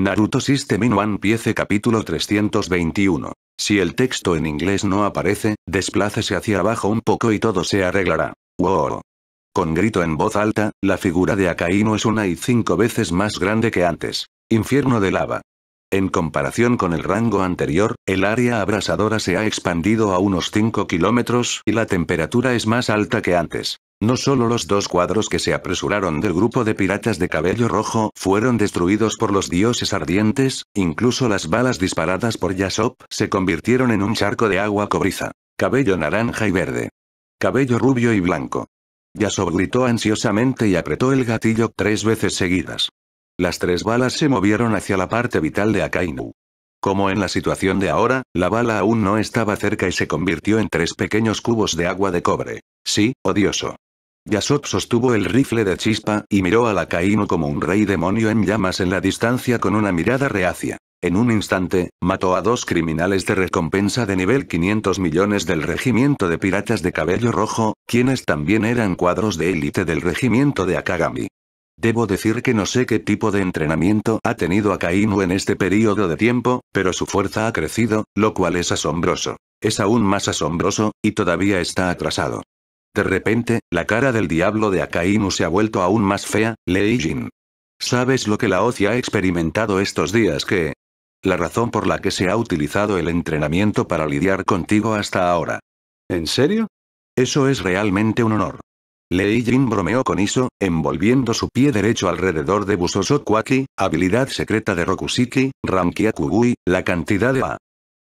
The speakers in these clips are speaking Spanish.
Naruto System in One Piece capítulo 321. Si el texto en inglés no aparece, desplácese hacia abajo un poco y todo se arreglará. Wow. Con grito en voz alta, la figura de Akainu es una y cinco veces más grande que antes. Infierno de lava. En comparación con el rango anterior, el área abrasadora se ha expandido a unos 5 kilómetros y la temperatura es más alta que antes. No solo los dos cuadros que se apresuraron del grupo de piratas de cabello rojo fueron destruidos por los dioses ardientes, incluso las balas disparadas por Yasop se convirtieron en un charco de agua cobriza. Cabello naranja y verde. Cabello rubio y blanco. Yasop gritó ansiosamente y apretó el gatillo tres veces seguidas. Las tres balas se movieron hacia la parte vital de Akainu. Como en la situación de ahora, la bala aún no estaba cerca y se convirtió en tres pequeños cubos de agua de cobre. Sí, odioso. Yasop sostuvo el rifle de chispa y miró a Akainu como un rey demonio en llamas en la distancia con una mirada reacia. En un instante, mató a dos criminales de recompensa de nivel 500 millones del regimiento de piratas de cabello rojo, quienes también eran cuadros de élite del regimiento de Akagami. Debo decir que no sé qué tipo de entrenamiento ha tenido Akainu en este periodo de tiempo, pero su fuerza ha crecido, lo cual es asombroso. Es aún más asombroso, y todavía está atrasado. De repente, la cara del diablo de Akainu se ha vuelto aún más fea, Lei Jin. ¿Sabes lo que la OCI ha experimentado estos días que... La razón por la que se ha utilizado el entrenamiento para lidiar contigo hasta ahora. ¿En serio? Eso es realmente un honor. Lei Jin bromeó con Iso, envolviendo su pie derecho alrededor de Busosokwaki, habilidad secreta de Rokusiki, Ramkia Kugui, la cantidad de A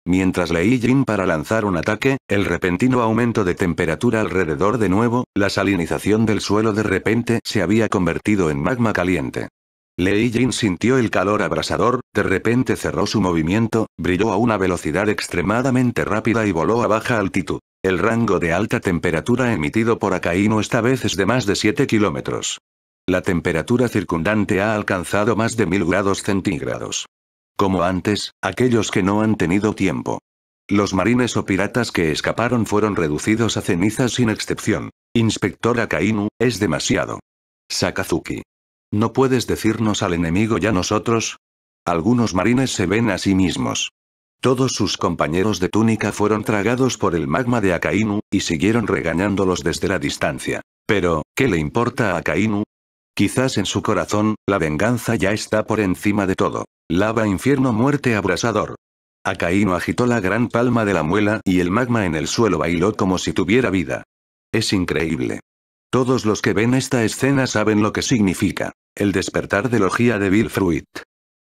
Mientras Lei Jin para lanzar un ataque, el repentino aumento de temperatura alrededor de nuevo, la salinización del suelo de repente se había convertido en magma caliente. Lei Jin sintió el calor abrasador, de repente cerró su movimiento, brilló a una velocidad extremadamente rápida y voló a baja altitud. El rango de alta temperatura emitido por Akainu esta vez es de más de 7 kilómetros. La temperatura circundante ha alcanzado más de 1000 grados centígrados. Como antes, aquellos que no han tenido tiempo. Los marines o piratas que escaparon fueron reducidos a cenizas sin excepción. Inspector Akainu, es demasiado. Sakazuki. ¿No puedes decirnos al enemigo ya nosotros? Algunos marines se ven a sí mismos. Todos sus compañeros de túnica fueron tragados por el magma de Akainu, y siguieron regañándolos desde la distancia. Pero, ¿qué le importa a Akainu? Quizás en su corazón, la venganza ya está por encima de todo. Lava infierno muerte abrasador. Acaíno agitó la gran palma de la muela y el magma en el suelo bailó como si tuviera vida. Es increíble. Todos los que ven esta escena saben lo que significa. El despertar de logía de Bill Fruit.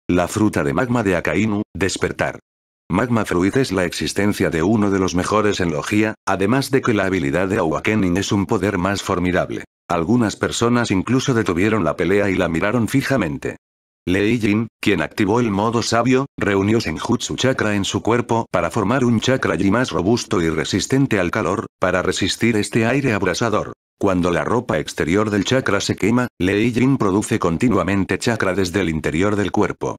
La fruta de magma de Akainu, despertar. Magma Fruit es la existencia de uno de los mejores en logía, además de que la habilidad de Awakening es un poder más formidable. Algunas personas incluso detuvieron la pelea y la miraron fijamente. Lei Jin, quien activó el modo sabio, reunió Senjutsu chakra en su cuerpo para formar un chakra y más robusto y resistente al calor, para resistir este aire abrasador. Cuando la ropa exterior del chakra se quema, Lei Jin produce continuamente chakra desde el interior del cuerpo.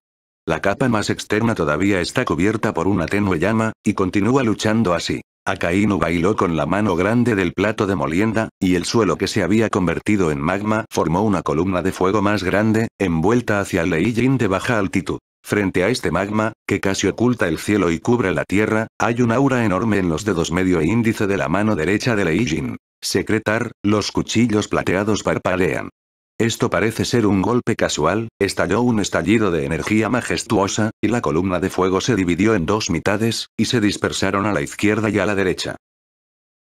La capa más externa todavía está cubierta por una tenue llama, y continúa luchando así. Akainu bailó con la mano grande del plato de molienda, y el suelo que se había convertido en magma formó una columna de fuego más grande, envuelta hacia Leijin de baja altitud. Frente a este magma, que casi oculta el cielo y cubre la tierra, hay un aura enorme en los dedos medio e índice de la mano derecha de Leijin. Secretar, los cuchillos plateados parpadean. Esto parece ser un golpe casual, estalló un estallido de energía majestuosa, y la columna de fuego se dividió en dos mitades, y se dispersaron a la izquierda y a la derecha.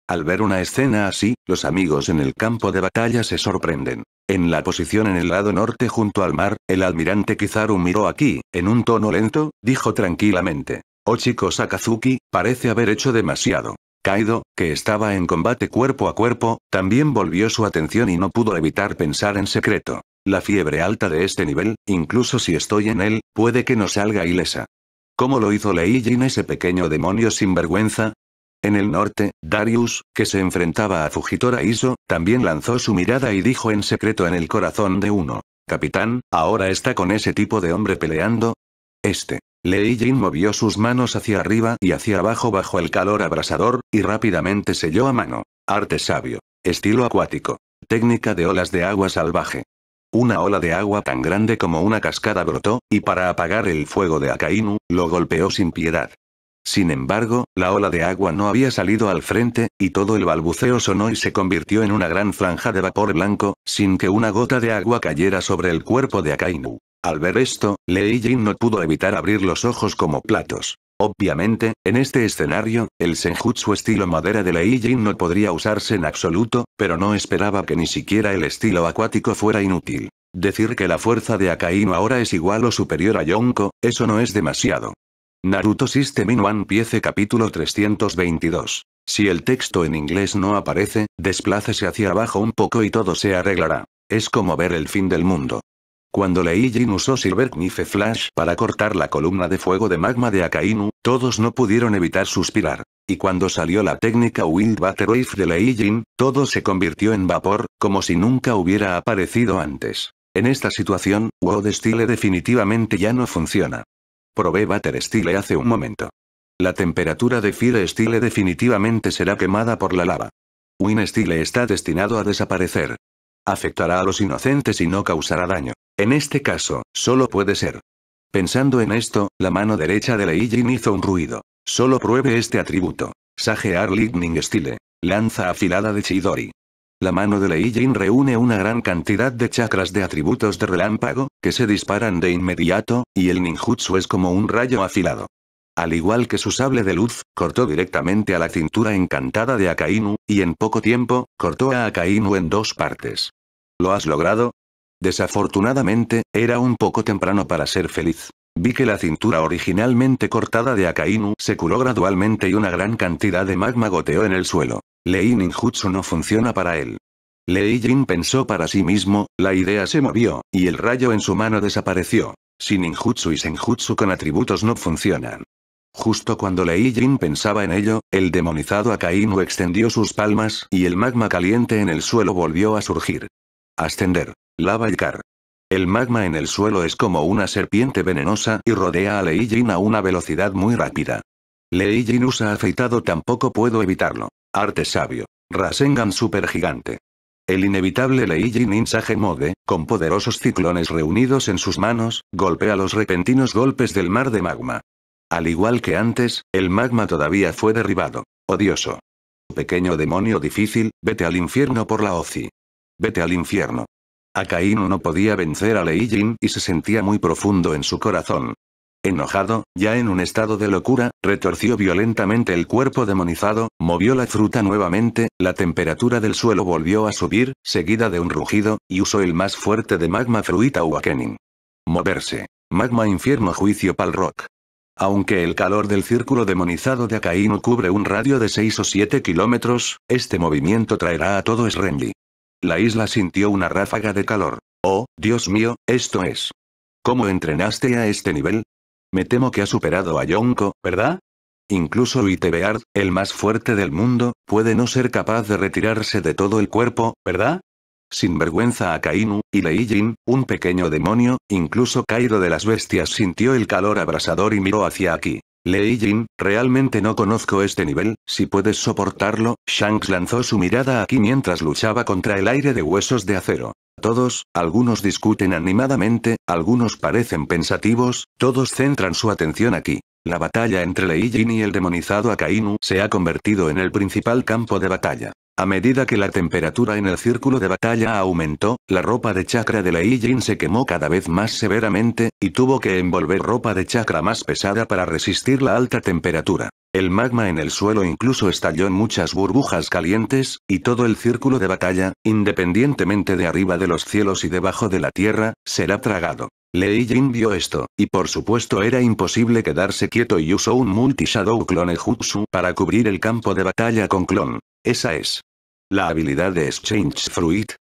Al ver una escena así, los amigos en el campo de batalla se sorprenden. En la posición en el lado norte junto al mar, el almirante Kizaru miró aquí, en un tono lento, dijo tranquilamente. Oh chicos Akazuki, parece haber hecho demasiado. Kaido, que estaba en combate cuerpo a cuerpo, también volvió su atención y no pudo evitar pensar en secreto. La fiebre alta de este nivel, incluso si estoy en él, puede que no salga ilesa. ¿Cómo lo hizo Lei ese pequeño demonio sin vergüenza? En el norte, Darius, que se enfrentaba a Fujitora Iso, también lanzó su mirada y dijo en secreto en el corazón de uno. Capitán, ahora está con ese tipo de hombre peleando. Este. Lei Jin movió sus manos hacia arriba y hacia abajo bajo el calor abrasador, y rápidamente selló a mano. Arte sabio. Estilo acuático. Técnica de olas de agua salvaje. Una ola de agua tan grande como una cascada brotó, y para apagar el fuego de Akainu, lo golpeó sin piedad. Sin embargo, la ola de agua no había salido al frente, y todo el balbuceo sonó y se convirtió en una gran franja de vapor blanco, sin que una gota de agua cayera sobre el cuerpo de Akainu. Al ver esto, Lei Jin no pudo evitar abrir los ojos como platos. Obviamente, en este escenario, el senjutsu estilo madera de Lei Jin no podría usarse en absoluto, pero no esperaba que ni siquiera el estilo acuático fuera inútil. Decir que la fuerza de Akainu ahora es igual o superior a Yonko, eso no es demasiado. Naruto System in One Piece capítulo 322. Si el texto en inglés no aparece, desplácese hacia abajo un poco y todo se arreglará. Es como ver el fin del mundo. Cuando Jin usó Silver Knife Flash para cortar la columna de fuego de magma de Akainu, todos no pudieron evitar suspirar. Y cuando salió la técnica Wild Batter Wave de Jin, todo se convirtió en vapor, como si nunca hubiera aparecido antes. En esta situación, Wode Style definitivamente ya no funciona. Probé Butter Style hace un momento. La temperatura de Fire Style definitivamente será quemada por la lava. Win Style está destinado a desaparecer. Afectará a los inocentes y no causará daño. En este caso, solo puede ser. Pensando en esto, la mano derecha de Leijin hizo un ruido. Solo pruebe este atributo. Sagear Lightning Style. Lanza afilada de Chidori. La mano de Lei Jin reúne una gran cantidad de chakras de atributos de relámpago, que se disparan de inmediato, y el ninjutsu es como un rayo afilado. Al igual que su sable de luz, cortó directamente a la cintura encantada de Akainu, y en poco tiempo, cortó a Akainu en dos partes. ¿Lo has logrado? Desafortunadamente, era un poco temprano para ser feliz. Vi que la cintura originalmente cortada de Akainu se curó gradualmente y una gran cantidad de magma goteó en el suelo. Lei ninjutsu no funciona para él. Lei Jin pensó para sí mismo, la idea se movió, y el rayo en su mano desapareció. Sin ninjutsu y senjutsu con atributos no funcionan. Justo cuando Lei Jin pensaba en ello, el demonizado Akainu extendió sus palmas y el magma caliente en el suelo volvió a surgir. Ascender. Lava y car. El magma en el suelo es como una serpiente venenosa y rodea a Lei Jin a una velocidad muy rápida. Lei Jin usa afeitado tampoco puedo evitarlo. Arte sabio. Rasengan supergigante. El inevitable Jin Insaje Mode, con poderosos ciclones reunidos en sus manos, golpea los repentinos golpes del mar de magma. Al igual que antes, el magma todavía fue derribado. Odioso. Pequeño demonio difícil, vete al infierno por la OCI. Vete al infierno. Akainu no podía vencer a Jin y se sentía muy profundo en su corazón. Enojado, ya en un estado de locura, retorció violentamente el cuerpo demonizado, movió la fruta nuevamente, la temperatura del suelo volvió a subir, seguida de un rugido, y usó el más fuerte de magma fruita awakening. Moverse. Magma infierno juicio pal rock. Aunque el calor del círculo demonizado de Akainu cubre un radio de 6 o 7 kilómetros, este movimiento traerá a todo Srenly. La isla sintió una ráfaga de calor. Oh, Dios mío, esto es. ¿Cómo entrenaste a este nivel? Me temo que ha superado a Yonko, ¿verdad? Incluso Uitebeard, el más fuerte del mundo, puede no ser capaz de retirarse de todo el cuerpo, ¿verdad? Sin vergüenza a Kainu, y Leijin, un pequeño demonio, incluso Cairo de las bestias sintió el calor abrasador y miró hacia aquí. Lei Jin, realmente no conozco este nivel, si puedes soportarlo, Shanks lanzó su mirada aquí mientras luchaba contra el aire de huesos de acero. Todos, algunos discuten animadamente, algunos parecen pensativos, todos centran su atención aquí. La batalla entre Lei Jin y el demonizado Akainu se ha convertido en el principal campo de batalla. A medida que la temperatura en el círculo de batalla aumentó, la ropa de chakra de Lei Jin se quemó cada vez más severamente, y tuvo que envolver ropa de chakra más pesada para resistir la alta temperatura. El magma en el suelo incluso estalló en muchas burbujas calientes, y todo el círculo de batalla, independientemente de arriba de los cielos y debajo de la tierra, será tragado. Lei Jin vio esto, y por supuesto era imposible quedarse quieto y usó un Multi-Shadow Clone Jutsu para cubrir el campo de batalla con clon. Esa es la habilidad de Exchange Fruit.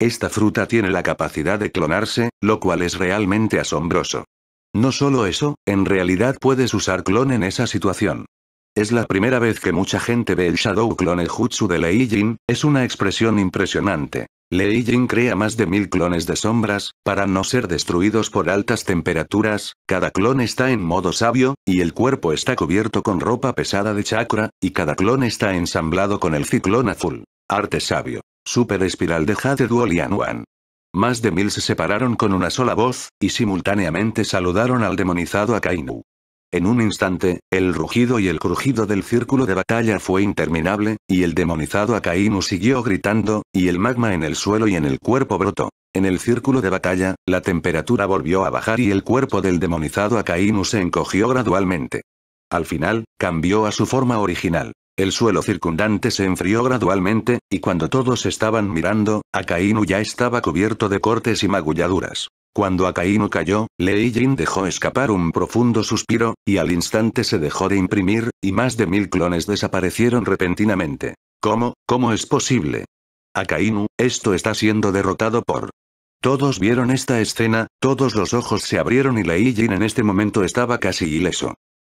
Esta fruta tiene la capacidad de clonarse, lo cual es realmente asombroso. No solo eso, en realidad puedes usar clon en esa situación. Es la primera vez que mucha gente ve el Shadow Clone Jutsu de Lei Jin, es una expresión impresionante. Lei Jin crea más de mil clones de sombras, para no ser destruidos por altas temperaturas, cada clon está en modo sabio, y el cuerpo está cubierto con ropa pesada de chakra, y cada clon está ensamblado con el ciclón azul. Arte sabio. Super espiral de Jade Duolian Wan. Más de mil se separaron con una sola voz, y simultáneamente saludaron al demonizado Akainu. En un instante, el rugido y el crujido del círculo de batalla fue interminable, y el demonizado Akainu siguió gritando, y el magma en el suelo y en el cuerpo brotó. En el círculo de batalla, la temperatura volvió a bajar y el cuerpo del demonizado Akainu se encogió gradualmente. Al final, cambió a su forma original. El suelo circundante se enfrió gradualmente, y cuando todos estaban mirando, Akainu ya estaba cubierto de cortes y magulladuras. Cuando Akainu cayó, Lei dejó escapar un profundo suspiro, y al instante se dejó de imprimir, y más de mil clones desaparecieron repentinamente. ¿Cómo, cómo es posible? Akainu, esto está siendo derrotado por... Todos vieron esta escena, todos los ojos se abrieron y Lei en este momento estaba casi ileso.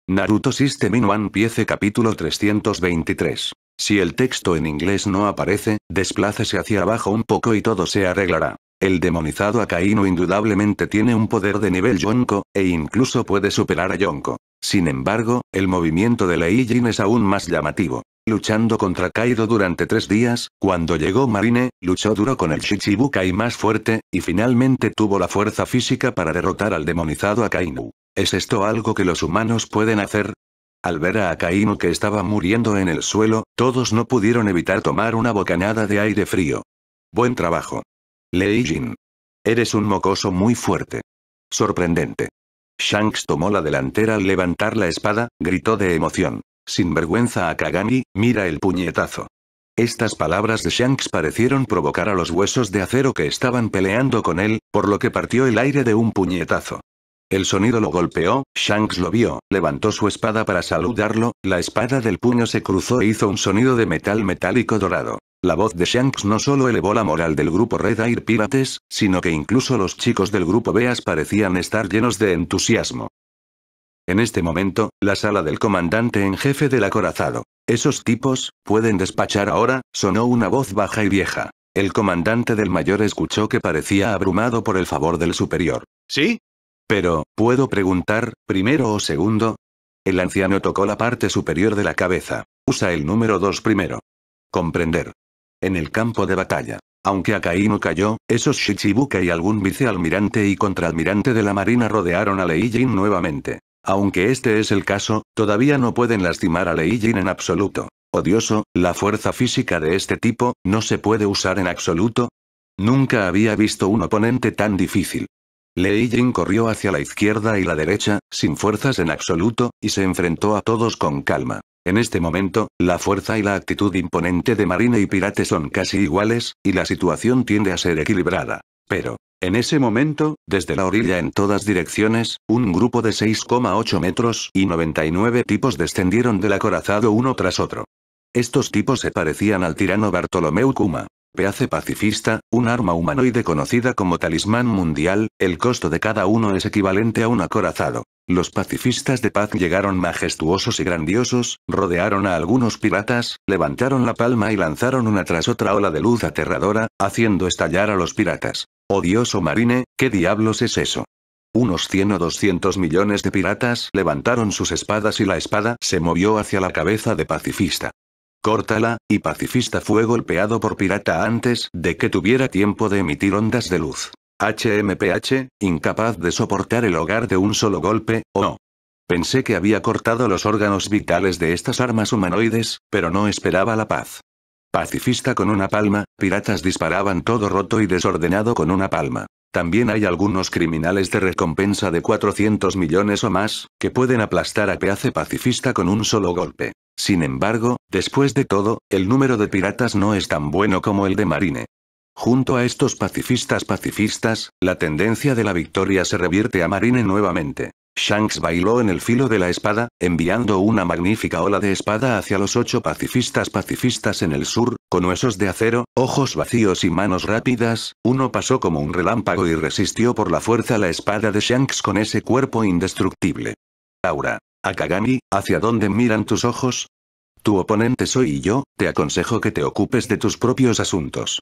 Naruto System in One Piece capítulo 323. Si el texto en inglés no aparece, desplácese hacia abajo un poco y todo se arreglará. El demonizado Akainu indudablemente tiene un poder de nivel Yonko, e incluso puede superar a Yonko. Sin embargo, el movimiento de Leijin es aún más llamativo. Luchando contra Kaido durante tres días, cuando llegó Marine, luchó duro con el Shichibukai más fuerte, y finalmente tuvo la fuerza física para derrotar al demonizado Akainu. ¿Es esto algo que los humanos pueden hacer? Al ver a Akainu que estaba muriendo en el suelo, todos no pudieron evitar tomar una bocanada de aire frío. Buen trabajo. Lei Jin. Eres un mocoso muy fuerte. Sorprendente. Shanks tomó la delantera al levantar la espada, gritó de emoción. Sin vergüenza a Kagami, mira el puñetazo. Estas palabras de Shanks parecieron provocar a los huesos de acero que estaban peleando con él, por lo que partió el aire de un puñetazo. El sonido lo golpeó, Shanks lo vio, levantó su espada para saludarlo, la espada del puño se cruzó e hizo un sonido de metal metálico dorado. La voz de Shanks no solo elevó la moral del grupo Red Air Pirates, sino que incluso los chicos del grupo Beas parecían estar llenos de entusiasmo. En este momento, la sala del comandante en jefe del acorazado. Esos tipos, pueden despachar ahora, sonó una voz baja y vieja. El comandante del mayor escuchó que parecía abrumado por el favor del superior. ¿Sí? Pero, ¿puedo preguntar, primero o segundo? El anciano tocó la parte superior de la cabeza. Usa el número 2 primero. Comprender. En el campo de batalla. Aunque Akainu cayó, esos Shichibuka y algún vicealmirante y contraalmirante de la marina rodearon a Lei nuevamente. Aunque este es el caso, todavía no pueden lastimar a Lei en absoluto. Odioso, la fuerza física de este tipo, no se puede usar en absoluto. Nunca había visto un oponente tan difícil. Lei corrió hacia la izquierda y la derecha, sin fuerzas en absoluto, y se enfrentó a todos con calma. En este momento, la fuerza y la actitud imponente de Marine y Pirate son casi iguales, y la situación tiende a ser equilibrada. Pero, en ese momento, desde la orilla en todas direcciones, un grupo de 6,8 metros y 99 tipos descendieron del acorazado uno tras otro. Estos tipos se parecían al tirano Bartolomeu Kuma hace pacifista, un arma humanoide conocida como talismán mundial, el costo de cada uno es equivalente a un acorazado. Los pacifistas de paz llegaron majestuosos y grandiosos, rodearon a algunos piratas, levantaron la palma y lanzaron una tras otra ola de luz aterradora, haciendo estallar a los piratas. Odioso marine, ¿qué diablos es eso? Unos 100 o 200 millones de piratas levantaron sus espadas y la espada se movió hacia la cabeza de pacifista córtala, y Pacifista fue golpeado por Pirata antes de que tuviera tiempo de emitir ondas de luz. HMPH, incapaz de soportar el hogar de un solo golpe, ¿o no? Pensé que había cortado los órganos vitales de estas armas humanoides, pero no esperaba la paz. Pacifista con una palma, piratas disparaban todo roto y desordenado con una palma. También hay algunos criminales de recompensa de 400 millones o más, que pueden aplastar a Peace Pacifista con un solo golpe. Sin embargo, después de todo, el número de piratas no es tan bueno como el de Marine. Junto a estos pacifistas pacifistas, la tendencia de la victoria se revierte a Marine nuevamente. Shanks bailó en el filo de la espada, enviando una magnífica ola de espada hacia los ocho pacifistas pacifistas en el sur, con huesos de acero, ojos vacíos y manos rápidas, uno pasó como un relámpago y resistió por la fuerza la espada de Shanks con ese cuerpo indestructible. Aura. Akagami, ¿hacia dónde miran tus ojos? Tu oponente soy yo, te aconsejo que te ocupes de tus propios asuntos.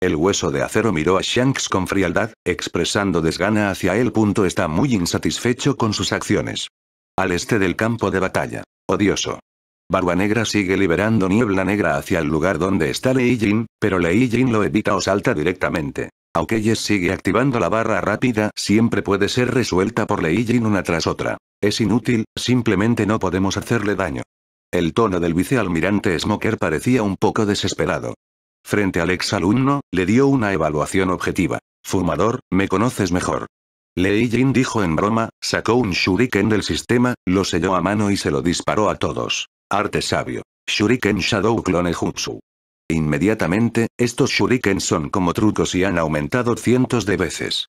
El hueso de acero miró a Shanks con frialdad, expresando desgana hacia él. Punto está muy insatisfecho con sus acciones. Al este del campo de batalla. Odioso. Barba Negra sigue liberando niebla negra hacia el lugar donde está Lei Jin, pero Lei Jin lo evita o salta directamente. Aunque Jess sigue activando la barra rápida, siempre puede ser resuelta por Jin una tras otra. Es inútil, simplemente no podemos hacerle daño. El tono del vicealmirante Smoker parecía un poco desesperado. Frente al ex-alumno, le dio una evaluación objetiva. Fumador, me conoces mejor. Lei Jin dijo en broma, sacó un shuriken del sistema, lo selló a mano y se lo disparó a todos. Arte sabio. Shuriken Shadow Clone Jutsu. Inmediatamente, estos shurikens son como trucos y han aumentado cientos de veces.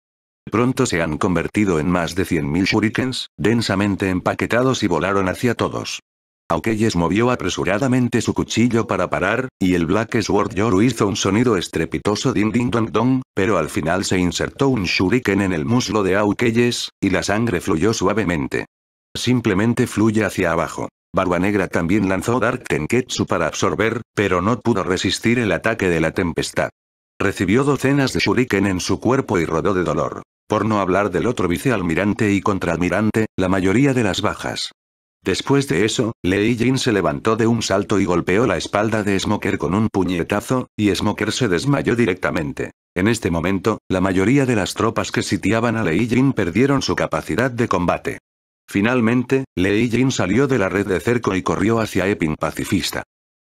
Pronto se han convertido en más de 100.000 shurikens, densamente empaquetados y volaron hacia todos. Aukeyes movió apresuradamente su cuchillo para parar, y el Black Sword Yoru hizo un sonido estrepitoso ding ding dong dong, pero al final se insertó un shuriken en el muslo de Aukeyes, y la sangre fluyó suavemente. Simplemente fluye hacia abajo. Barba Negra también lanzó Dark Tenketsu para absorber, pero no pudo resistir el ataque de la tempestad. Recibió docenas de shuriken en su cuerpo y rodó de dolor. Por no hablar del otro vicealmirante y contraalmirante, la mayoría de las bajas. Después de eso, Lei Jin se levantó de un salto y golpeó la espalda de Smoker con un puñetazo, y Smoker se desmayó directamente. En este momento, la mayoría de las tropas que sitiaban a Lei Jin perdieron su capacidad de combate. Finalmente, Lei Jin salió de la red de cerco y corrió hacia Epping pacifista.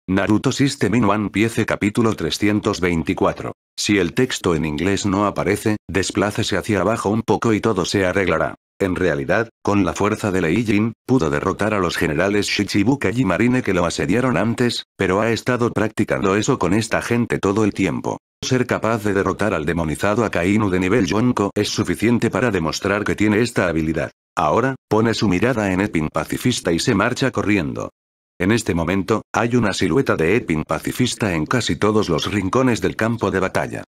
Naruto System in One Piece capítulo 324. Si el texto en inglés no aparece, desplácese hacia abajo un poco y todo se arreglará. En realidad, con la fuerza de Lei Jin, pudo derrotar a los generales Shichibukai y Marine que lo asediaron antes, pero ha estado practicando eso con esta gente todo el tiempo. Ser capaz de derrotar al demonizado Akainu de nivel Yonko es suficiente para demostrar que tiene esta habilidad. Ahora, pone su mirada en Epping pacifista y se marcha corriendo. En este momento, hay una silueta de Epping pacifista en casi todos los rincones del campo de batalla.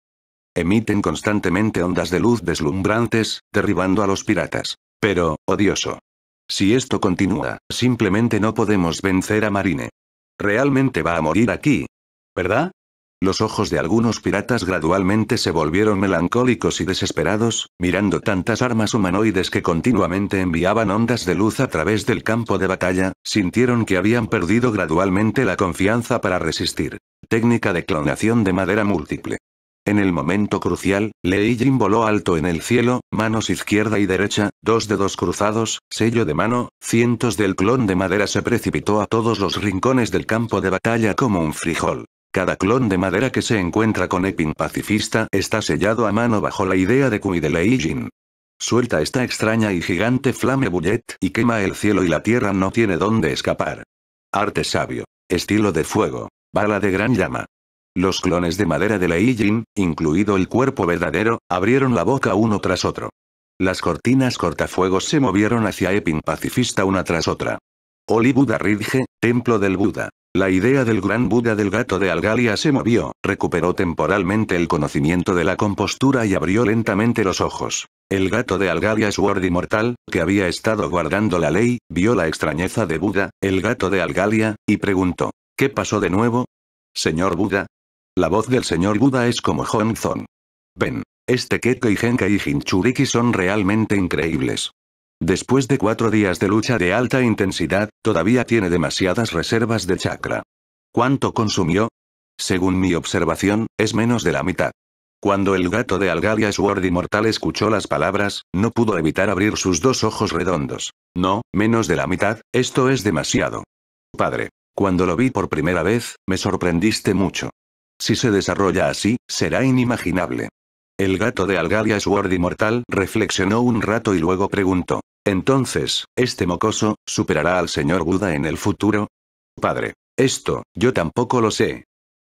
Emiten constantemente ondas de luz deslumbrantes, derribando a los piratas. Pero, odioso. Si esto continúa, simplemente no podemos vencer a Marine. Realmente va a morir aquí. ¿Verdad? Los ojos de algunos piratas gradualmente se volvieron melancólicos y desesperados, mirando tantas armas humanoides que continuamente enviaban ondas de luz a través del campo de batalla, sintieron que habían perdido gradualmente la confianza para resistir. Técnica de clonación de madera múltiple. En el momento crucial, Lei Jin voló alto en el cielo, manos izquierda y derecha, dos dedos cruzados, sello de mano, cientos del clon de madera se precipitó a todos los rincones del campo de batalla como un frijol. Cada clon de madera que se encuentra con Epin pacifista está sellado a mano bajo la idea de Kui de Leijin. Suelta esta extraña y gigante flame bullet y quema el cielo y la tierra no tiene dónde escapar. Arte sabio. Estilo de fuego. Bala de gran llama. Los clones de madera de Leijin, incluido el cuerpo verdadero, abrieron la boca uno tras otro. Las cortinas cortafuegos se movieron hacia Epin pacifista una tras otra. Oli Buda Ridge, Templo del Buda. La idea del gran Buda del gato de Algalia se movió, recuperó temporalmente el conocimiento de la compostura y abrió lentamente los ojos. El gato de Algalia Sword Inmortal, que había estado guardando la ley, vio la extrañeza de Buda, el gato de Algalia, y preguntó, ¿qué pasó de nuevo? Señor Buda. La voz del señor Buda es como Zong. Ven, este Keko y Genka y Hinchuriki son realmente increíbles. Después de cuatro días de lucha de alta intensidad, todavía tiene demasiadas reservas de chakra. ¿Cuánto consumió? Según mi observación, es menos de la mitad. Cuando el gato de Algaria Sword Inmortal escuchó las palabras, no pudo evitar abrir sus dos ojos redondos. No, menos de la mitad, esto es demasiado. Padre. Cuando lo vi por primera vez, me sorprendiste mucho. Si se desarrolla así, será inimaginable. El gato de Algaria Sword Inmortal reflexionó un rato y luego preguntó. Entonces, ¿este mocoso, superará al señor Buda en el futuro? Padre. Esto, yo tampoco lo sé.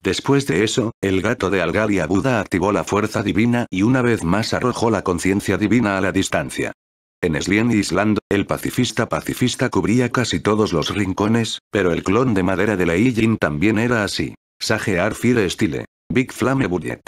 Después de eso, el gato de Algaria Buda activó la fuerza divina y una vez más arrojó la conciencia divina a la distancia. En Slien Island, el pacifista pacifista cubría casi todos los rincones, pero el clon de madera de la también era así. Sage Arfire Stile. Big Flame Bullet.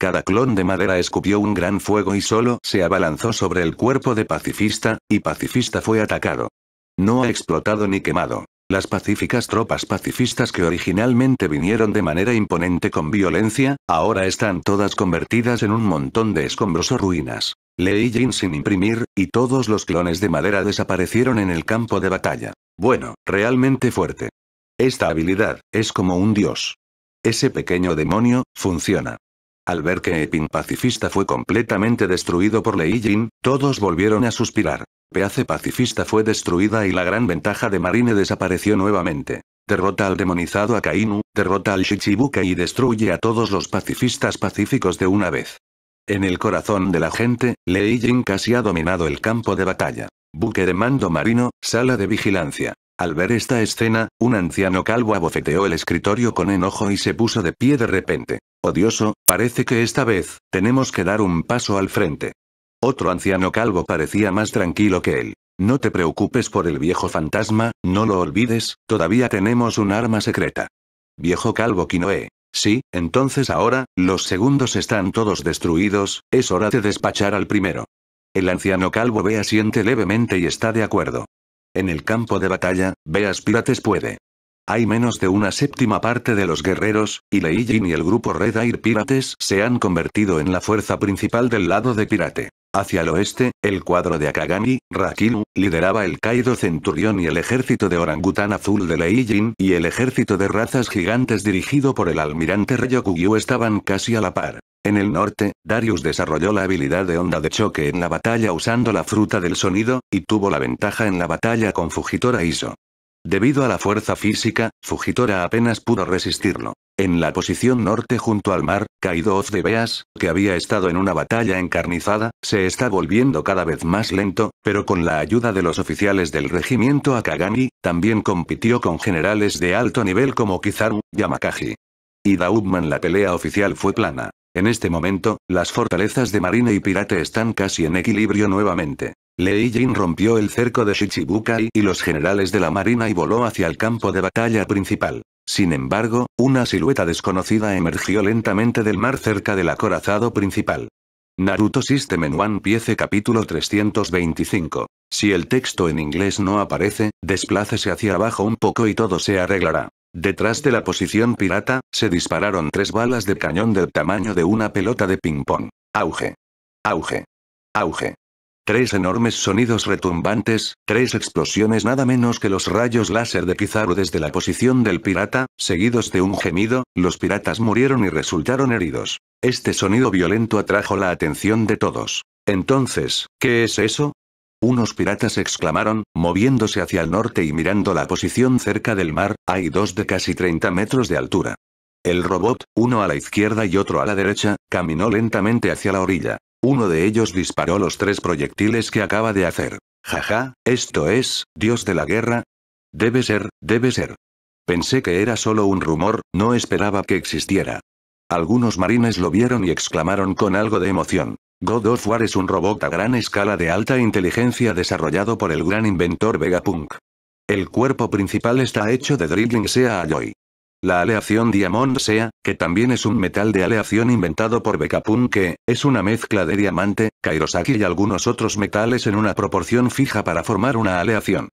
Cada clon de madera escupió un gran fuego y solo se abalanzó sobre el cuerpo de pacifista, y pacifista fue atacado. No ha explotado ni quemado. Las pacíficas tropas pacifistas que originalmente vinieron de manera imponente con violencia, ahora están todas convertidas en un montón de escombros o ruinas. Leí Jin sin imprimir, y todos los clones de madera desaparecieron en el campo de batalla. Bueno, realmente fuerte. Esta habilidad, es como un dios. Ese pequeño demonio, funciona. Al ver que Epin pacifista fue completamente destruido por Lei Jin, todos volvieron a suspirar. Peace pacifista fue destruida y la gran ventaja de Marine desapareció nuevamente. Derrota al demonizado Akainu, derrota al Shichibuka y destruye a todos los pacifistas pacíficos de una vez. En el corazón de la gente, Lei Jin casi ha dominado el campo de batalla. Buque de mando marino, sala de vigilancia. Al ver esta escena, un anciano calvo abofeteó el escritorio con enojo y se puso de pie de repente. Odioso, parece que esta vez, tenemos que dar un paso al frente. Otro anciano calvo parecía más tranquilo que él. No te preocupes por el viejo fantasma, no lo olvides, todavía tenemos un arma secreta. Viejo calvo Kinoe. Sí, entonces ahora, los segundos están todos destruidos, es hora de despachar al primero. El anciano calvo ve asiente levemente y está de acuerdo. En el campo de batalla, veas Pirates puede. Hay menos de una séptima parte de los guerreros, y Leijin y el grupo Red Air Pirates se han convertido en la fuerza principal del lado de Pirate. Hacia el oeste, el cuadro de Akagami, Rakinu, lideraba el Kaido Centurión y el ejército de orangután azul de Leijin y el ejército de razas gigantes dirigido por el almirante Ryokugyu estaban casi a la par. En el norte, Darius desarrolló la habilidad de onda de choque en la batalla usando la fruta del sonido, y tuvo la ventaja en la batalla con Fujitora Iso. Debido a la fuerza física, Fujitora apenas pudo resistirlo. En la posición norte junto al mar, Kaido Oz de Beas, que había estado en una batalla encarnizada, se está volviendo cada vez más lento, pero con la ayuda de los oficiales del regimiento Akagami, también compitió con generales de alto nivel como Kizaru, Yamakaji. Y Daubman la pelea oficial fue plana. En este momento, las fortalezas de marina y Pirate están casi en equilibrio nuevamente. Lei Jin rompió el cerco de Shichibukai y los generales de la marina y voló hacia el campo de batalla principal. Sin embargo, una silueta desconocida emergió lentamente del mar cerca del acorazado principal. Naruto System en One Piece capítulo 325. Si el texto en inglés no aparece, desplácese hacia abajo un poco y todo se arreglará. Detrás de la posición pirata, se dispararon tres balas de cañón del tamaño de una pelota de ping-pong. Auge. Auge. Auge. Tres enormes sonidos retumbantes, tres explosiones nada menos que los rayos láser de Kizaru desde la posición del pirata, seguidos de un gemido, los piratas murieron y resultaron heridos. Este sonido violento atrajo la atención de todos. Entonces, ¿qué es eso? Unos piratas exclamaron, moviéndose hacia el norte y mirando la posición cerca del mar, hay dos de casi 30 metros de altura. El robot, uno a la izquierda y otro a la derecha, caminó lentamente hacia la orilla. Uno de ellos disparó los tres proyectiles que acaba de hacer. Jaja, esto es, Dios de la guerra. Debe ser, debe ser. Pensé que era solo un rumor, no esperaba que existiera. Algunos marines lo vieron y exclamaron con algo de emoción. God of War es un robot a gran escala de alta inteligencia desarrollado por el gran inventor Vegapunk. El cuerpo principal está hecho de Drilling Sea Alloy. La aleación Diamond Sea, que también es un metal de aleación inventado por Bekapun que, es una mezcla de diamante, kairosaki y algunos otros metales en una proporción fija para formar una aleación.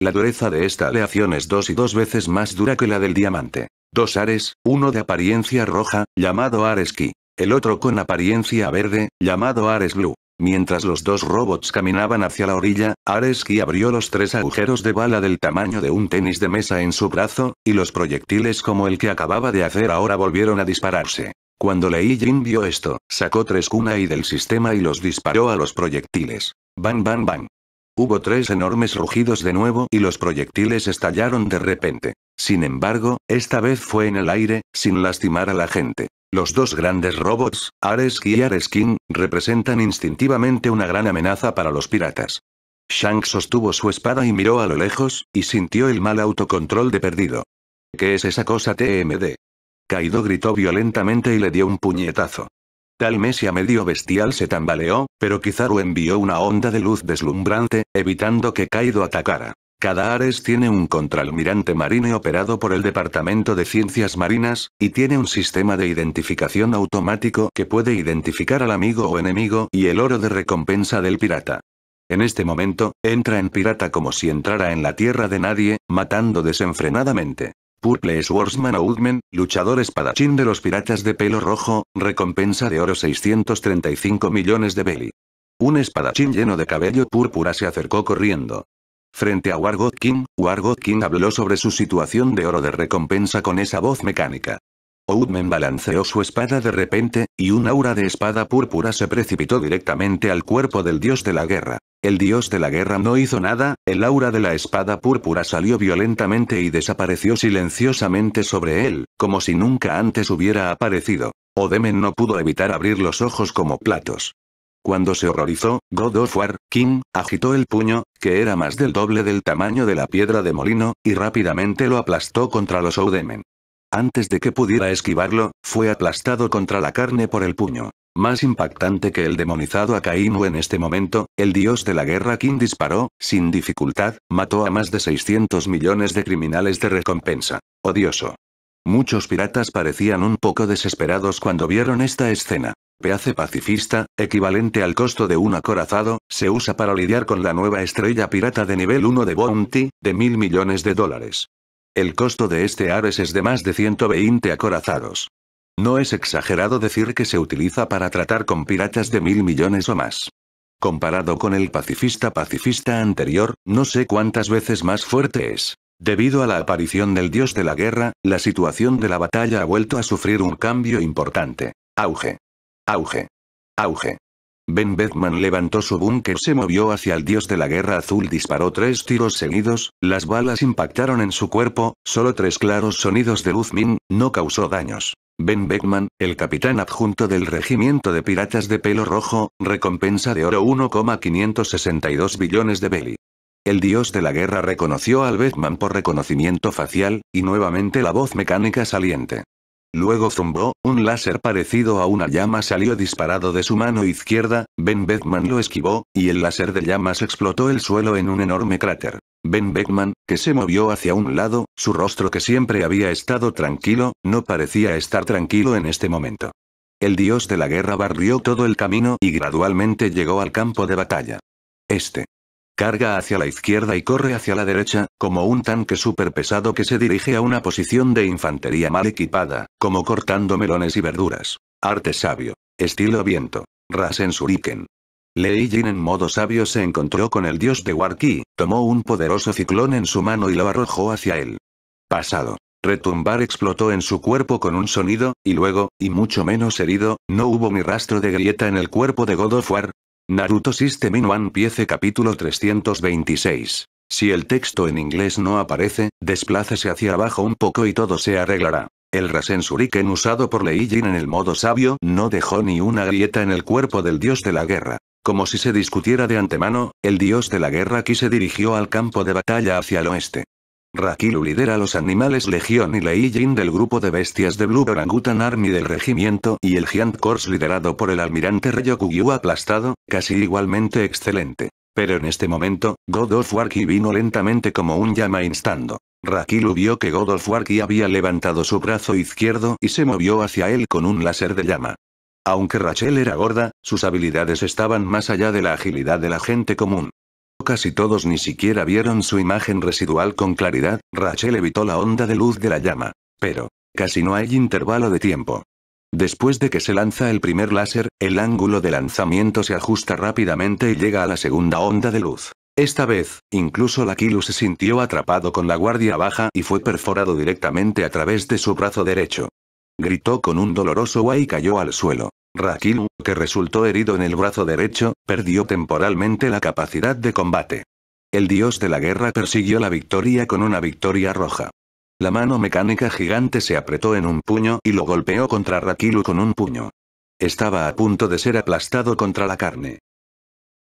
La dureza de esta aleación es dos y dos veces más dura que la del diamante. Dos ares, uno de apariencia roja, llamado ares el otro con apariencia verde, llamado ares blue. Mientras los dos robots caminaban hacia la orilla, Areski abrió los tres agujeros de bala del tamaño de un tenis de mesa en su brazo, y los proyectiles como el que acababa de hacer ahora volvieron a dispararse. Cuando Lei Jin vio esto, sacó tres cuna del sistema y los disparó a los proyectiles. Bam bam bam. Hubo tres enormes rugidos de nuevo y los proyectiles estallaron de repente. Sin embargo, esta vez fue en el aire, sin lastimar a la gente. Los dos grandes robots, Ares y Areskin, representan instintivamente una gran amenaza para los piratas. Shank sostuvo su espada y miró a lo lejos, y sintió el mal autocontrol de perdido. ¿Qué es esa cosa TMD? Kaido gritó violentamente y le dio un puñetazo. Tal mesia medio bestial se tambaleó, pero Kizaru envió una onda de luz deslumbrante, evitando que Kaido atacara. Cada Ares tiene un contralmirante marine operado por el Departamento de Ciencias Marinas, y tiene un sistema de identificación automático que puede identificar al amigo o enemigo y el oro de recompensa del pirata. En este momento, entra en pirata como si entrara en la tierra de nadie, matando desenfrenadamente. Purple Swordsman Oudman, luchador espadachín de los piratas de pelo rojo, recompensa de oro 635 millones de belly. Un espadachín lleno de cabello púrpura se acercó corriendo. Frente a Wargot King, Wargot King habló sobre su situación de oro de recompensa con esa voz mecánica. Oudmen balanceó su espada de repente, y un aura de espada púrpura se precipitó directamente al cuerpo del dios de la guerra. El dios de la guerra no hizo nada, el aura de la espada púrpura salió violentamente y desapareció silenciosamente sobre él, como si nunca antes hubiera aparecido. Odemen no pudo evitar abrir los ojos como platos. Cuando se horrorizó, God of War, King, agitó el puño, que era más del doble del tamaño de la piedra de molino, y rápidamente lo aplastó contra los Oudemen. Antes de que pudiera esquivarlo, fue aplastado contra la carne por el puño. Más impactante que el demonizado Akainu en este momento, el dios de la guerra King disparó, sin dificultad, mató a más de 600 millones de criminales de recompensa. Odioso. Muchos piratas parecían un poco desesperados cuando vieron esta escena. Peace pacifista, equivalente al costo de un acorazado, se usa para lidiar con la nueva estrella pirata de nivel 1 de Bounty, de mil millones de dólares. El costo de este Ares es de más de 120 acorazados. No es exagerado decir que se utiliza para tratar con piratas de mil millones o más. Comparado con el pacifista pacifista anterior, no sé cuántas veces más fuerte es. Debido a la aparición del dios de la guerra, la situación de la batalla ha vuelto a sufrir un cambio importante. Auge. Auge. Auge. Ben Beckman levantó su búnker, se movió hacia el dios de la guerra azul, disparó tres tiros seguidos, las balas impactaron en su cuerpo, solo tres claros sonidos de luz no causó daños. Ben Beckman, el capitán adjunto del regimiento de piratas de pelo rojo, recompensa de oro 1,562 billones de beli. El dios de la guerra reconoció al Beckman por reconocimiento facial, y nuevamente la voz mecánica saliente. Luego zumbó, un láser parecido a una llama salió disparado de su mano izquierda, Ben Beckman lo esquivó, y el láser de llamas explotó el suelo en un enorme cráter. Ben Beckman, que se movió hacia un lado, su rostro que siempre había estado tranquilo, no parecía estar tranquilo en este momento. El dios de la guerra barrió todo el camino y gradualmente llegó al campo de batalla. Este Carga hacia la izquierda y corre hacia la derecha, como un tanque superpesado que se dirige a una posición de infantería mal equipada, como cortando melones y verduras. Arte sabio. Estilo viento. Rasen Suriken. Lei Jin en modo sabio se encontró con el dios de Warki, tomó un poderoso ciclón en su mano y lo arrojó hacia él. Pasado. Retumbar explotó en su cuerpo con un sonido, y luego, y mucho menos herido, no hubo ni rastro de grieta en el cuerpo de God Naruto System in Piece capítulo 326. Si el texto en inglés no aparece, desplácese hacia abajo un poco y todo se arreglará. El Rasensuriken usado por Leijin en el modo sabio no dejó ni una grieta en el cuerpo del dios de la guerra. Como si se discutiera de antemano, el dios de la guerra aquí se dirigió al campo de batalla hacia el oeste. Rakilu lidera los animales Legión y Lei del grupo de bestias de Blue Orangutan Army del regimiento y el Giant Corps liderado por el almirante Rayo aplastado, casi igualmente excelente. Pero en este momento, God of vino lentamente como un llama instando. Rakilu vio que God of había levantado su brazo izquierdo y se movió hacia él con un láser de llama. Aunque Rachel era gorda, sus habilidades estaban más allá de la agilidad de la gente común. Casi todos ni siquiera vieron su imagen residual con claridad, Rachel evitó la onda de luz de la llama. Pero, casi no hay intervalo de tiempo. Después de que se lanza el primer láser, el ángulo de lanzamiento se ajusta rápidamente y llega a la segunda onda de luz. Esta vez, incluso Lakilu se sintió atrapado con la guardia baja y fue perforado directamente a través de su brazo derecho. Gritó con un doloroso guay y cayó al suelo. Rakilu, que resultó herido en el brazo derecho, perdió temporalmente la capacidad de combate. El dios de la guerra persiguió la victoria con una victoria roja. La mano mecánica gigante se apretó en un puño y lo golpeó contra Rakilu con un puño. Estaba a punto de ser aplastado contra la carne.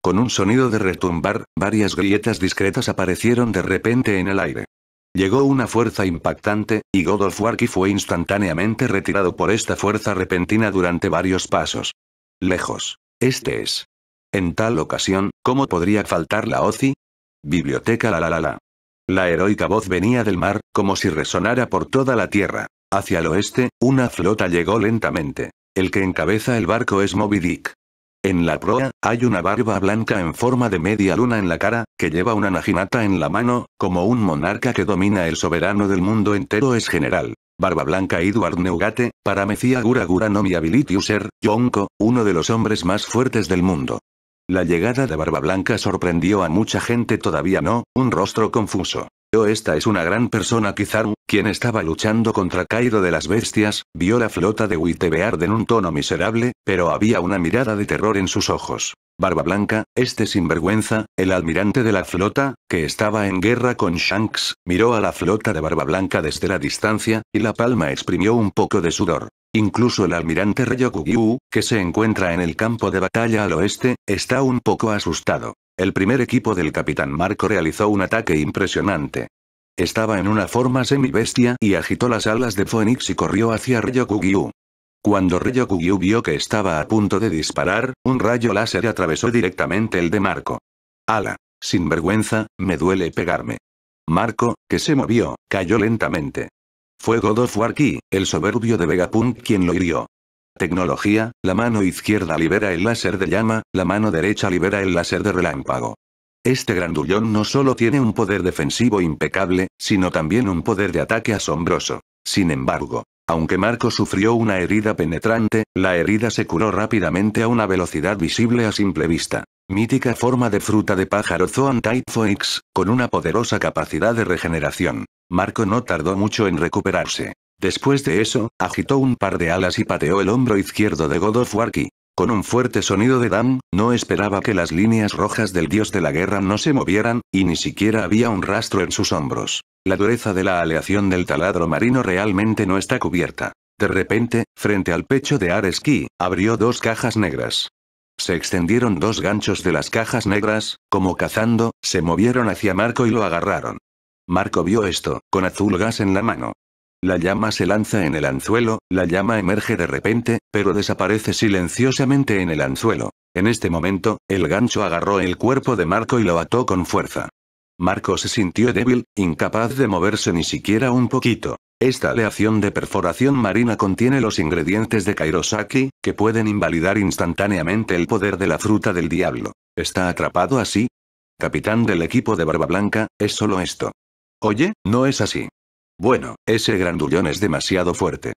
Con un sonido de retumbar, varias grietas discretas aparecieron de repente en el aire. Llegó una fuerza impactante, y God fue instantáneamente retirado por esta fuerza repentina durante varios pasos. Lejos. Este es. En tal ocasión, ¿cómo podría faltar la OCI? Biblioteca la la la la. La heroica voz venía del mar, como si resonara por toda la tierra. Hacia el oeste, una flota llegó lentamente. El que encabeza el barco es Moby Dick. En la proa, hay una barba blanca en forma de media luna en la cara, que lleva una naginata en la mano, como un monarca que domina el soberano del mundo entero es general. Barba Blanca Edward Neugate, para Mecía Gura Gura no mi user, Yonko, uno de los hombres más fuertes del mundo. La llegada de Barba Blanca sorprendió a mucha gente todavía no, un rostro confuso. Esta es una gran persona Kizaru, quien estaba luchando contra Kaido de las bestias, vio la flota de Witebeard en un tono miserable, pero había una mirada de terror en sus ojos. Barba Blanca, este sinvergüenza, el almirante de la flota, que estaba en guerra con Shanks, miró a la flota de Barba Blanca desde la distancia, y la palma exprimió un poco de sudor. Incluso el almirante Ryokugyu, que se encuentra en el campo de batalla al oeste, está un poco asustado. El primer equipo del capitán Marco realizó un ataque impresionante. Estaba en una forma semibestia y agitó las alas de Phoenix y corrió hacia Ryokugyu. Cuando Ryokugyu vio que estaba a punto de disparar, un rayo láser atravesó directamente el de Marco. ¡Ala! Sin vergüenza, me duele pegarme. Marco, que se movió, cayó lentamente. Fue God of el soberbio de Vegapunk quien lo hirió. Tecnología, la mano izquierda libera el láser de llama, la mano derecha libera el láser de relámpago. Este grandullón no solo tiene un poder defensivo impecable, sino también un poder de ataque asombroso. Sin embargo, aunque Marco sufrió una herida penetrante, la herida se curó rápidamente a una velocidad visible a simple vista. Mítica forma de fruta de pájaro Zoan Phoenix con una poderosa capacidad de regeneración. Marco no tardó mucho en recuperarse. Después de eso, agitó un par de alas y pateó el hombro izquierdo de God Con un fuerte sonido de Dan, no esperaba que las líneas rojas del dios de la guerra no se movieran, y ni siquiera había un rastro en sus hombros. La dureza de la aleación del taladro marino realmente no está cubierta. De repente, frente al pecho de Areski, abrió dos cajas negras. Se extendieron dos ganchos de las cajas negras, como cazando, se movieron hacia Marco y lo agarraron. Marco vio esto, con azul gas en la mano. La llama se lanza en el anzuelo, la llama emerge de repente, pero desaparece silenciosamente en el anzuelo. En este momento, el gancho agarró el cuerpo de Marco y lo ató con fuerza. Marco se sintió débil, incapaz de moverse ni siquiera un poquito. Esta aleación de perforación marina contiene los ingredientes de Kairosaki, que pueden invalidar instantáneamente el poder de la fruta del diablo. ¿Está atrapado así? Capitán del equipo de Barba Blanca, es solo esto. Oye, no es así. Bueno, ese grandullón es demasiado fuerte.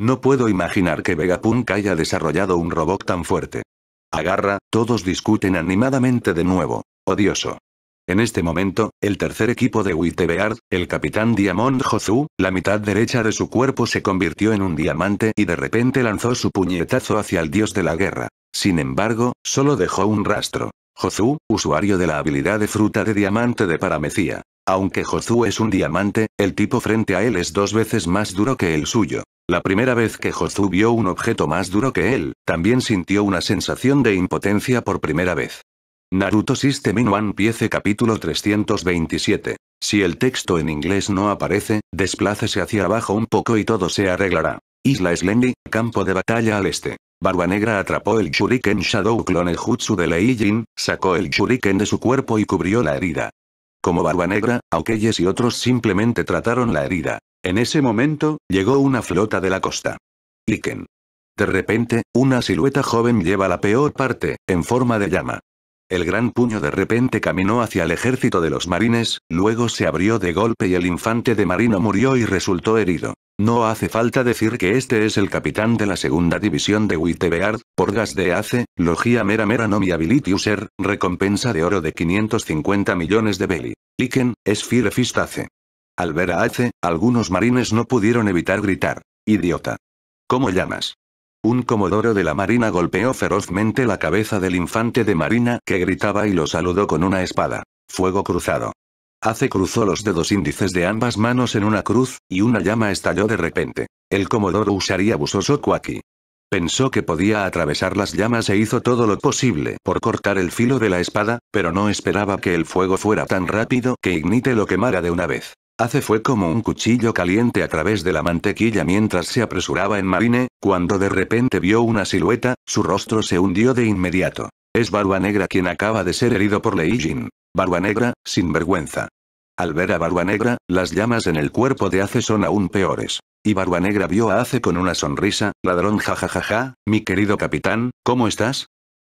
No puedo imaginar que Vegapunk haya desarrollado un robot tan fuerte. Agarra, todos discuten animadamente de nuevo. Odioso. En este momento, el tercer equipo de Witebeard, el capitán Diamond Jozu, la mitad derecha de su cuerpo se convirtió en un diamante y de repente lanzó su puñetazo hacia el dios de la guerra. Sin embargo, solo dejó un rastro. Jozu, usuario de la habilidad de fruta de diamante de paramecía. Aunque Jozu es un diamante, el tipo frente a él es dos veces más duro que el suyo. La primera vez que Jozu vio un objeto más duro que él, también sintió una sensación de impotencia por primera vez. Naruto System in One Piece capítulo 327. Si el texto en inglés no aparece, desplácese hacia abajo un poco y todo se arreglará. Isla Slendy, campo de batalla al este. Barba Negra atrapó el shuriken Shadow Clone Jutsu de Leijin, sacó el shuriken de su cuerpo y cubrió la herida. Como Barba Negra, Aukeyes y otros simplemente trataron la herida. En ese momento, llegó una flota de la costa. Iken. De repente, una silueta joven lleva la peor parte, en forma de llama. El gran puño de repente caminó hacia el ejército de los marines, luego se abrió de golpe y el infante de marino murió y resultó herido. No hace falta decir que este es el capitán de la segunda división de Wittebeard, por gas de ACE, Logia Mera Mera ability User, recompensa de oro de 550 millones de Beli. Liken, firefist Fistace. Al ver a ACE, algunos marines no pudieron evitar gritar. Idiota. ¿Cómo llamas? Un comodoro de la marina golpeó ferozmente la cabeza del infante de marina que gritaba y lo saludó con una espada. Fuego cruzado. Hace cruzó los dedos índices de ambas manos en una cruz, y una llama estalló de repente. El comodoro usaría busoso Kwaki. Pensó que podía atravesar las llamas e hizo todo lo posible por cortar el filo de la espada, pero no esperaba que el fuego fuera tan rápido que Ignite lo quemara de una vez. Hace fue como un cuchillo caliente a través de la mantequilla mientras se apresuraba en Marine, cuando de repente vio una silueta, su rostro se hundió de inmediato. Es Barba Negra quien acaba de ser herido por Lei Jin. Barba Negra, sin vergüenza. Al ver a Barba Negra, las llamas en el cuerpo de Ace son aún peores. Y Barba Negra vio a Ace con una sonrisa, ladrón jajajaja, mi querido capitán, ¿cómo estás?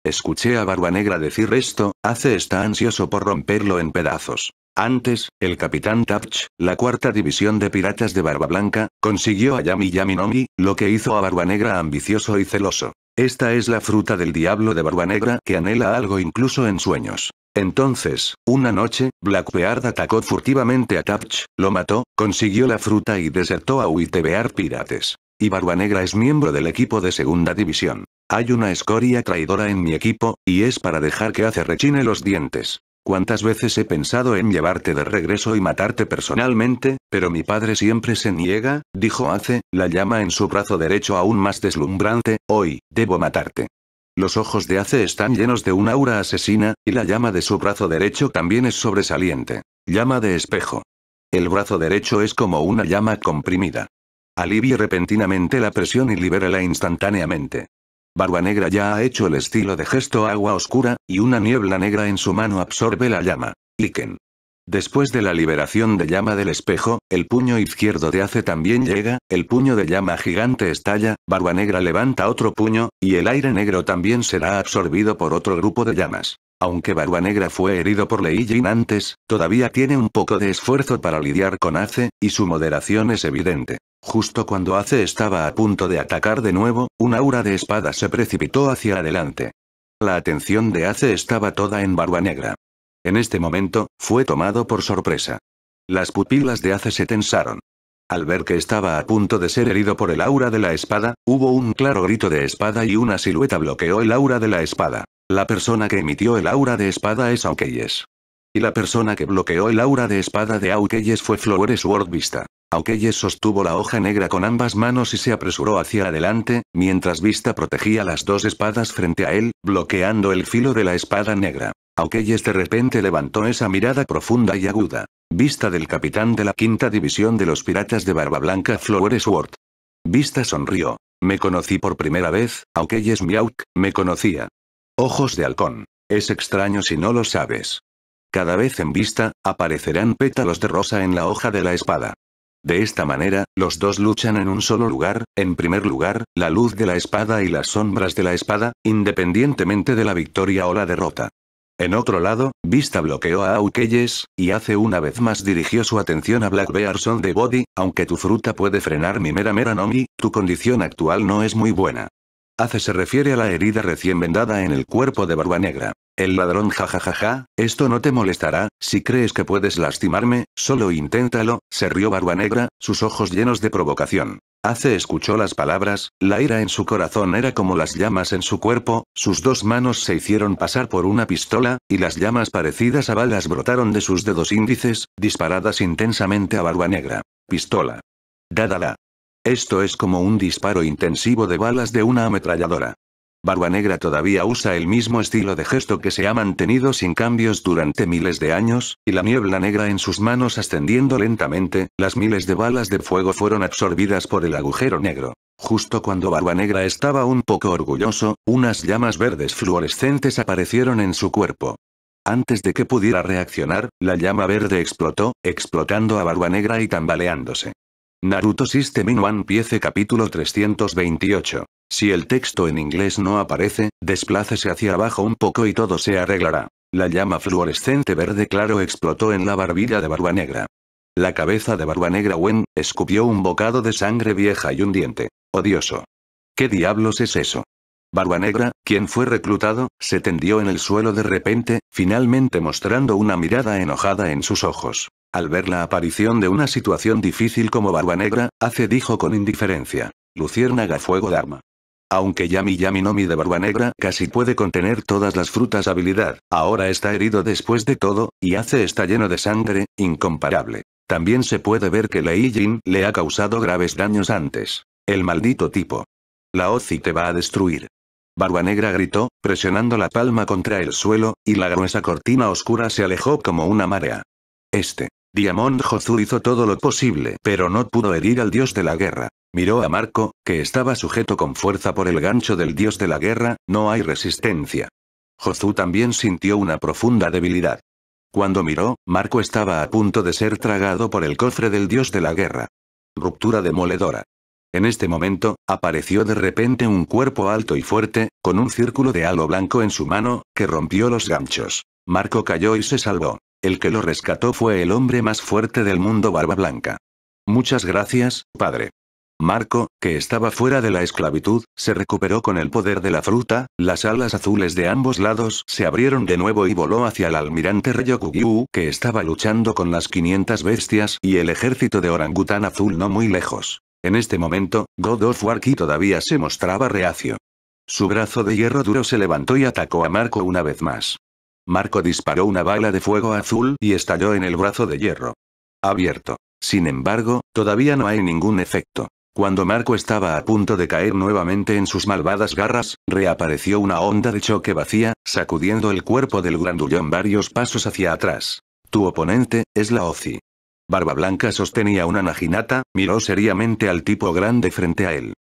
Escuché a Barba Negra decir esto, Ace está ansioso por romperlo en pedazos. Antes, el capitán Tapch, la cuarta división de piratas de Barba Blanca, consiguió a Yami Yami Nomi, lo que hizo a Barba Negra ambicioso y celoso. Esta es la fruta del diablo de barba negra que anhela algo incluso en sueños. Entonces, una noche, Blackbeard atacó furtivamente a Tapch, lo mató, consiguió la fruta y desertó a Whitebeard Pirates. Y Barba Negra es miembro del equipo de segunda división. Hay una escoria traidora en mi equipo, y es para dejar que hace rechine los dientes. Cuántas veces he pensado en llevarte de regreso y matarte personalmente, pero mi padre siempre se niega, dijo Ace, la llama en su brazo derecho aún más deslumbrante, hoy, debo matarte. Los ojos de Ace están llenos de un aura asesina, y la llama de su brazo derecho también es sobresaliente. Llama de espejo. El brazo derecho es como una llama comprimida. Alivie repentinamente la presión y libérala instantáneamente. Barba Negra ya ha hecho el estilo de gesto agua oscura, y una niebla negra en su mano absorbe la llama. Liken. Después de la liberación de llama del espejo, el puño izquierdo de Ace también llega, el puño de llama gigante estalla, Barba Negra levanta otro puño, y el aire negro también será absorbido por otro grupo de llamas. Aunque Barba Negra fue herido por Lei antes, todavía tiene un poco de esfuerzo para lidiar con Ace, y su moderación es evidente. Justo cuando Ace estaba a punto de atacar de nuevo, un aura de espada se precipitó hacia adelante. La atención de Ace estaba toda en Barba Negra. En este momento, fue tomado por sorpresa. Las pupilas de Ace se tensaron. Al ver que estaba a punto de ser herido por el aura de la espada, hubo un claro grito de espada y una silueta bloqueó el aura de la espada. La persona que emitió el aura de espada es Aukeyes. Y la persona que bloqueó el aura de espada de Aukeyes fue Flores World Vista. Aukeye sostuvo la hoja negra con ambas manos y se apresuró hacia adelante, mientras Vista protegía las dos espadas frente a él, bloqueando el filo de la espada negra. Aukeyes de repente levantó esa mirada profunda y aguda. Vista del capitán de la quinta división de los piratas de Barba Blanca Floresworth. Vista sonrió. Me conocí por primera vez, Aukeyes Miauk, me conocía. Ojos de halcón. Es extraño si no lo sabes. Cada vez en vista, aparecerán pétalos de rosa en la hoja de la espada. De esta manera, los dos luchan en un solo lugar, en primer lugar, la luz de la espada y las sombras de la espada, independientemente de la victoria o la derrota. En otro lado, Vista bloqueó a Aukeyes, y hace una vez más dirigió su atención a Black Bear Son de Body, aunque tu fruta puede frenar mi mera mera nomi, tu condición actual no es muy buena. Hace se refiere a la herida recién vendada en el cuerpo de Barba Negra. El ladrón jajajaja, esto no te molestará, si crees que puedes lastimarme, solo inténtalo, se rió Barba Negra, sus ojos llenos de provocación. Hace escuchó las palabras, la ira en su corazón era como las llamas en su cuerpo, sus dos manos se hicieron pasar por una pistola, y las llamas parecidas a balas brotaron de sus dedos índices, disparadas intensamente a Barba Negra. Pistola. Dadala. Esto es como un disparo intensivo de balas de una ametralladora. Barba Negra todavía usa el mismo estilo de gesto que se ha mantenido sin cambios durante miles de años, y la niebla negra en sus manos ascendiendo lentamente, las miles de balas de fuego fueron absorbidas por el agujero negro. Justo cuando Barba Negra estaba un poco orgulloso, unas llamas verdes fluorescentes aparecieron en su cuerpo. Antes de que pudiera reaccionar, la llama verde explotó, explotando a Barba Negra y tambaleándose. Naruto System in One Piece capítulo 328 si el texto en inglés no aparece, desplácese hacia abajo un poco y todo se arreglará. La llama fluorescente verde claro explotó en la barbilla de Barba Negra. La cabeza de Barba Negra Wen escupió un bocado de sangre vieja y un diente. Odioso. ¿Qué diablos es eso? Barba Negra, quien fue reclutado, se tendió en el suelo de repente, finalmente mostrando una mirada enojada en sus ojos. Al ver la aparición de una situación difícil como Barba Negra, Ace dijo con indiferencia. Luciérnaga Fuego arma. Aunque Yami Yami Nomi de Barba Negra casi puede contener todas las frutas habilidad, ahora está herido después de todo, y hace está lleno de sangre, incomparable. También se puede ver que Lei Jin le ha causado graves daños antes. El maldito tipo. La Ozi te va a destruir. Barba Negra gritó, presionando la palma contra el suelo, y la gruesa cortina oscura se alejó como una marea. Este. Diamond Jozu hizo todo lo posible pero no pudo herir al dios de la guerra. Miró a Marco, que estaba sujeto con fuerza por el gancho del dios de la guerra, no hay resistencia. Jozu también sintió una profunda debilidad. Cuando miró, Marco estaba a punto de ser tragado por el cofre del dios de la guerra. Ruptura demoledora. En este momento, apareció de repente un cuerpo alto y fuerte, con un círculo de halo blanco en su mano, que rompió los ganchos. Marco cayó y se salvó. El que lo rescató fue el hombre más fuerte del mundo barba blanca. Muchas gracias, padre. Marco, que estaba fuera de la esclavitud, se recuperó con el poder de la fruta, las alas azules de ambos lados se abrieron de nuevo y voló hacia el almirante Ryokugyu, que estaba luchando con las 500 bestias y el ejército de orangután azul no muy lejos. En este momento, God of todavía se mostraba reacio. Su brazo de hierro duro se levantó y atacó a Marco una vez más. Marco disparó una bala de fuego azul y estalló en el brazo de hierro. Abierto. Sin embargo, todavía no hay ningún efecto. Cuando Marco estaba a punto de caer nuevamente en sus malvadas garras, reapareció una onda de choque vacía, sacudiendo el cuerpo del grandullón varios pasos hacia atrás. Tu oponente, es la OCI. Barba Blanca sostenía una naginata, miró seriamente al tipo grande frente a él.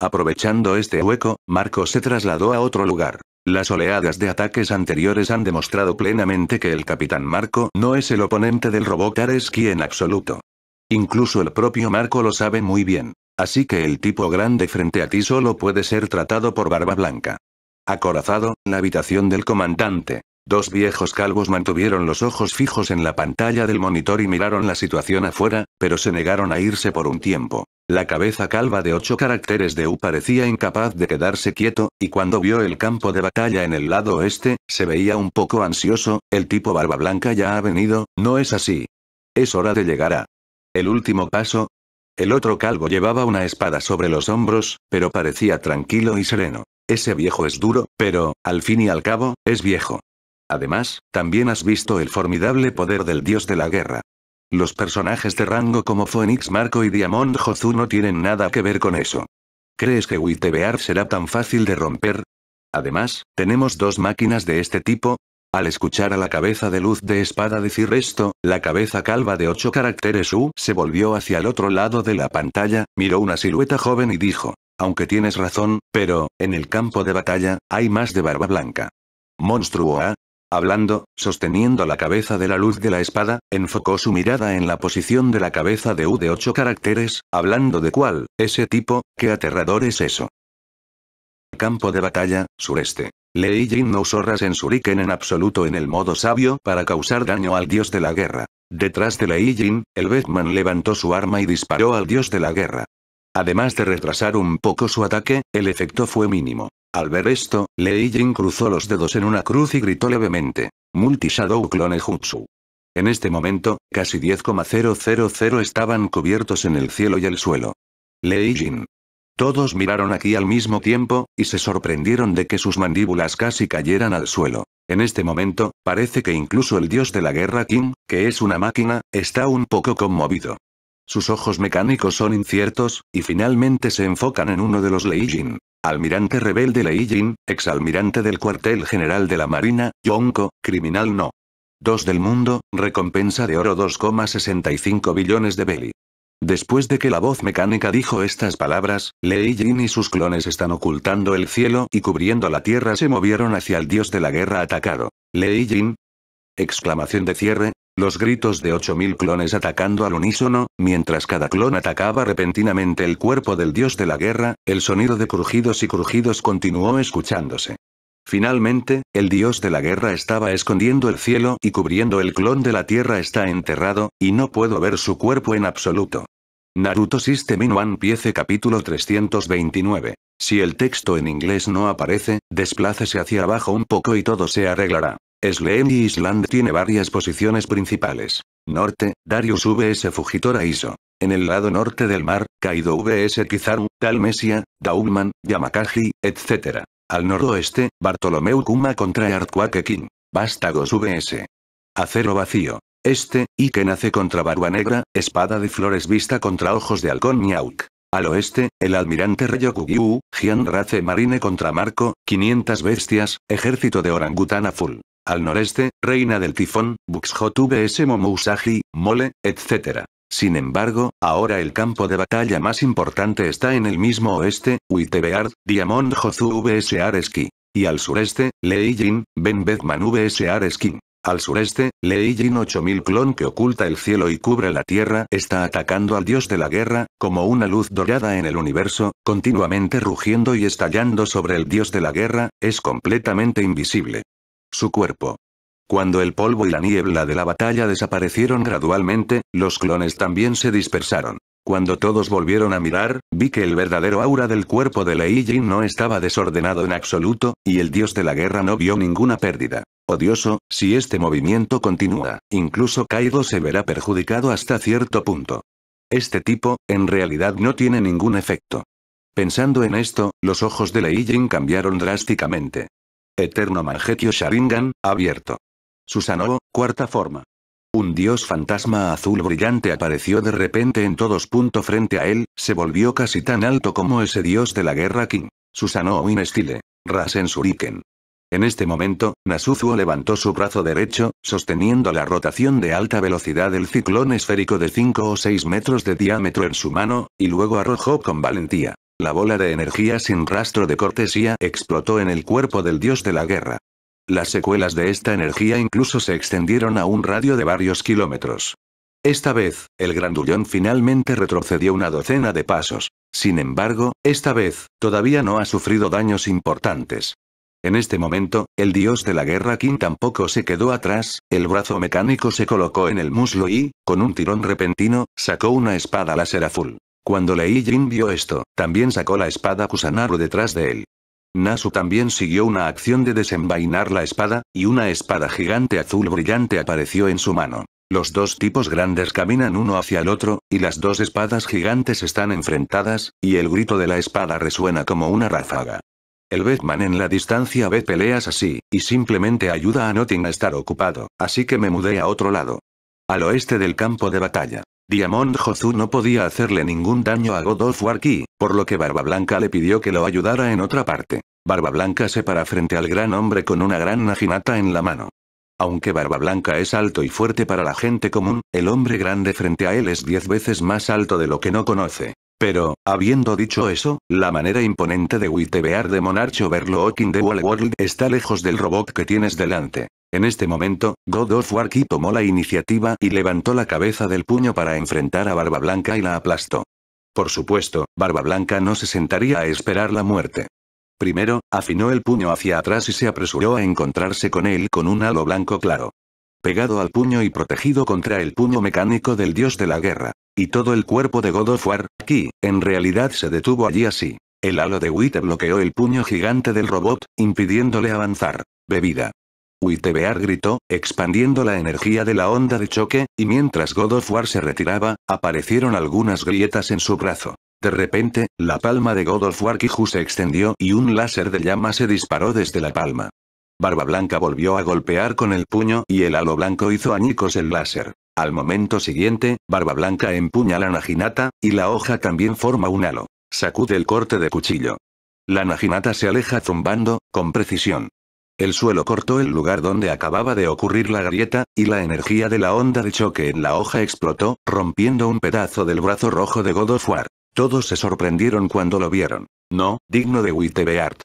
Aprovechando este hueco, Marco se trasladó a otro lugar. Las oleadas de ataques anteriores han demostrado plenamente que el Capitán Marco no es el oponente del robot Areski en absoluto. Incluso el propio Marco lo sabe muy bien. Así que el tipo grande frente a ti solo puede ser tratado por barba blanca. Acorazado, la habitación del comandante. Dos viejos calvos mantuvieron los ojos fijos en la pantalla del monitor y miraron la situación afuera, pero se negaron a irse por un tiempo. La cabeza calva de ocho caracteres de U parecía incapaz de quedarse quieto, y cuando vio el campo de batalla en el lado oeste, se veía un poco ansioso, el tipo barba blanca ya ha venido, ¿no es así? Es hora de llegar a... El último paso. El otro calvo llevaba una espada sobre los hombros, pero parecía tranquilo y sereno. Ese viejo es duro, pero, al fin y al cabo, es viejo. Además, también has visto el formidable poder del dios de la guerra. Los personajes de rango como Phoenix Marco y Diamond Jozu no tienen nada que ver con eso. ¿Crees que Witebear será tan fácil de romper? Además, tenemos dos máquinas de este tipo, al escuchar a la cabeza de luz de espada decir esto, la cabeza calva de ocho caracteres U se volvió hacia el otro lado de la pantalla, miró una silueta joven y dijo, aunque tienes razón, pero, en el campo de batalla, hay más de barba blanca. Monstruo A. Hablando, sosteniendo la cabeza de la luz de la espada, enfocó su mirada en la posición de la cabeza de U de ocho caracteres, hablando de cuál, ese tipo, qué aterrador es eso. Campo de batalla, sureste. Lei Jin no usó Rasen Shuriken en absoluto en el modo sabio para causar daño al dios de la guerra. Detrás de Lei Jin, el Batman levantó su arma y disparó al dios de la guerra. Además de retrasar un poco su ataque, el efecto fue mínimo. Al ver esto, Lei Jin cruzó los dedos en una cruz y gritó levemente. Multi Shadow Clone Jutsu. En este momento, casi 10,000 estaban cubiertos en el cielo y el suelo. Lei Jin. Todos miraron aquí al mismo tiempo, y se sorprendieron de que sus mandíbulas casi cayeran al suelo. En este momento, parece que incluso el dios de la guerra Kim, que es una máquina, está un poco conmovido. Sus ojos mecánicos son inciertos, y finalmente se enfocan en uno de los Lei Jin. Almirante rebelde Lei Jin, exalmirante del cuartel general de la Marina, Yonko, criminal no. 2 del mundo, recompensa de oro 2,65 billones de beli. Después de que la voz mecánica dijo estas palabras, Lei Jin y sus clones están ocultando el cielo y cubriendo la tierra se movieron hacia el dios de la guerra atacado. Lei Jin. Exclamación de cierre, los gritos de 8.000 clones atacando al unísono, mientras cada clon atacaba repentinamente el cuerpo del dios de la guerra, el sonido de crujidos y crujidos continuó escuchándose. Finalmente, el dios de la guerra estaba escondiendo el cielo y cubriendo el clon de la tierra está enterrado, y no puedo ver su cuerpo en absoluto. Naruto System in One Piece capítulo 329. Si el texto en inglés no aparece, desplácese hacia abajo un poco y todo se arreglará. y Island tiene varias posiciones principales. Norte, Darius vs Fujitora Iso. En el lado norte del mar, Kaido vs Kizaru, Dalmesia, Daugman, Yamakaji, etc. Al noroeste, Bartolomeu Kuma contra Artquake King. Vástagos vs. Acero vacío este, y que nace contra Barba Negra, espada de flores vista contra ojos de halcón Miauk. Al oeste, el almirante Ryokugyu, Gian Race Marine contra Marco, 500 bestias, ejército de orangutana full. Al noreste, reina del tifón, Buxhot vs Momusagi, Mole, etc. Sin embargo, ahora el campo de batalla más importante está en el mismo oeste, Uitebeard, Diamond Jozu vs Areski. Y al sureste, Leijin, Ben bethman vs Areski. Al sureste, Lei Jin 8000 clon que oculta el cielo y cubre la tierra está atacando al dios de la guerra, como una luz dorada en el universo, continuamente rugiendo y estallando sobre el dios de la guerra, es completamente invisible. Su cuerpo. Cuando el polvo y la niebla de la batalla desaparecieron gradualmente, los clones también se dispersaron. Cuando todos volvieron a mirar, vi que el verdadero aura del cuerpo de Lei Jin no estaba desordenado en absoluto, y el dios de la guerra no vio ninguna pérdida. Odioso, si este movimiento continúa, incluso Kaido se verá perjudicado hasta cierto punto. Este tipo, en realidad no tiene ningún efecto. Pensando en esto, los ojos de Lei Jin cambiaron drásticamente. Eterno Mangekyo Sharingan, abierto. Susanoo, cuarta forma. Un dios fantasma azul brillante apareció de repente en todos puntos frente a él, se volvió casi tan alto como ese dios de la guerra King. Susanoo in Rasen Suriken. En este momento, Nasuzuo levantó su brazo derecho, sosteniendo la rotación de alta velocidad del ciclón esférico de 5 o 6 metros de diámetro en su mano, y luego arrojó con valentía. La bola de energía sin rastro de cortesía explotó en el cuerpo del dios de la guerra. Las secuelas de esta energía incluso se extendieron a un radio de varios kilómetros. Esta vez, el grandullón finalmente retrocedió una docena de pasos. Sin embargo, esta vez, todavía no ha sufrido daños importantes. En este momento, el dios de la guerra King tampoco se quedó atrás, el brazo mecánico se colocó en el muslo y, con un tirón repentino, sacó una espada láser azul. Cuando Lei Jin vio esto, también sacó la espada Kusanaru detrás de él. Nasu también siguió una acción de desenvainar la espada, y una espada gigante azul brillante apareció en su mano. Los dos tipos grandes caminan uno hacia el otro, y las dos espadas gigantes están enfrentadas, y el grito de la espada resuena como una ráfaga. El Batman en la distancia ve peleas así, y simplemente ayuda a Notting a estar ocupado, así que me mudé a otro lado. Al oeste del campo de batalla. Diamond Jozu no podía hacerle ningún daño a Godolph Warki, por lo que Barba Blanca le pidió que lo ayudara en otra parte. Barba Blanca se para frente al gran hombre con una gran naginata en la mano. Aunque Barba Blanca es alto y fuerte para la gente común, el hombre grande frente a él es diez veces más alto de lo que no conoce. Pero, habiendo dicho eso, la manera imponente de Witebear de Monarch verlo in the Wall World está lejos del robot que tienes delante. En este momento, God of War tomó la iniciativa y levantó la cabeza del puño para enfrentar a Barba Blanca y la aplastó. Por supuesto, Barba Blanca no se sentaría a esperar la muerte. Primero, afinó el puño hacia atrás y se apresuró a encontrarse con él con un halo blanco claro. Pegado al puño y protegido contra el puño mecánico del dios de la guerra. Y todo el cuerpo de God of aquí, en realidad se detuvo allí así. El halo de Witte bloqueó el puño gigante del robot, impidiéndole avanzar. Bebida. Wittebear gritó, expandiendo la energía de la onda de choque, y mientras God War se retiraba, aparecieron algunas grietas en su brazo. De repente, la palma de God of se extendió y un láser de llama se disparó desde la palma. Barba Blanca volvió a golpear con el puño y el halo blanco hizo añicos el láser. Al momento siguiente, Barba Blanca empuña la Naginata, y la hoja también forma un halo. Sacude el corte de cuchillo. La Naginata se aleja zumbando, con precisión. El suelo cortó el lugar donde acababa de ocurrir la grieta, y la energía de la onda de choque en la hoja explotó, rompiendo un pedazo del brazo rojo de War. Todos se sorprendieron cuando lo vieron. No, digno de Wittebeart.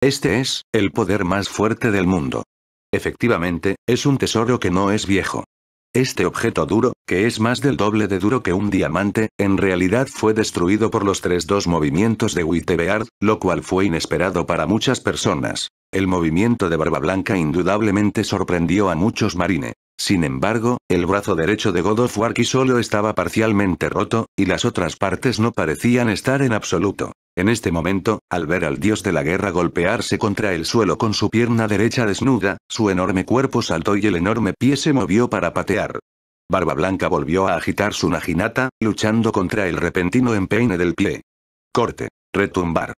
Este es, el poder más fuerte del mundo. Efectivamente, es un tesoro que no es viejo. Este objeto duro, que es más del doble de duro que un diamante, en realidad fue destruido por los 3-2 movimientos de Wittebeard, lo cual fue inesperado para muchas personas. El movimiento de Barba Blanca indudablemente sorprendió a muchos marine. Sin embargo, el brazo derecho de God of solo estaba parcialmente roto, y las otras partes no parecían estar en absoluto. En este momento, al ver al dios de la guerra golpearse contra el suelo con su pierna derecha desnuda, su enorme cuerpo saltó y el enorme pie se movió para patear. Barba Blanca volvió a agitar su naginata, luchando contra el repentino empeine del pie. Corte. Retumbar.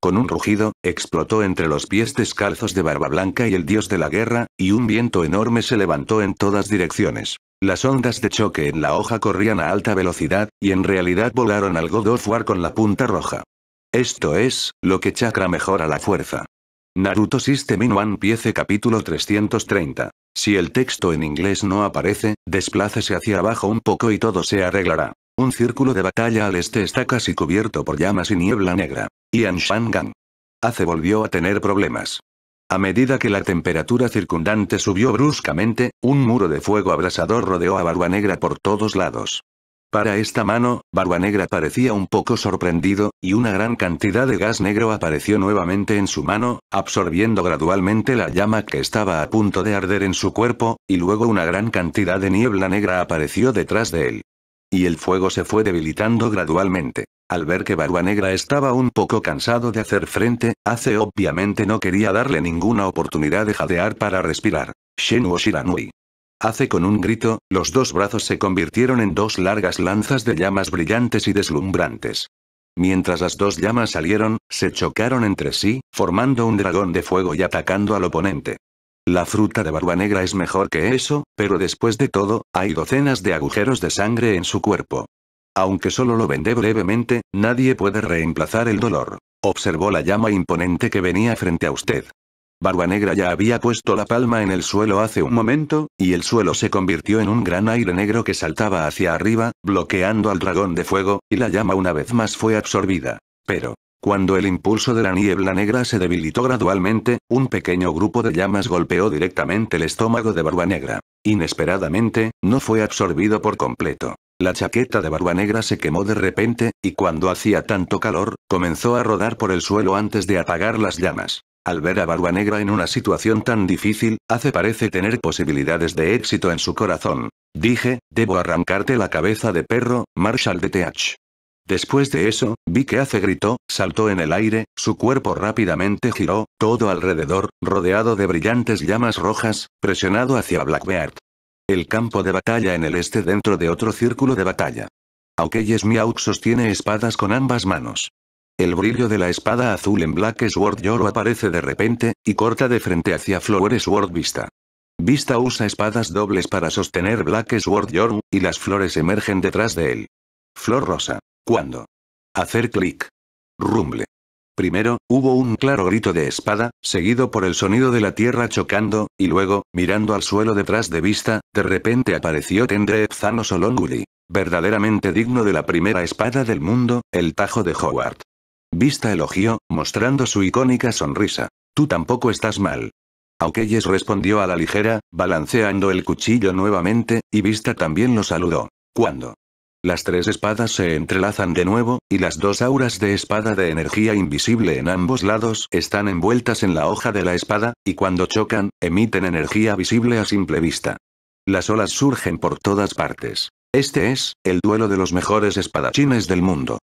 Con un rugido, explotó entre los pies descalzos de Barba Blanca y el dios de la guerra, y un viento enorme se levantó en todas direcciones. Las ondas de choque en la hoja corrían a alta velocidad, y en realidad volaron al God War con la punta roja. Esto es, lo que chakra mejora la fuerza. Naruto System in One Piece capítulo 330. Si el texto en inglés no aparece, desplácese hacia abajo un poco y todo se arreglará. Un círculo de batalla al este está casi cubierto por llamas y niebla negra. Ian Shangan. Hace volvió a tener problemas. A medida que la temperatura circundante subió bruscamente, un muro de fuego abrasador rodeó a Barua Negra por todos lados. Para esta mano, Barba Negra parecía un poco sorprendido, y una gran cantidad de gas negro apareció nuevamente en su mano, absorbiendo gradualmente la llama que estaba a punto de arder en su cuerpo, y luego una gran cantidad de niebla negra apareció detrás de él. Y el fuego se fue debilitando gradualmente. Al ver que Barba Negra estaba un poco cansado de hacer frente, Ace obviamente no quería darle ninguna oportunidad de jadear para respirar. Shenuo Shiranui. Hace con un grito, los dos brazos se convirtieron en dos largas lanzas de llamas brillantes y deslumbrantes. Mientras las dos llamas salieron, se chocaron entre sí, formando un dragón de fuego y atacando al oponente. La fruta de barba negra es mejor que eso, pero después de todo, hay docenas de agujeros de sangre en su cuerpo. Aunque solo lo vende brevemente, nadie puede reemplazar el dolor. Observó la llama imponente que venía frente a usted. Barba ya había puesto la palma en el suelo hace un momento, y el suelo se convirtió en un gran aire negro que saltaba hacia arriba, bloqueando al dragón de fuego, y la llama una vez más fue absorbida. Pero, cuando el impulso de la niebla negra se debilitó gradualmente, un pequeño grupo de llamas golpeó directamente el estómago de Barba Inesperadamente, no fue absorbido por completo. La chaqueta de Barba se quemó de repente, y cuando hacía tanto calor, comenzó a rodar por el suelo antes de apagar las llamas. Al ver a Barba Negra en una situación tan difícil, hace parece tener posibilidades de éxito en su corazón. Dije, debo arrancarte la cabeza de perro, Marshall de TH. Después de eso, vi que Hace gritó, saltó en el aire, su cuerpo rápidamente giró, todo alrededor, rodeado de brillantes llamas rojas, presionado hacia Blackbeard. El campo de batalla en el este dentro de otro círculo de batalla. Aunque Aux sostiene espadas con ambas manos. El brillo de la espada azul en Black Sword Yoru aparece de repente, y corta de frente hacia Flower Sword Vista. Vista usa espadas dobles para sostener Black Sword Yoru, y las flores emergen detrás de él. Flor rosa. ¿Cuándo? Hacer clic. Rumble. Primero, hubo un claro grito de espada, seguido por el sonido de la tierra chocando, y luego, mirando al suelo detrás de vista, de repente apareció Tendre Epzano Solonguli. Verdaderamente digno de la primera espada del mundo, el Tajo de Howard. Vista elogió, mostrando su icónica sonrisa. Tú tampoco estás mal. Aukeyes respondió a la ligera, balanceando el cuchillo nuevamente, y Vista también lo saludó. ¿Cuándo? Las tres espadas se entrelazan de nuevo, y las dos auras de espada de energía invisible en ambos lados están envueltas en la hoja de la espada, y cuando chocan, emiten energía visible a simple vista. Las olas surgen por todas partes. Este es, el duelo de los mejores espadachines del mundo.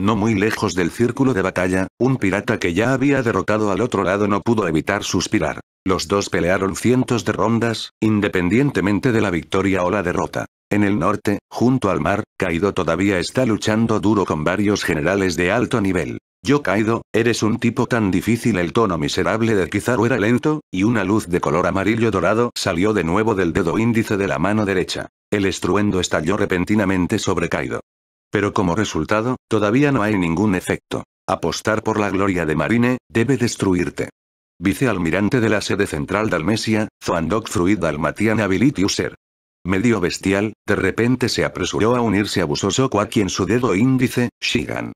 No muy lejos del círculo de batalla, un pirata que ya había derrotado al otro lado no pudo evitar suspirar. Los dos pelearon cientos de rondas, independientemente de la victoria o la derrota. En el norte, junto al mar, Kaido todavía está luchando duro con varios generales de alto nivel. Yo Kaido, eres un tipo tan difícil el tono miserable de Kizaru era lento, y una luz de color amarillo dorado salió de nuevo del dedo índice de la mano derecha. El estruendo estalló repentinamente sobre Kaido. Pero como resultado, todavía no hay ningún efecto. Apostar por la gloria de Marine, debe destruirte. Vicealmirante de la sede central Dalmesia, Zoandok Fruit Dalmatian Ability User. Medio bestial, de repente se apresuró a unirse a a quien su dedo índice, Shigan.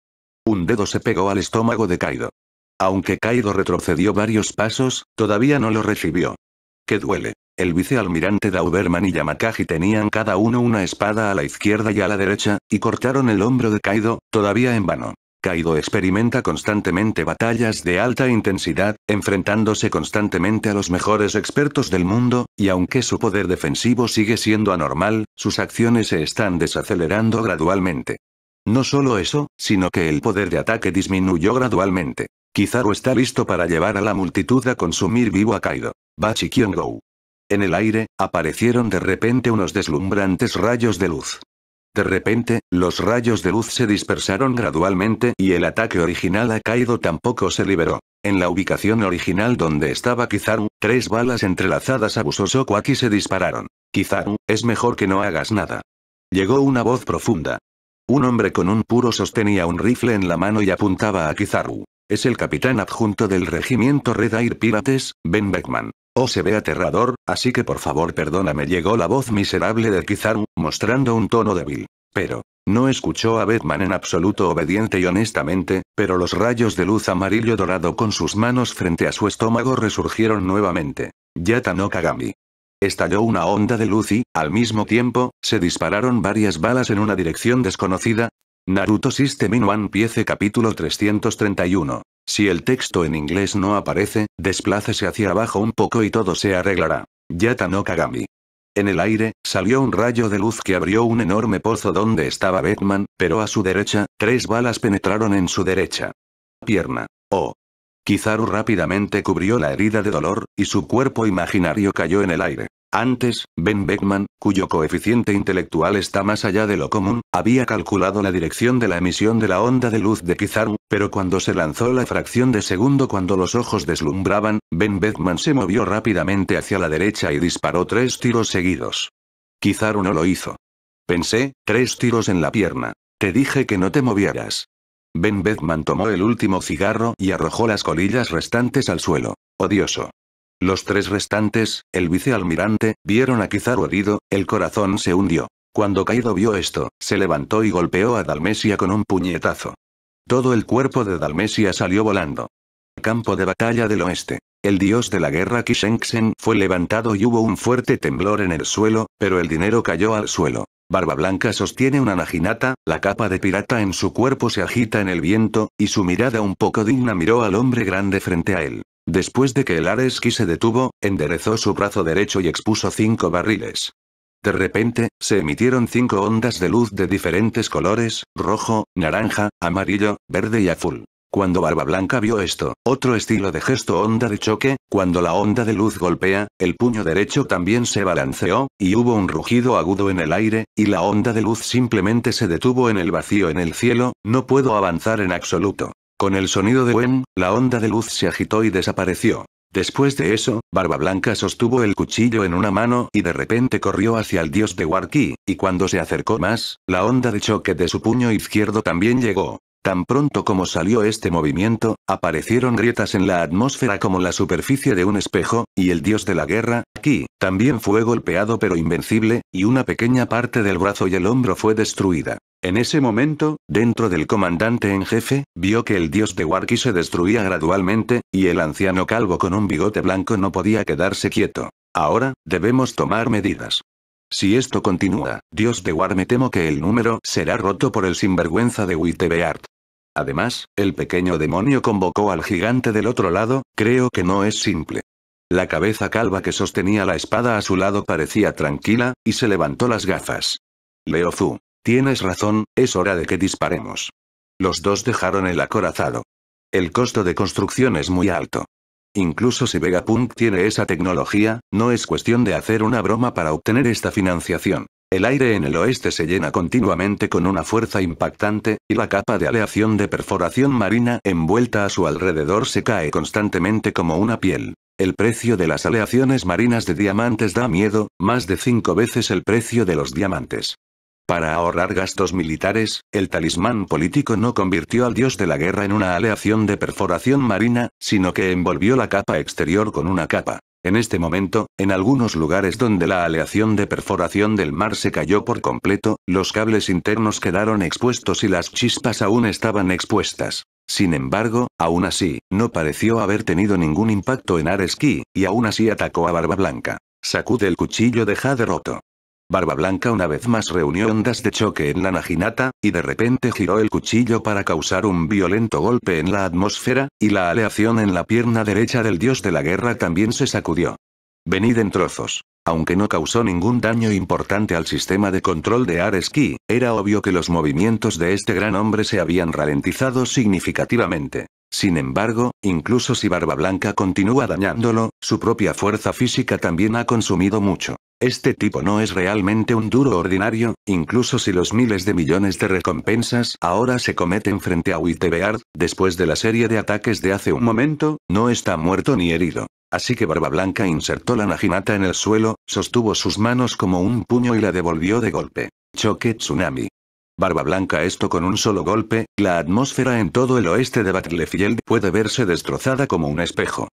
Un dedo se pegó al estómago de Kaido. Aunque Kaido retrocedió varios pasos, todavía no lo recibió que duele! El vicealmirante Dauberman y Yamakaji tenían cada uno una espada a la izquierda y a la derecha, y cortaron el hombro de Kaido, todavía en vano. Kaido experimenta constantemente batallas de alta intensidad, enfrentándose constantemente a los mejores expertos del mundo, y aunque su poder defensivo sigue siendo anormal, sus acciones se están desacelerando gradualmente. No solo eso, sino que el poder de ataque disminuyó gradualmente. Kizaru está listo para llevar a la multitud a consumir vivo a Kaido. Bachi go. En el aire, aparecieron de repente unos deslumbrantes rayos de luz. De repente, los rayos de luz se dispersaron gradualmente y el ataque original a Kaido tampoco se liberó. En la ubicación original donde estaba Kizaru, tres balas entrelazadas a Busosokuaki se dispararon. Kizaru, es mejor que no hagas nada. Llegó una voz profunda. Un hombre con un puro sostenía un rifle en la mano y apuntaba a Kizaru. Es el capitán adjunto del regimiento Red Air Pirates, Ben Beckman. Oh, se ve aterrador, así que por favor perdóname, llegó la voz miserable de Kizaru, mostrando un tono débil. Pero, no escuchó a Batman en absoluto obediente y honestamente, pero los rayos de luz amarillo dorado con sus manos frente a su estómago resurgieron nuevamente. Yata no Kagami. Estalló una onda de luz y, al mismo tiempo, se dispararon varias balas en una dirección desconocida, Naruto System in One Piece capítulo 331. Si el texto en inglés no aparece, desplácese hacia abajo un poco y todo se arreglará. Yata no Kagami. En el aire, salió un rayo de luz que abrió un enorme pozo donde estaba Batman, pero a su derecha, tres balas penetraron en su derecha. Pierna. Oh. Kizaru rápidamente cubrió la herida de dolor, y su cuerpo imaginario cayó en el aire. Antes, Ben Beckman, cuyo coeficiente intelectual está más allá de lo común, había calculado la dirección de la emisión de la onda de luz de Kizaru, pero cuando se lanzó la fracción de segundo cuando los ojos deslumbraban, Ben Beckman se movió rápidamente hacia la derecha y disparó tres tiros seguidos. Kizaru no lo hizo. Pensé, tres tiros en la pierna. Te dije que no te movieras. Ben Bethman tomó el último cigarro y arrojó las colillas restantes al suelo. Odioso. Los tres restantes, el vicealmirante, vieron a Kizaru herido, el corazón se hundió. Cuando Kaido vio esto, se levantó y golpeó a Dalmesia con un puñetazo. Todo el cuerpo de Dalmesia salió volando. Campo de batalla del oeste. El dios de la guerra Kishenksen fue levantado y hubo un fuerte temblor en el suelo, pero el dinero cayó al suelo. Barba Blanca sostiene una naginata, la capa de pirata en su cuerpo se agita en el viento, y su mirada un poco digna miró al hombre grande frente a él. Después de que el Areski se detuvo, enderezó su brazo derecho y expuso cinco barriles. De repente, se emitieron cinco ondas de luz de diferentes colores, rojo, naranja, amarillo, verde y azul. Cuando Barba Blanca vio esto, otro estilo de gesto onda de choque, cuando la onda de luz golpea, el puño derecho también se balanceó, y hubo un rugido agudo en el aire, y la onda de luz simplemente se detuvo en el vacío en el cielo, no puedo avanzar en absoluto. Con el sonido de Wen, la onda de luz se agitó y desapareció. Después de eso, Barba Blanca sostuvo el cuchillo en una mano y de repente corrió hacia el dios de Warki, y cuando se acercó más, la onda de choque de su puño izquierdo también llegó. Tan pronto como salió este movimiento, aparecieron grietas en la atmósfera como la superficie de un espejo, y el dios de la guerra, Ki, también fue golpeado pero invencible, y una pequeña parte del brazo y el hombro fue destruida. En ese momento, dentro del comandante en jefe, vio que el dios de Warki se destruía gradualmente, y el anciano calvo con un bigote blanco no podía quedarse quieto. Ahora, debemos tomar medidas. Si esto continúa, Dios de War me temo que el número será roto por el sinvergüenza de Wittebeard. Además, el pequeño demonio convocó al gigante del otro lado, creo que no es simple. La cabeza calva que sostenía la espada a su lado parecía tranquila, y se levantó las gafas. Leo Tienes razón, es hora de que disparemos. Los dos dejaron el acorazado. El costo de construcción es muy alto. Incluso si Vegapunk tiene esa tecnología, no es cuestión de hacer una broma para obtener esta financiación. El aire en el oeste se llena continuamente con una fuerza impactante, y la capa de aleación de perforación marina envuelta a su alrededor se cae constantemente como una piel. El precio de las aleaciones marinas de diamantes da miedo, más de cinco veces el precio de los diamantes. Para ahorrar gastos militares, el talismán político no convirtió al dios de la guerra en una aleación de perforación marina, sino que envolvió la capa exterior con una capa. En este momento, en algunos lugares donde la aleación de perforación del mar se cayó por completo, los cables internos quedaron expuestos y las chispas aún estaban expuestas. Sin embargo, aún así, no pareció haber tenido ningún impacto en Areski, y aún así atacó a Barba Blanca. Sacude el cuchillo de Jade roto. Barba Blanca una vez más reunió ondas de choque en la naginata, y de repente giró el cuchillo para causar un violento golpe en la atmósfera, y la aleación en la pierna derecha del dios de la guerra también se sacudió. Venid en trozos. Aunque no causó ningún daño importante al sistema de control de Areski, era obvio que los movimientos de este gran hombre se habían ralentizado significativamente. Sin embargo, incluso si Barba Blanca continúa dañándolo, su propia fuerza física también ha consumido mucho. Este tipo no es realmente un duro ordinario, incluso si los miles de millones de recompensas ahora se cometen frente a Wittebeard, después de la serie de ataques de hace un momento, no está muerto ni herido. Así que Barba Blanca insertó la naginata en el suelo, sostuvo sus manos como un puño y la devolvió de golpe. Choque tsunami. Barba Blanca esto con un solo golpe, la atmósfera en todo el oeste de Battlefield puede verse destrozada como un espejo.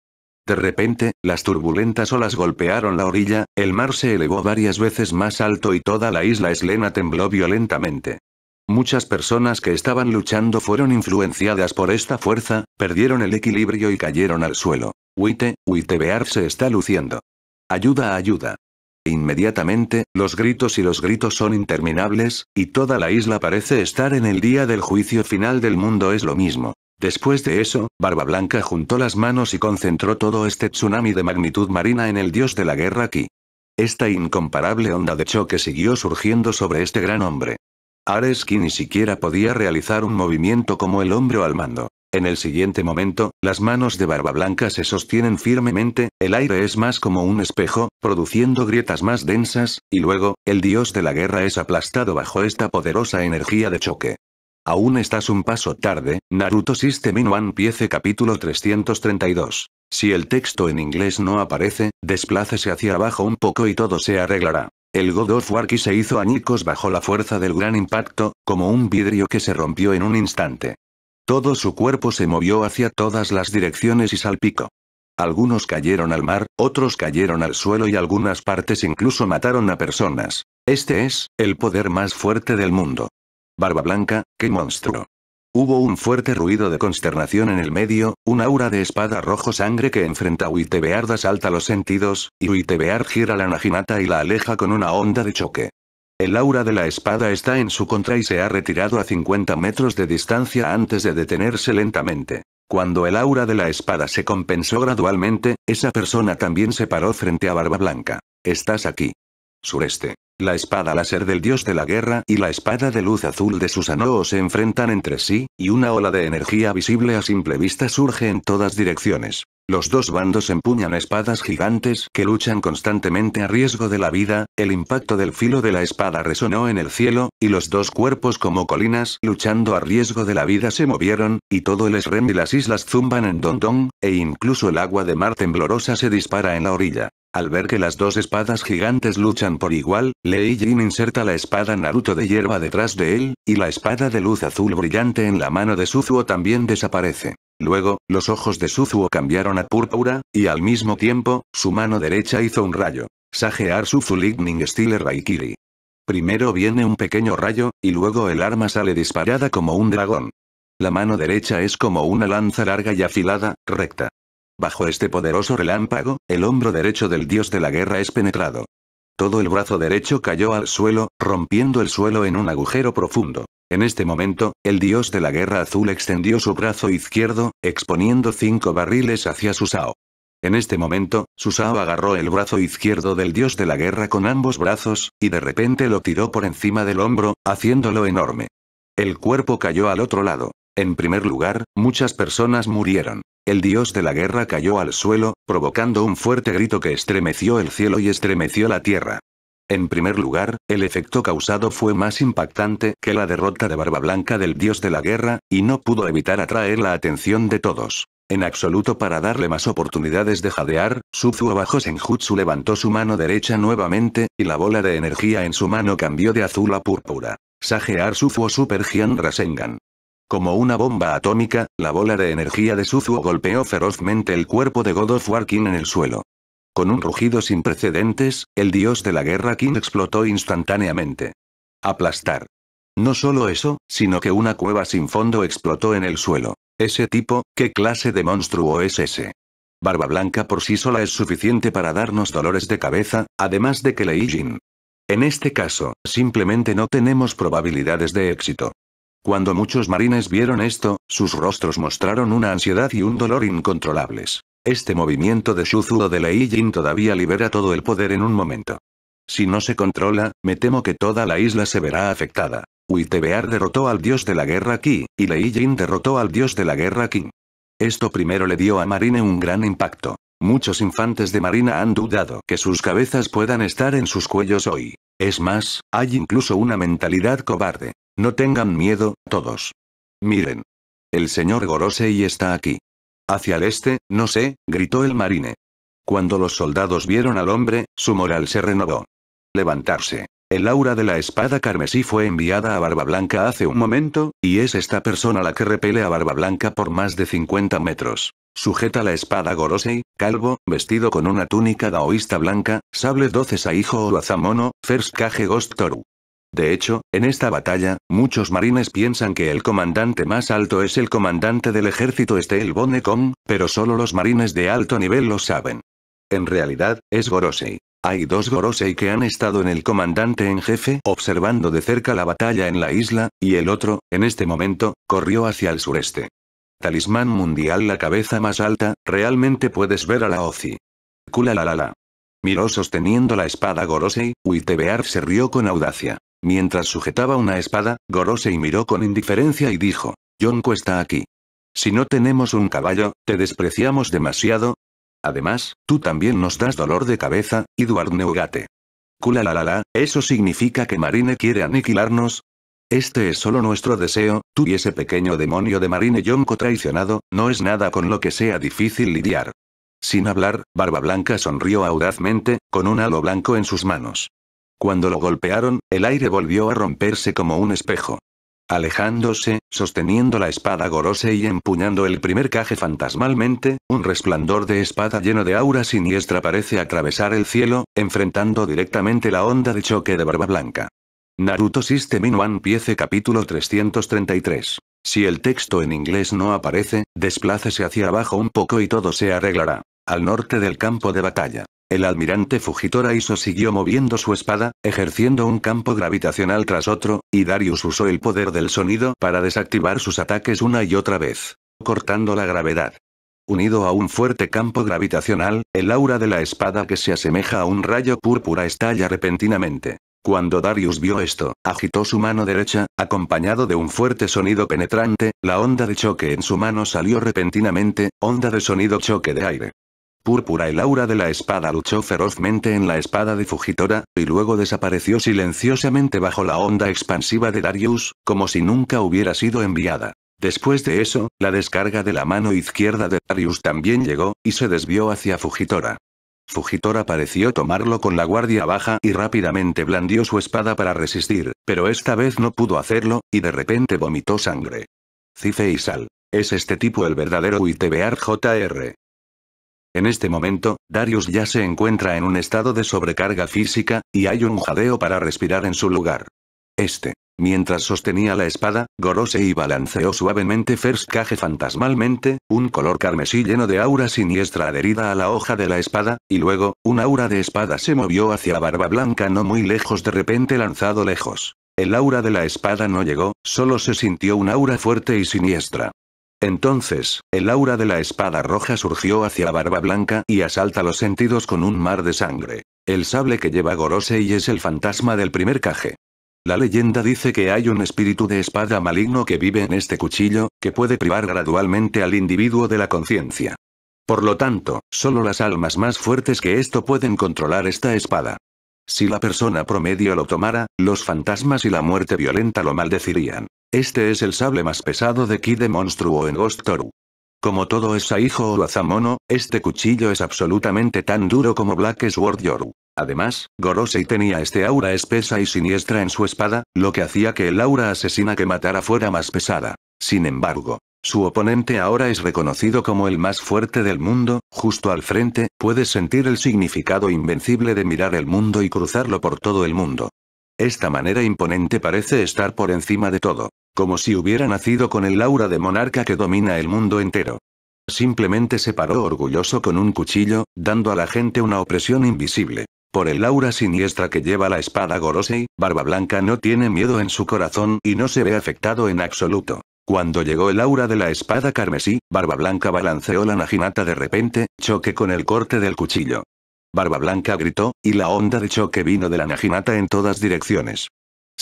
De repente, las turbulentas olas golpearon la orilla, el mar se elevó varias veces más alto y toda la isla eslena tembló violentamente. Muchas personas que estaban luchando fueron influenciadas por esta fuerza, perdieron el equilibrio y cayeron al suelo. Huite, bear se está luciendo. Ayuda, ayuda. Inmediatamente, los gritos y los gritos son interminables, y toda la isla parece estar en el día del juicio final del mundo es lo mismo. Después de eso, Barba Blanca juntó las manos y concentró todo este tsunami de magnitud marina en el dios de la guerra aquí. Esta incomparable onda de choque siguió surgiendo sobre este gran hombre. Areski ni siquiera podía realizar un movimiento como el hombro al mando. En el siguiente momento, las manos de Barba Blanca se sostienen firmemente, el aire es más como un espejo, produciendo grietas más densas, y luego, el dios de la guerra es aplastado bajo esta poderosa energía de choque. Aún estás un paso tarde, Naruto System in One Piece capítulo 332. Si el texto en inglés no aparece, desplácese hacia abajo un poco y todo se arreglará. El God of Warki se hizo añicos bajo la fuerza del gran impacto, como un vidrio que se rompió en un instante. Todo su cuerpo se movió hacia todas las direcciones y salpicó. Algunos cayeron al mar, otros cayeron al suelo y algunas partes incluso mataron a personas. Este es, el poder más fuerte del mundo. Barba Blanca, qué monstruo. Hubo un fuerte ruido de consternación en el medio, un aura de espada rojo sangre que enfrenta a Uitebeard asalta los sentidos, y Uitebeard gira la Naginata y la aleja con una onda de choque. El aura de la espada está en su contra y se ha retirado a 50 metros de distancia antes de detenerse lentamente. Cuando el aura de la espada se compensó gradualmente, esa persona también se paró frente a Barba Blanca. Estás aquí. Sureste. La espada láser del dios de la guerra y la espada de luz azul de Susanoo se enfrentan entre sí, y una ola de energía visible a simple vista surge en todas direcciones. Los dos bandos empuñan espadas gigantes que luchan constantemente a riesgo de la vida, el impacto del filo de la espada resonó en el cielo, y los dos cuerpos como colinas luchando a riesgo de la vida se movieron, y todo el Esrem y las islas zumban en Dondón, e incluso el agua de mar temblorosa se dispara en la orilla. Al ver que las dos espadas gigantes luchan por igual, Lei Jin inserta la espada Naruto de hierba detrás de él, y la espada de luz azul brillante en la mano de Suzuo también desaparece. Luego, los ojos de Suzuo cambiaron a púrpura, y al mismo tiempo, su mano derecha hizo un rayo. Sagear Suzu Lightning Style Raikiri. Primero viene un pequeño rayo, y luego el arma sale disparada como un dragón. La mano derecha es como una lanza larga y afilada, recta. Bajo este poderoso relámpago, el hombro derecho del dios de la guerra es penetrado. Todo el brazo derecho cayó al suelo, rompiendo el suelo en un agujero profundo. En este momento, el dios de la guerra azul extendió su brazo izquierdo, exponiendo cinco barriles hacia Susao. En este momento, Susao agarró el brazo izquierdo del dios de la guerra con ambos brazos, y de repente lo tiró por encima del hombro, haciéndolo enorme. El cuerpo cayó al otro lado. En primer lugar, muchas personas murieron. El dios de la guerra cayó al suelo, provocando un fuerte grito que estremeció el cielo y estremeció la tierra. En primer lugar, el efecto causado fue más impactante que la derrota de Barba Blanca del dios de la guerra, y no pudo evitar atraer la atención de todos. En absoluto para darle más oportunidades de jadear, Suzuo bajo Senjutsu levantó su mano derecha nuevamente, y la bola de energía en su mano cambió de azul a púrpura. Sagear Suzu Super Gian Rasengan. Como una bomba atómica, la bola de energía de Suzu golpeó ferozmente el cuerpo de God of War King en el suelo. Con un rugido sin precedentes, el dios de la guerra King explotó instantáneamente. Aplastar. No solo eso, sino que una cueva sin fondo explotó en el suelo. Ese tipo, ¿qué clase de monstruo es ese? Barba Blanca por sí sola es suficiente para darnos dolores de cabeza, además de que Lei Jin. En este caso, simplemente no tenemos probabilidades de éxito. Cuando muchos marines vieron esto, sus rostros mostraron una ansiedad y un dolor incontrolables. Este movimiento de Shuzu de Lei Jin todavía libera todo el poder en un momento. Si no se controla, me temo que toda la isla se verá afectada. Uitebear derrotó al dios de la guerra Qi, y Lei Jin derrotó al dios de la guerra King. Esto primero le dio a Marine un gran impacto. Muchos infantes de Marina han dudado que sus cabezas puedan estar en sus cuellos hoy. Es más, hay incluso una mentalidad cobarde. No tengan miedo, todos. Miren. El señor Gorosei está aquí. Hacia el este, no sé, gritó el marine. Cuando los soldados vieron al hombre, su moral se renovó. Levantarse. El aura de la espada carmesí fue enviada a Barba Blanca hace un momento, y es esta persona la que repele a Barba Blanca por más de 50 metros. Sujeta la espada Gorosei, calvo, vestido con una túnica daoísta blanca, sable 12 Saijo azamono, First Kage Ghost Toru. De hecho, en esta batalla, muchos marines piensan que el comandante más alto es el comandante del ejército Estel Bonecom, pero solo los marines de alto nivel lo saben. En realidad, es Gorosei. Hay dos Gorosei que han estado en el comandante en jefe observando de cerca la batalla en la isla, y el otro, en este momento, corrió hacia el sureste. Talismán mundial La cabeza más alta, realmente puedes ver a la Ozi. Kula la la Miró sosteniendo la espada Gorosei, Uitebear se rió con audacia. Mientras sujetaba una espada, Gorosei miró con indiferencia y dijo, Yonko está aquí. Si no tenemos un caballo, te despreciamos demasiado. Además, tú también nos das dolor de cabeza, Eduard Neugate. Kula la la la, ¿eso significa que Marine quiere aniquilarnos? Este es solo nuestro deseo, tú y ese pequeño demonio de Marine Yonko traicionado, no es nada con lo que sea difícil lidiar. Sin hablar, Barba Blanca sonrió audazmente, con un halo blanco en sus manos. Cuando lo golpearon, el aire volvió a romperse como un espejo. Alejándose, sosteniendo la espada Gorose y empuñando el primer caje fantasmalmente, un resplandor de espada lleno de aura siniestra parece atravesar el cielo, enfrentando directamente la onda de choque de Barba Blanca. Naruto System in One Piece capítulo 333. Si el texto en inglés no aparece, desplácese hacia abajo un poco y todo se arreglará. Al norte del campo de batalla. El almirante Fujitora hizo siguió moviendo su espada, ejerciendo un campo gravitacional tras otro, y Darius usó el poder del sonido para desactivar sus ataques una y otra vez, cortando la gravedad. Unido a un fuerte campo gravitacional, el aura de la espada que se asemeja a un rayo púrpura estalla repentinamente. Cuando Darius vio esto, agitó su mano derecha, acompañado de un fuerte sonido penetrante, la onda de choque en su mano salió repentinamente, onda de sonido choque de aire. Púrpura el aura de la espada luchó ferozmente en la espada de Fujitora, y luego desapareció silenciosamente bajo la onda expansiva de Darius, como si nunca hubiera sido enviada. Después de eso, la descarga de la mano izquierda de Darius también llegó, y se desvió hacia Fujitora. Fujitora pareció tomarlo con la guardia baja y rápidamente blandió su espada para resistir, pero esta vez no pudo hacerlo, y de repente vomitó sangre. Cife y Sal. ¿Es este tipo el verdadero ITBR JR? En este momento, Darius ya se encuentra en un estado de sobrecarga física, y hay un jadeo para respirar en su lugar. Este. Mientras sostenía la espada, gorose y balanceó suavemente First fantasmalmente, un color carmesí lleno de aura siniestra adherida a la hoja de la espada, y luego, un aura de espada se movió hacia Barba Blanca no muy lejos de repente lanzado lejos. El aura de la espada no llegó, solo se sintió un aura fuerte y siniestra. Entonces, el aura de la espada roja surgió hacia la Barba Blanca y asalta los sentidos con un mar de sangre. El sable que lleva Gorosei es el fantasma del primer caje. La leyenda dice que hay un espíritu de espada maligno que vive en este cuchillo, que puede privar gradualmente al individuo de la conciencia. Por lo tanto, solo las almas más fuertes que esto pueden controlar esta espada. Si la persona promedio lo tomara, los fantasmas y la muerte violenta lo maldecirían. Este es el sable más pesado de Kide de Monstruo en Ghost Toru. Como todo es Saijo o Azamono, este cuchillo es absolutamente tan duro como Black Sword Yoru. Además, Gorosei tenía este aura espesa y siniestra en su espada, lo que hacía que el aura asesina que matara fuera más pesada. Sin embargo, su oponente ahora es reconocido como el más fuerte del mundo, justo al frente, puedes sentir el significado invencible de mirar el mundo y cruzarlo por todo el mundo. Esta manera imponente parece estar por encima de todo. Como si hubiera nacido con el aura de monarca que domina el mundo entero. Simplemente se paró orgulloso con un cuchillo, dando a la gente una opresión invisible. Por el aura siniestra que lleva la espada Gorosei, Barba Blanca no tiene miedo en su corazón y no se ve afectado en absoluto. Cuando llegó el aura de la espada carmesí, Barba Blanca balanceó la naginata de repente, choque con el corte del cuchillo. Barba Blanca gritó, y la onda de choque vino de la naginata en todas direcciones.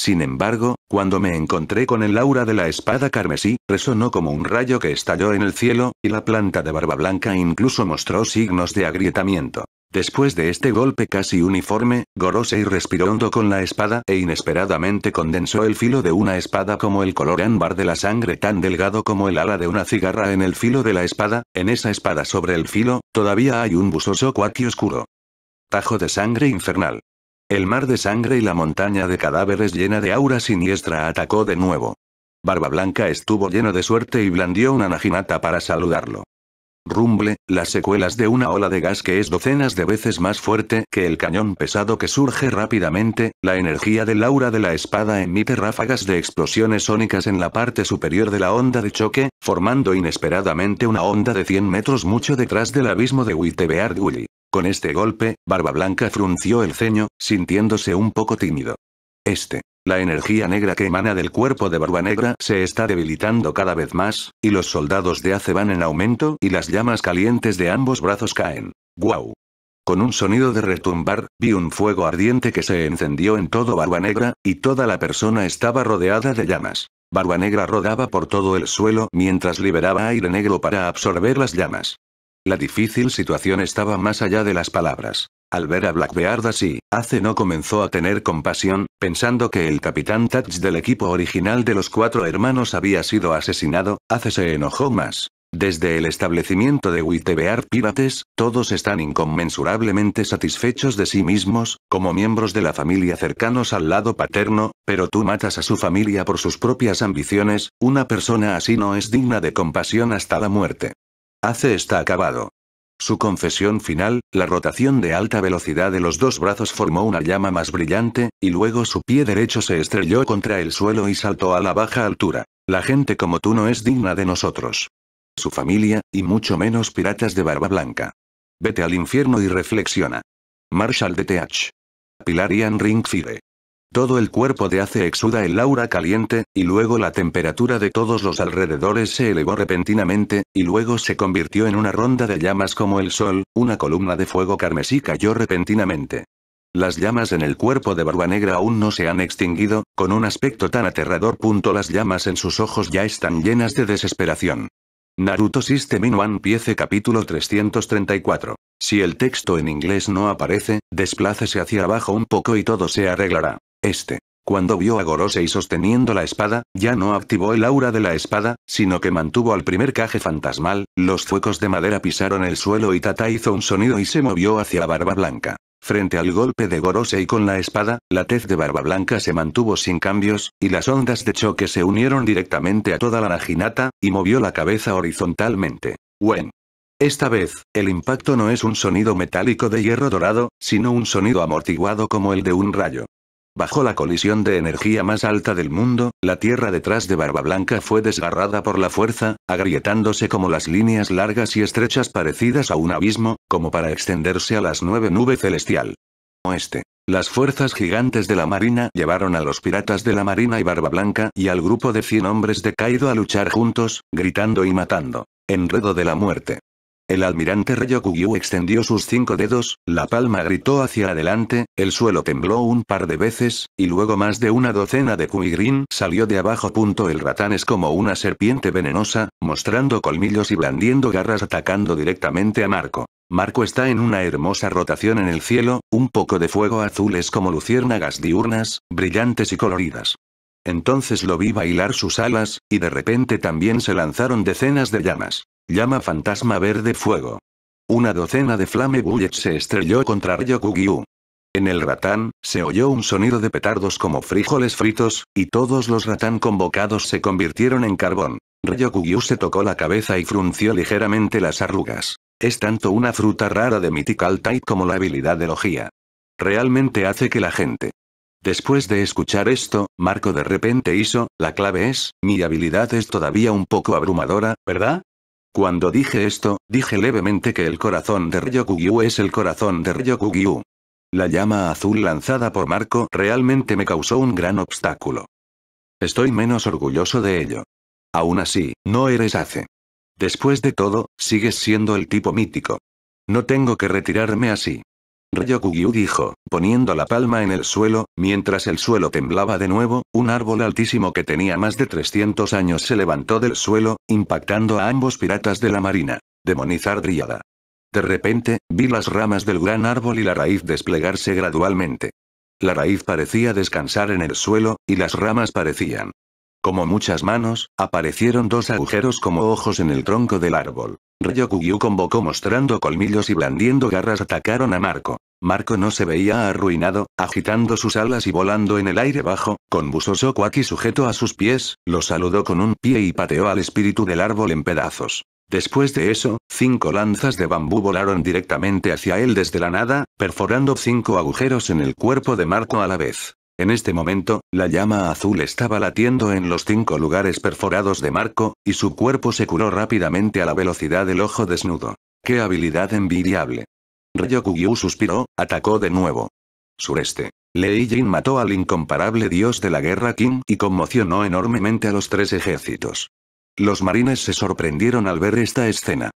Sin embargo, cuando me encontré con el aura de la espada carmesí, resonó como un rayo que estalló en el cielo, y la planta de barba blanca incluso mostró signos de agrietamiento. Después de este golpe casi uniforme, Gorosei respiró hondo con la espada e inesperadamente condensó el filo de una espada como el color ámbar de la sangre tan delgado como el ala de una cigarra en el filo de la espada, en esa espada sobre el filo, todavía hay un buzoso cuaqui oscuro. Tajo de sangre infernal. El mar de sangre y la montaña de cadáveres llena de aura siniestra atacó de nuevo. Barba Blanca estuvo lleno de suerte y blandió una naginata para saludarlo. Rumble, las secuelas de una ola de gas que es docenas de veces más fuerte que el cañón pesado que surge rápidamente, la energía del aura de la espada emite ráfagas de explosiones sónicas en la parte superior de la onda de choque, formando inesperadamente una onda de 100 metros mucho detrás del abismo de Wittebeard Gully. Con este golpe, Barba Blanca frunció el ceño, sintiéndose un poco tímido. Este. La energía negra que emana del cuerpo de Barba Negra se está debilitando cada vez más, y los soldados de Ace van en aumento y las llamas calientes de ambos brazos caen. ¡Guau! Con un sonido de retumbar, vi un fuego ardiente que se encendió en todo Barba Negra, y toda la persona estaba rodeada de llamas. Barba Negra rodaba por todo el suelo mientras liberaba aire negro para absorber las llamas. La difícil situación estaba más allá de las palabras. Al ver a Blackbeard así, Ace no comenzó a tener compasión, pensando que el capitán Touch del equipo original de los cuatro hermanos había sido asesinado, Ace se enojó más. Desde el establecimiento de Whitebeard Pirates, todos están inconmensurablemente satisfechos de sí mismos, como miembros de la familia cercanos al lado paterno, pero tú matas a su familia por sus propias ambiciones, una persona así no es digna de compasión hasta la muerte. Hace está acabado. Su confesión final, la rotación de alta velocidad de los dos brazos formó una llama más brillante, y luego su pie derecho se estrelló contra el suelo y saltó a la baja altura. La gente como tú no es digna de nosotros. Su familia, y mucho menos piratas de barba blanca. Vete al infierno y reflexiona. Marshall de TH. Pilar Ringfire. Todo el cuerpo de Ace exuda el aura caliente, y luego la temperatura de todos los alrededores se elevó repentinamente, y luego se convirtió en una ronda de llamas como el sol, una columna de fuego carmesí cayó repentinamente. Las llamas en el cuerpo de Barba Negra aún no se han extinguido, con un aspecto tan aterrador. punto Las llamas en sus ojos ya están llenas de desesperación. Naruto System in One Piece capítulo 334. Si el texto en inglés no aparece, desplácese hacia abajo un poco y todo se arreglará. Este. Cuando vio a Gorosei sosteniendo la espada, ya no activó el aura de la espada, sino que mantuvo al primer caje fantasmal, los fuecos de madera pisaron el suelo y Tata hizo un sonido y se movió hacia barba blanca. Frente al golpe de Gorosei con la espada, la tez de barba blanca se mantuvo sin cambios, y las ondas de choque se unieron directamente a toda la naginata, y movió la cabeza horizontalmente. Wen. Esta vez, el impacto no es un sonido metálico de hierro dorado, sino un sonido amortiguado como el de un rayo. Bajo la colisión de energía más alta del mundo, la tierra detrás de Barba Blanca fue desgarrada por la fuerza, agrietándose como las líneas largas y estrechas parecidas a un abismo, como para extenderse a las nueve nubes celestial. Oeste. Las fuerzas gigantes de la Marina llevaron a los piratas de la Marina y Barba Blanca y al grupo de 100 hombres de Kaido a luchar juntos, gritando y matando. Enredo de la muerte. El almirante Ryokugyu extendió sus cinco dedos, la palma gritó hacia adelante, el suelo tembló un par de veces, y luego más de una docena de Kuigrin salió de abajo. El ratán es como una serpiente venenosa, mostrando colmillos y blandiendo garras atacando directamente a Marco. Marco está en una hermosa rotación en el cielo, un poco de fuego azul es como luciérnagas diurnas, brillantes y coloridas. Entonces lo vi bailar sus alas, y de repente también se lanzaron decenas de llamas. Llama fantasma verde fuego. Una docena de flame bullets se estrelló contra Ryokugyu. En el ratán, se oyó un sonido de petardos como frijoles fritos, y todos los ratán convocados se convirtieron en carbón. Ryokugyu se tocó la cabeza y frunció ligeramente las arrugas. Es tanto una fruta rara de Mythical Type como la habilidad de logía. Realmente hace que la gente Después de escuchar esto, Marco de repente hizo, la clave es, mi habilidad es todavía un poco abrumadora, ¿verdad? Cuando dije esto, dije levemente que el corazón de Ryokugyu es el corazón de Ryokugyu. La llama azul lanzada por Marco realmente me causó un gran obstáculo. Estoy menos orgulloso de ello. Aún así, no eres Ace. Después de todo, sigues siendo el tipo mítico. No tengo que retirarme así. Ryokugyu dijo, poniendo la palma en el suelo, mientras el suelo temblaba de nuevo, un árbol altísimo que tenía más de 300 años se levantó del suelo, impactando a ambos piratas de la marina. Demonizar Dríada. De repente, vi las ramas del gran árbol y la raíz desplegarse gradualmente. La raíz parecía descansar en el suelo, y las ramas parecían como muchas manos, aparecieron dos agujeros como ojos en el tronco del árbol. Ryokugyu convocó mostrando colmillos y blandiendo garras atacaron a Marco. Marco no se veía arruinado, agitando sus alas y volando en el aire bajo, con busoso aquí sujeto a sus pies, lo saludó con un pie y pateó al espíritu del árbol en pedazos. Después de eso, cinco lanzas de bambú volaron directamente hacia él desde la nada, perforando cinco agujeros en el cuerpo de Marco a la vez. En este momento, la llama azul estaba latiendo en los cinco lugares perforados de Marco, y su cuerpo se curó rápidamente a la velocidad del ojo desnudo. ¡Qué habilidad envidiable! Ryokugyu suspiró, atacó de nuevo. Sureste. Lei Jin mató al incomparable dios de la guerra Kim y conmocionó enormemente a los tres ejércitos. Los marines se sorprendieron al ver esta escena.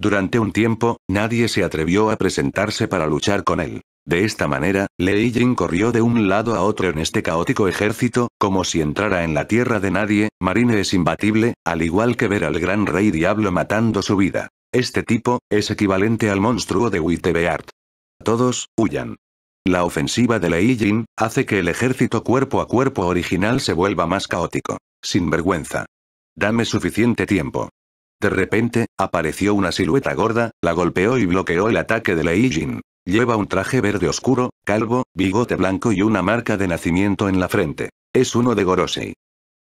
Durante un tiempo, nadie se atrevió a presentarse para luchar con él. De esta manera, Lei Jin corrió de un lado a otro en este caótico ejército, como si entrara en la tierra de nadie, Marine es imbatible, al igual que ver al gran rey diablo matando su vida. Este tipo, es equivalente al monstruo de Wittebeart. Todos, huyan. La ofensiva de Lei Jin, hace que el ejército cuerpo a cuerpo original se vuelva más caótico. Sin vergüenza. Dame suficiente tiempo. De repente, apareció una silueta gorda, la golpeó y bloqueó el ataque de Lei Jin. Lleva un traje verde oscuro, calvo, bigote blanco y una marca de nacimiento en la frente. Es uno de Gorosei.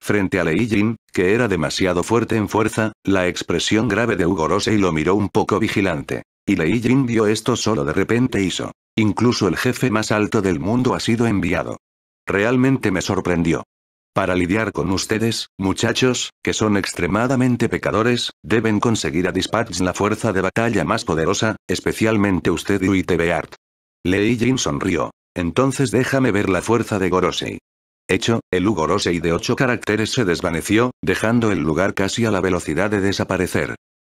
Frente a Lei Jin, que era demasiado fuerte en fuerza, la expresión grave de Gorosei lo miró un poco vigilante. Y Lei Jin vio esto solo de repente hizo. Incluso el jefe más alto del mundo ha sido enviado. Realmente me sorprendió. Para lidiar con ustedes, muchachos, que son extremadamente pecadores, deben conseguir a Dispatch la fuerza de batalla más poderosa, especialmente usted y Uitebeart. Lei Jin sonrió. Entonces déjame ver la fuerza de Gorosei. Hecho, el U Gorosei de ocho caracteres se desvaneció, dejando el lugar casi a la velocidad de desaparecer.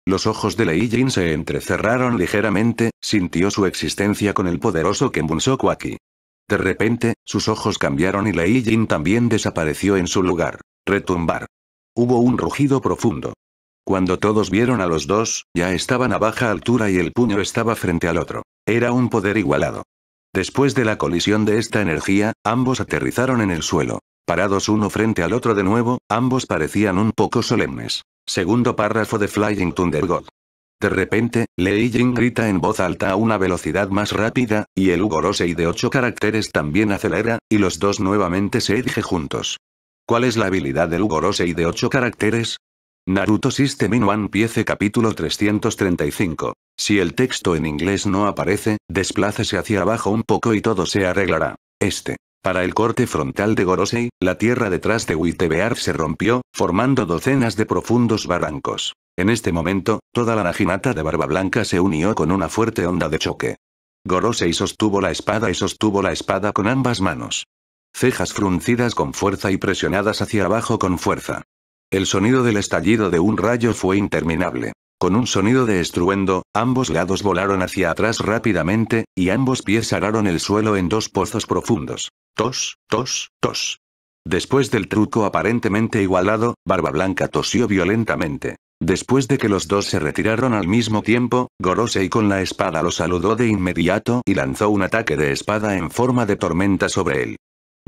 Los ojos de Lei Jin se entrecerraron ligeramente, sintió su existencia con el poderoso Kenbun aquí. De repente, sus ojos cambiaron y Lei Jin también desapareció en su lugar. Retumbar. Hubo un rugido profundo. Cuando todos vieron a los dos, ya estaban a baja altura y el puño estaba frente al otro. Era un poder igualado. Después de la colisión de esta energía, ambos aterrizaron en el suelo. Parados uno frente al otro de nuevo, ambos parecían un poco solemnes. Segundo párrafo de Flying Thunder de repente, Lei Jing grita en voz alta a una velocidad más rápida, y el Ugorosei de 8 caracteres también acelera, y los dos nuevamente se erige juntos. ¿Cuál es la habilidad del Ugorosei de 8 caracteres? Naruto System in One Piece capítulo 335. Si el texto en inglés no aparece, desplácese hacia abajo un poco y todo se arreglará. Este. Para el corte frontal de Gorosei, la tierra detrás de Witebear se rompió, formando docenas de profundos barrancos. En este momento, toda la naginata de barba blanca se unió con una fuerte onda de choque. Gorosei sostuvo la espada y sostuvo la espada con ambas manos. Cejas fruncidas con fuerza y presionadas hacia abajo con fuerza. El sonido del estallido de un rayo fue interminable. Con un sonido de estruendo, ambos lados volaron hacia atrás rápidamente, y ambos pies araron el suelo en dos pozos profundos tos, tos, tos. Después del truco aparentemente igualado, Barba Blanca tosió violentamente. Después de que los dos se retiraron al mismo tiempo, Gorosei con la espada lo saludó de inmediato y lanzó un ataque de espada en forma de tormenta sobre él.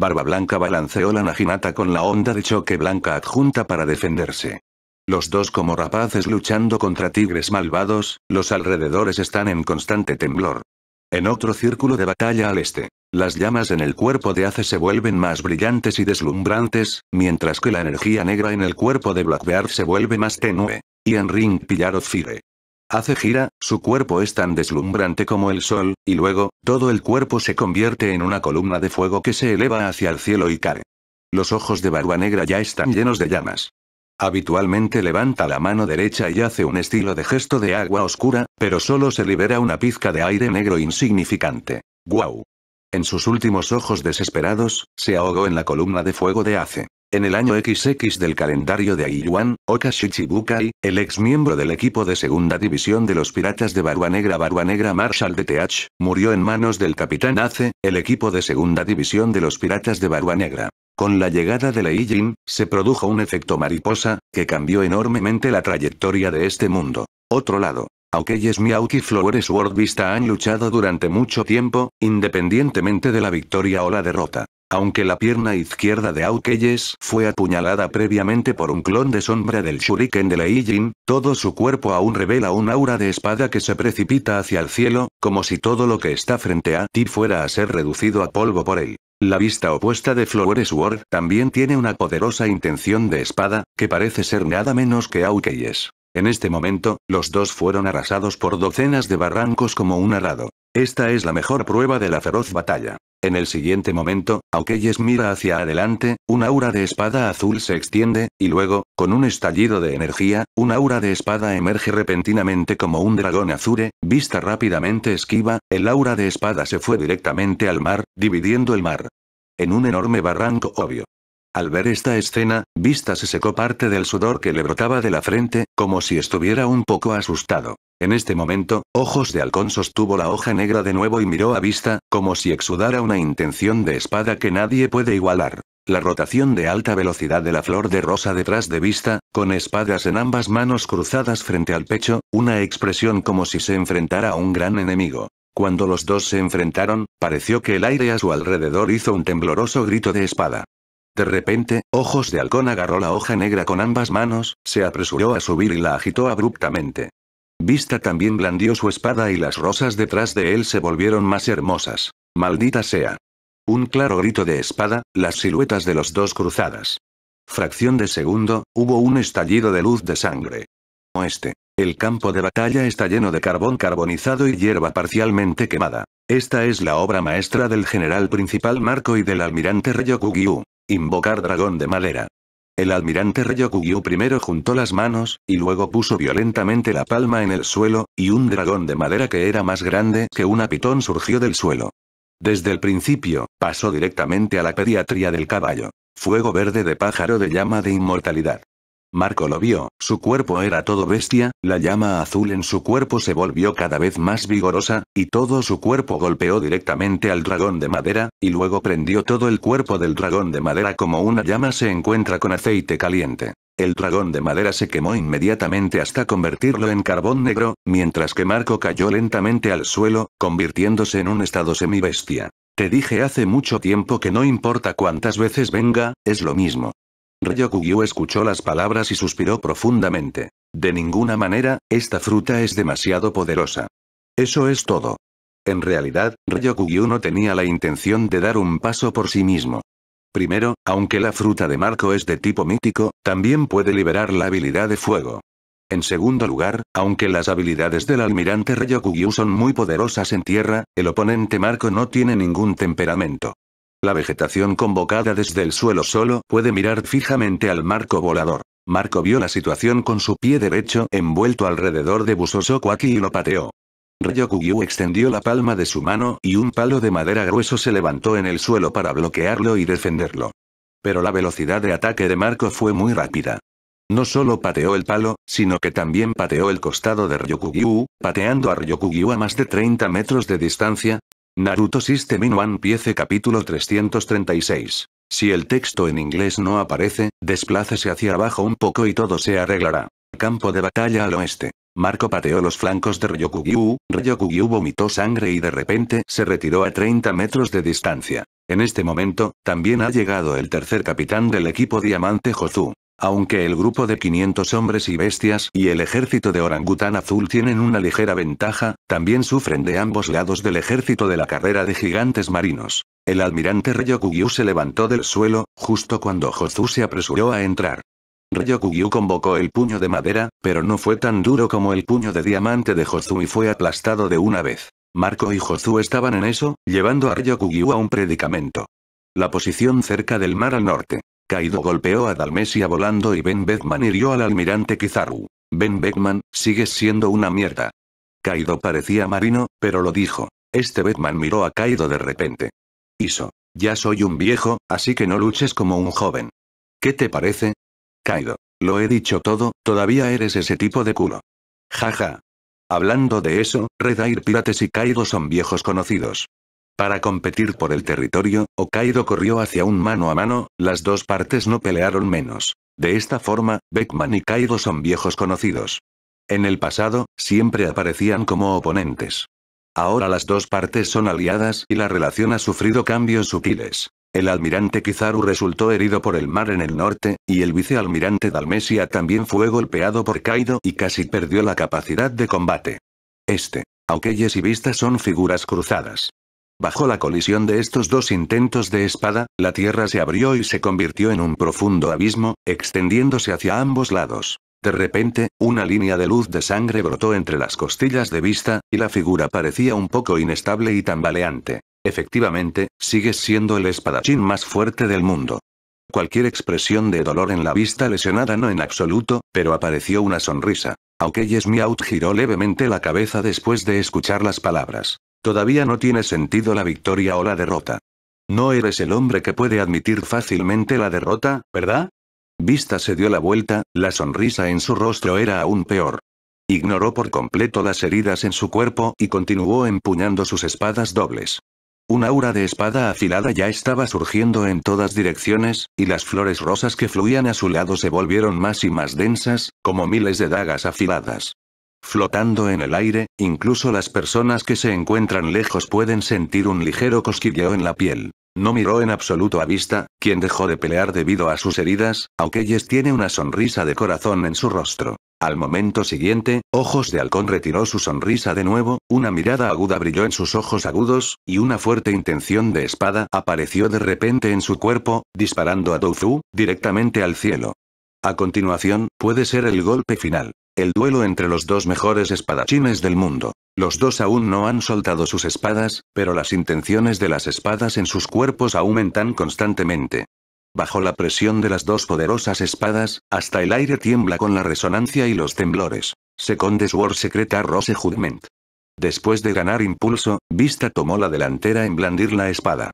Barba Blanca balanceó la Naginata con la onda de choque blanca adjunta para defenderse. Los dos como rapaces luchando contra tigres malvados, los alrededores están en constante temblor. En otro círculo de batalla al este, las llamas en el cuerpo de Ace se vuelven más brillantes y deslumbrantes, mientras que la energía negra en el cuerpo de Blackbeard se vuelve más tenue. Y en Ring Pillar Fire. Hace gira, su cuerpo es tan deslumbrante como el sol, y luego, todo el cuerpo se convierte en una columna de fuego que se eleva hacia el cielo y cae. Los ojos de Barba Negra ya están llenos de llamas. Habitualmente levanta la mano derecha y hace un estilo de gesto de agua oscura, pero solo se libera una pizca de aire negro insignificante. ¡Guau! En sus últimos ojos desesperados, se ahogó en la columna de fuego de Ace. En el año XX del calendario de Aiyuan, Okashichibukai, el ex miembro del equipo de segunda división de los piratas de Barua Negra Barua Negra Marshall de murió en manos del capitán Ace, el equipo de segunda división de los piratas de Barua Negra. Con la llegada de la se produjo un efecto mariposa, que cambió enormemente la trayectoria de este mundo. Otro lado. Aokeyes Miyuki Flowers World Vista han luchado durante mucho tiempo, independientemente de la victoria o la derrota. Aunque la pierna izquierda de Aukeyes fue apuñalada previamente por un clon de sombra del shuriken de Leijin, todo su cuerpo aún revela un aura de espada que se precipita hacia el cielo, como si todo lo que está frente a ti fuera a ser reducido a polvo por él. La vista opuesta de Flower Sword también tiene una poderosa intención de espada, que parece ser nada menos que Aukeyes. En este momento, los dos fueron arrasados por docenas de barrancos como un arado. Esta es la mejor prueba de la feroz batalla. En el siguiente momento, Aukeyes mira hacia adelante, un aura de espada azul se extiende, y luego, con un estallido de energía, un aura de espada emerge repentinamente como un dragón azure, vista rápidamente esquiva, el aura de espada se fue directamente al mar, dividiendo el mar. En un enorme barranco obvio. Al ver esta escena, Vista se secó parte del sudor que le brotaba de la frente, como si estuviera un poco asustado. En este momento, Ojos de Halcón sostuvo la hoja negra de nuevo y miró a Vista, como si exudara una intención de espada que nadie puede igualar. La rotación de alta velocidad de la flor de rosa detrás de Vista, con espadas en ambas manos cruzadas frente al pecho, una expresión como si se enfrentara a un gran enemigo. Cuando los dos se enfrentaron, pareció que el aire a su alrededor hizo un tembloroso grito de espada. De repente, Ojos de Halcón agarró la hoja negra con ambas manos, se apresuró a subir y la agitó abruptamente. Vista también blandió su espada y las rosas detrás de él se volvieron más hermosas. Maldita sea. Un claro grito de espada, las siluetas de los dos cruzadas. Fracción de segundo, hubo un estallido de luz de sangre. Oeste. El campo de batalla está lleno de carbón carbonizado y hierba parcialmente quemada. Esta es la obra maestra del general principal Marco y del almirante Ryokugyu. Invocar dragón de madera. El almirante Ryokugyu primero juntó las manos, y luego puso violentamente la palma en el suelo, y un dragón de madera que era más grande que una pitón surgió del suelo. Desde el principio, pasó directamente a la pediatría del caballo. Fuego verde de pájaro de llama de inmortalidad. Marco lo vio, su cuerpo era todo bestia, la llama azul en su cuerpo se volvió cada vez más vigorosa, y todo su cuerpo golpeó directamente al dragón de madera, y luego prendió todo el cuerpo del dragón de madera como una llama se encuentra con aceite caliente. El dragón de madera se quemó inmediatamente hasta convertirlo en carbón negro, mientras que Marco cayó lentamente al suelo, convirtiéndose en un estado semibestia. Te dije hace mucho tiempo que no importa cuántas veces venga, es lo mismo. Ryokugyu escuchó las palabras y suspiró profundamente. De ninguna manera, esta fruta es demasiado poderosa. Eso es todo. En realidad, Ryokugyu no tenía la intención de dar un paso por sí mismo. Primero, aunque la fruta de Marco es de tipo mítico, también puede liberar la habilidad de fuego. En segundo lugar, aunque las habilidades del almirante Ryokugyu son muy poderosas en tierra, el oponente Marco no tiene ningún temperamento. La vegetación convocada desde el suelo solo puede mirar fijamente al marco volador. Marco vio la situación con su pie derecho envuelto alrededor de Busosokuaki y lo pateó. Ryokugyu extendió la palma de su mano y un palo de madera grueso se levantó en el suelo para bloquearlo y defenderlo. Pero la velocidad de ataque de Marco fue muy rápida. No solo pateó el palo, sino que también pateó el costado de Ryokugyu, pateando a Ryokugyu a más de 30 metros de distancia, Naruto System in One Piece capítulo 336. Si el texto en inglés no aparece, desplácese hacia abajo un poco y todo se arreglará. Campo de batalla al oeste. Marco pateó los flancos de Ryokugyu, Ryokugyu vomitó sangre y de repente se retiró a 30 metros de distancia. En este momento, también ha llegado el tercer capitán del equipo Diamante Jozu. Aunque el grupo de 500 hombres y bestias y el ejército de orangután azul tienen una ligera ventaja, también sufren de ambos lados del ejército de la carrera de gigantes marinos. El almirante Ryokugyu se levantó del suelo, justo cuando Hozu se apresuró a entrar. Ryokugyu convocó el puño de madera, pero no fue tan duro como el puño de diamante de Hozu y fue aplastado de una vez. Marco y Hozu estaban en eso, llevando a Ryokugyu a un predicamento. La posición cerca del mar al norte. Kaido golpeó a Dalmesia volando y Ben Beckman hirió al almirante Kizaru. Ben Beckman, sigues siendo una mierda. Kaido parecía marino, pero lo dijo. Este Batman miró a Kaido de repente. Iso. Ya soy un viejo, así que no luches como un joven. ¿Qué te parece? Kaido. Lo he dicho todo, todavía eres ese tipo de culo. Jaja. Ja. Hablando de eso, Red Air Pirates y Kaido son viejos conocidos. Para competir por el territorio, Okaido corrió hacia un mano a mano, las dos partes no pelearon menos. De esta forma, Beckman y Kaido son viejos conocidos. En el pasado, siempre aparecían como oponentes. Ahora las dos partes son aliadas y la relación ha sufrido cambios sutiles. El almirante Kizaru resultó herido por el mar en el norte, y el vicealmirante Dalmesia también fue golpeado por Kaido y casi perdió la capacidad de combate. Este, Aukeyes y vistas son figuras cruzadas. Bajo la colisión de estos dos intentos de espada, la tierra se abrió y se convirtió en un profundo abismo, extendiéndose hacia ambos lados. De repente, una línea de luz de sangre brotó entre las costillas de vista, y la figura parecía un poco inestable y tambaleante. Efectivamente, sigues siendo el espadachín más fuerte del mundo. Cualquier expresión de dolor en la vista lesionada no en absoluto, pero apareció una sonrisa. Aunque Out giró levemente la cabeza después de escuchar las palabras. Todavía no tiene sentido la victoria o la derrota. No eres el hombre que puede admitir fácilmente la derrota, ¿verdad? Vista se dio la vuelta, la sonrisa en su rostro era aún peor. Ignoró por completo las heridas en su cuerpo y continuó empuñando sus espadas dobles. Un aura de espada afilada ya estaba surgiendo en todas direcciones, y las flores rosas que fluían a su lado se volvieron más y más densas, como miles de dagas afiladas. Flotando en el aire, incluso las personas que se encuentran lejos pueden sentir un ligero cosquilleo en la piel. No miró en absoluto a Vista, quien dejó de pelear debido a sus heridas, aunque tiene una sonrisa de corazón en su rostro. Al momento siguiente, Ojos de Halcón retiró su sonrisa de nuevo, una mirada aguda brilló en sus ojos agudos, y una fuerte intención de espada apareció de repente en su cuerpo, disparando a Douzu, directamente al cielo. A continuación, puede ser el golpe final el duelo entre los dos mejores espadachines del mundo. Los dos aún no han soltado sus espadas, pero las intenciones de las espadas en sus cuerpos aumentan constantemente. Bajo la presión de las dos poderosas espadas, hasta el aire tiembla con la resonancia y los temblores. Second Sword Secreta Rose Judgment. Después de ganar impulso, Vista tomó la delantera en blandir la espada.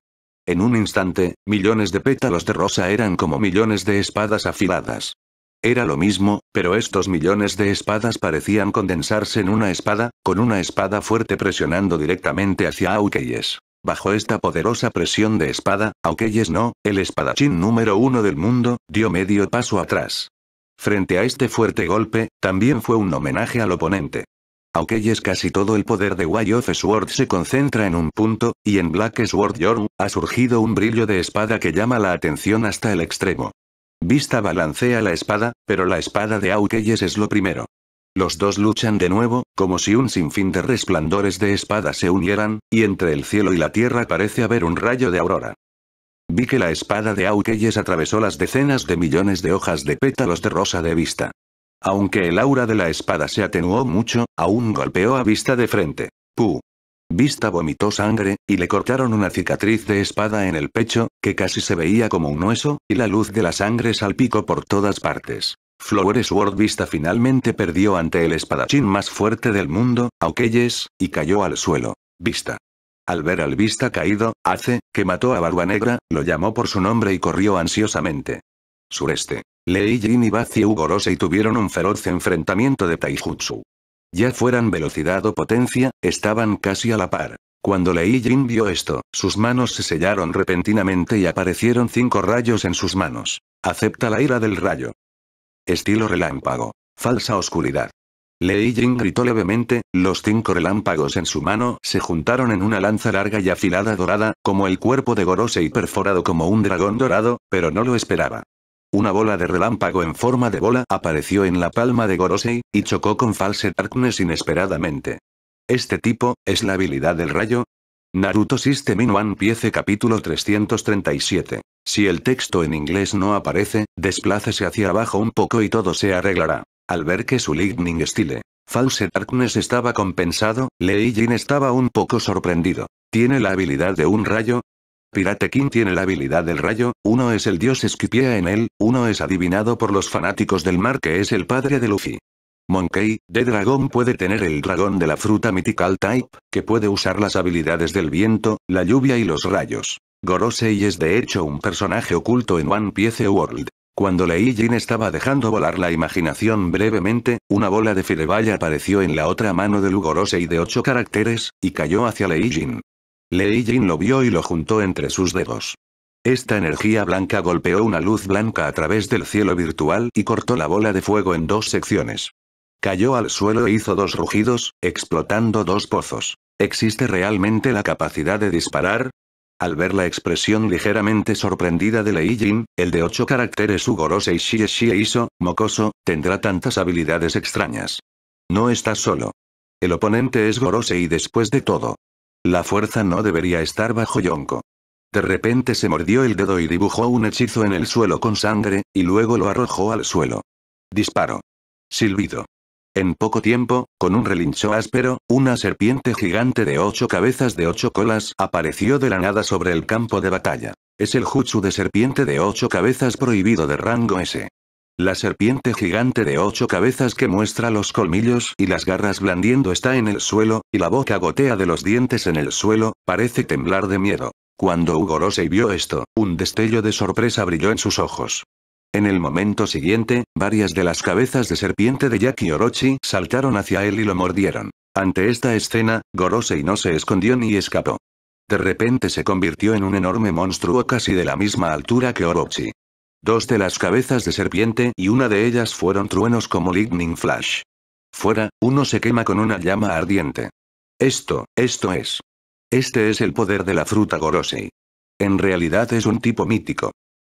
En un instante, millones de pétalos de rosa eran como millones de espadas afiladas. Era lo mismo, pero estos millones de espadas parecían condensarse en una espada, con una espada fuerte presionando directamente hacia Aukeyes. Bajo esta poderosa presión de espada, Aukeyes no, el espadachín número uno del mundo, dio medio paso atrás. Frente a este fuerte golpe, también fue un homenaje al oponente. Aukeyes casi todo el poder de Way of Sword se concentra en un punto, y en Black Sword Yoru, ha surgido un brillo de espada que llama la atención hasta el extremo. Vista balancea la espada, pero la espada de Aukeyes es lo primero. Los dos luchan de nuevo, como si un sinfín de resplandores de espada se unieran, y entre el cielo y la tierra parece haber un rayo de aurora. Vi que la espada de Aukeyes atravesó las decenas de millones de hojas de pétalos de rosa de vista. Aunque el aura de la espada se atenuó mucho, aún golpeó a vista de frente. ¡Pu! Vista vomitó sangre, y le cortaron una cicatriz de espada en el pecho, que casi se veía como un hueso, y la luz de la sangre salpicó por todas partes. Flores Sword Vista finalmente perdió ante el espadachín más fuerte del mundo, Aukeyes, y cayó al suelo. Vista. Al ver al Vista caído, Ace, que mató a Barba Negra, lo llamó por su nombre y corrió ansiosamente. Sureste. Lei Jin y Bazi Ugorose y tuvieron un feroz enfrentamiento de Taijutsu. Ya fueran velocidad o potencia, estaban casi a la par. Cuando Lei Jin vio esto, sus manos se sellaron repentinamente y aparecieron cinco rayos en sus manos. Acepta la ira del rayo. Estilo relámpago. Falsa oscuridad. Lei Jing gritó levemente, los cinco relámpagos en su mano se juntaron en una lanza larga y afilada dorada, como el cuerpo de Gorose y perforado como un dragón dorado, pero no lo esperaba. Una bola de relámpago en forma de bola apareció en la palma de Gorosei, y chocó con False Darkness inesperadamente. Este tipo, ¿es la habilidad del rayo? Naruto System in One Piece capítulo 337. Si el texto en inglés no aparece, desplácese hacia abajo un poco y todo se arreglará. Al ver que su Lightning Style, False Darkness estaba compensado, Jin estaba un poco sorprendido. ¿Tiene la habilidad de un rayo? Pirate King tiene la habilidad del rayo, uno es el dios Esquipia en él, uno es adivinado por los fanáticos del mar que es el padre de Luffy. Monkey, de dragón puede tener el dragón de la fruta Mythical Type, que puede usar las habilidades del viento, la lluvia y los rayos. Gorosei es de hecho un personaje oculto en One Piece World. Cuando Lei Jin estaba dejando volar la imaginación brevemente, una bola de Fireball apareció en la otra mano de Lugorosei de ocho caracteres, y cayó hacia Lei Jin. Lei Jin lo vio y lo juntó entre sus dedos. Esta energía blanca golpeó una luz blanca a través del cielo virtual y cortó la bola de fuego en dos secciones. Cayó al suelo e hizo dos rugidos, explotando dos pozos. ¿Existe realmente la capacidad de disparar? Al ver la expresión ligeramente sorprendida de Lei Jin, el de ocho caracteres Ugorose xie hizo, mocoso, tendrá tantas habilidades extrañas. No estás solo. El oponente es Gorose y después de todo, la fuerza no debería estar bajo Yonko. De repente se mordió el dedo y dibujó un hechizo en el suelo con sangre, y luego lo arrojó al suelo. Disparo. Silbido. En poco tiempo, con un relincho áspero, una serpiente gigante de ocho cabezas de ocho colas apareció de la nada sobre el campo de batalla. Es el jutsu de serpiente de ocho cabezas prohibido de rango S. La serpiente gigante de ocho cabezas que muestra los colmillos y las garras blandiendo está en el suelo, y la boca gotea de los dientes en el suelo, parece temblar de miedo. Cuando Ugorosei vio esto, un destello de sorpresa brilló en sus ojos. En el momento siguiente, varias de las cabezas de serpiente de y Orochi saltaron hacia él y lo mordieron. Ante esta escena, Gorosei no se escondió ni escapó. De repente se convirtió en un enorme monstruo casi de la misma altura que Orochi. Dos de las cabezas de serpiente y una de ellas fueron truenos como lightning flash. Fuera, uno se quema con una llama ardiente. Esto, esto es. Este es el poder de la fruta Gorosei. En realidad es un tipo mítico.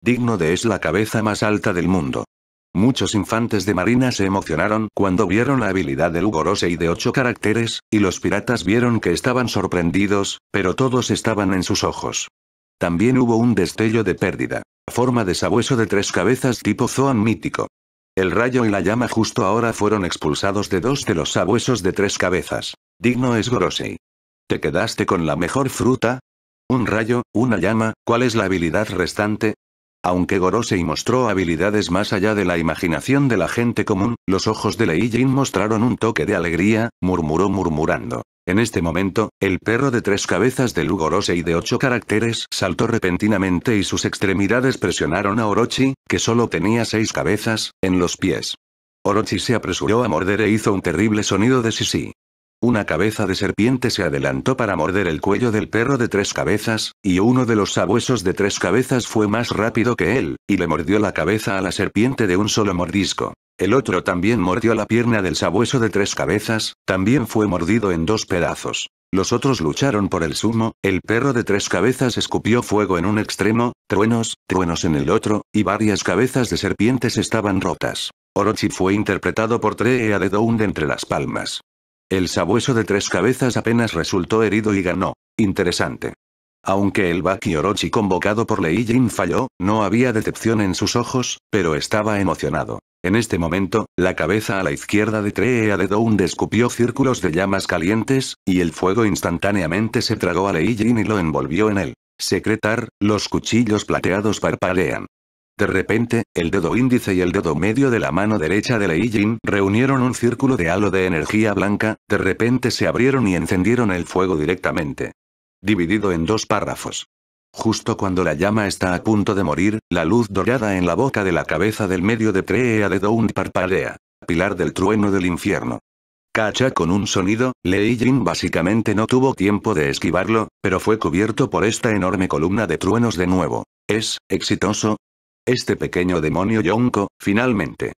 Digno de es la cabeza más alta del mundo. Muchos infantes de marina se emocionaron cuando vieron la habilidad del Gorosei de ocho caracteres, y los piratas vieron que estaban sorprendidos, pero todos estaban en sus ojos. También hubo un destello de pérdida. Forma de sabueso de tres cabezas tipo Zoan mítico. El rayo y la llama justo ahora fueron expulsados de dos de los sabuesos de tres cabezas. Digno es Gorosei. ¿Te quedaste con la mejor fruta? Un rayo, una llama, ¿cuál es la habilidad restante? Aunque Gorosei mostró habilidades más allá de la imaginación de la gente común, los ojos de Lei Jin mostraron un toque de alegría, murmuró murmurando. En este momento, el perro de tres cabezas de Lugorose y de ocho caracteres saltó repentinamente y sus extremidades presionaron a Orochi, que solo tenía seis cabezas, en los pies. Orochi se apresuró a morder e hizo un terrible sonido de sisi. Una cabeza de serpiente se adelantó para morder el cuello del perro de tres cabezas, y uno de los sabuesos de tres cabezas fue más rápido que él, y le mordió la cabeza a la serpiente de un solo mordisco. El otro también mordió la pierna del sabueso de tres cabezas, también fue mordido en dos pedazos. Los otros lucharon por el sumo, el perro de tres cabezas escupió fuego en un extremo, truenos, truenos en el otro, y varias cabezas de serpientes estaban rotas. Orochi fue interpretado por Trea de Dound entre las palmas. El sabueso de tres cabezas apenas resultó herido y ganó. Interesante. Aunque el Baki Orochi convocado por Lei Jin falló, no había decepción en sus ojos, pero estaba emocionado. En este momento, la cabeza a la izquierda de a de un descupió círculos de llamas calientes, y el fuego instantáneamente se tragó a Lei y lo envolvió en él. Secretar, los cuchillos plateados parpadean. De repente, el dedo índice y el dedo medio de la mano derecha de Lei reunieron un círculo de halo de energía blanca, de repente se abrieron y encendieron el fuego directamente. Dividido en dos párrafos. Justo cuando la llama está a punto de morir, la luz dorada en la boca de la cabeza del medio de Trea de Dawn parpadea. Pilar del trueno del infierno. Cacha con un sonido, Lei Jin básicamente no tuvo tiempo de esquivarlo, pero fue cubierto por esta enorme columna de truenos de nuevo. ¿Es exitoso? Este pequeño demonio Yonko, finalmente.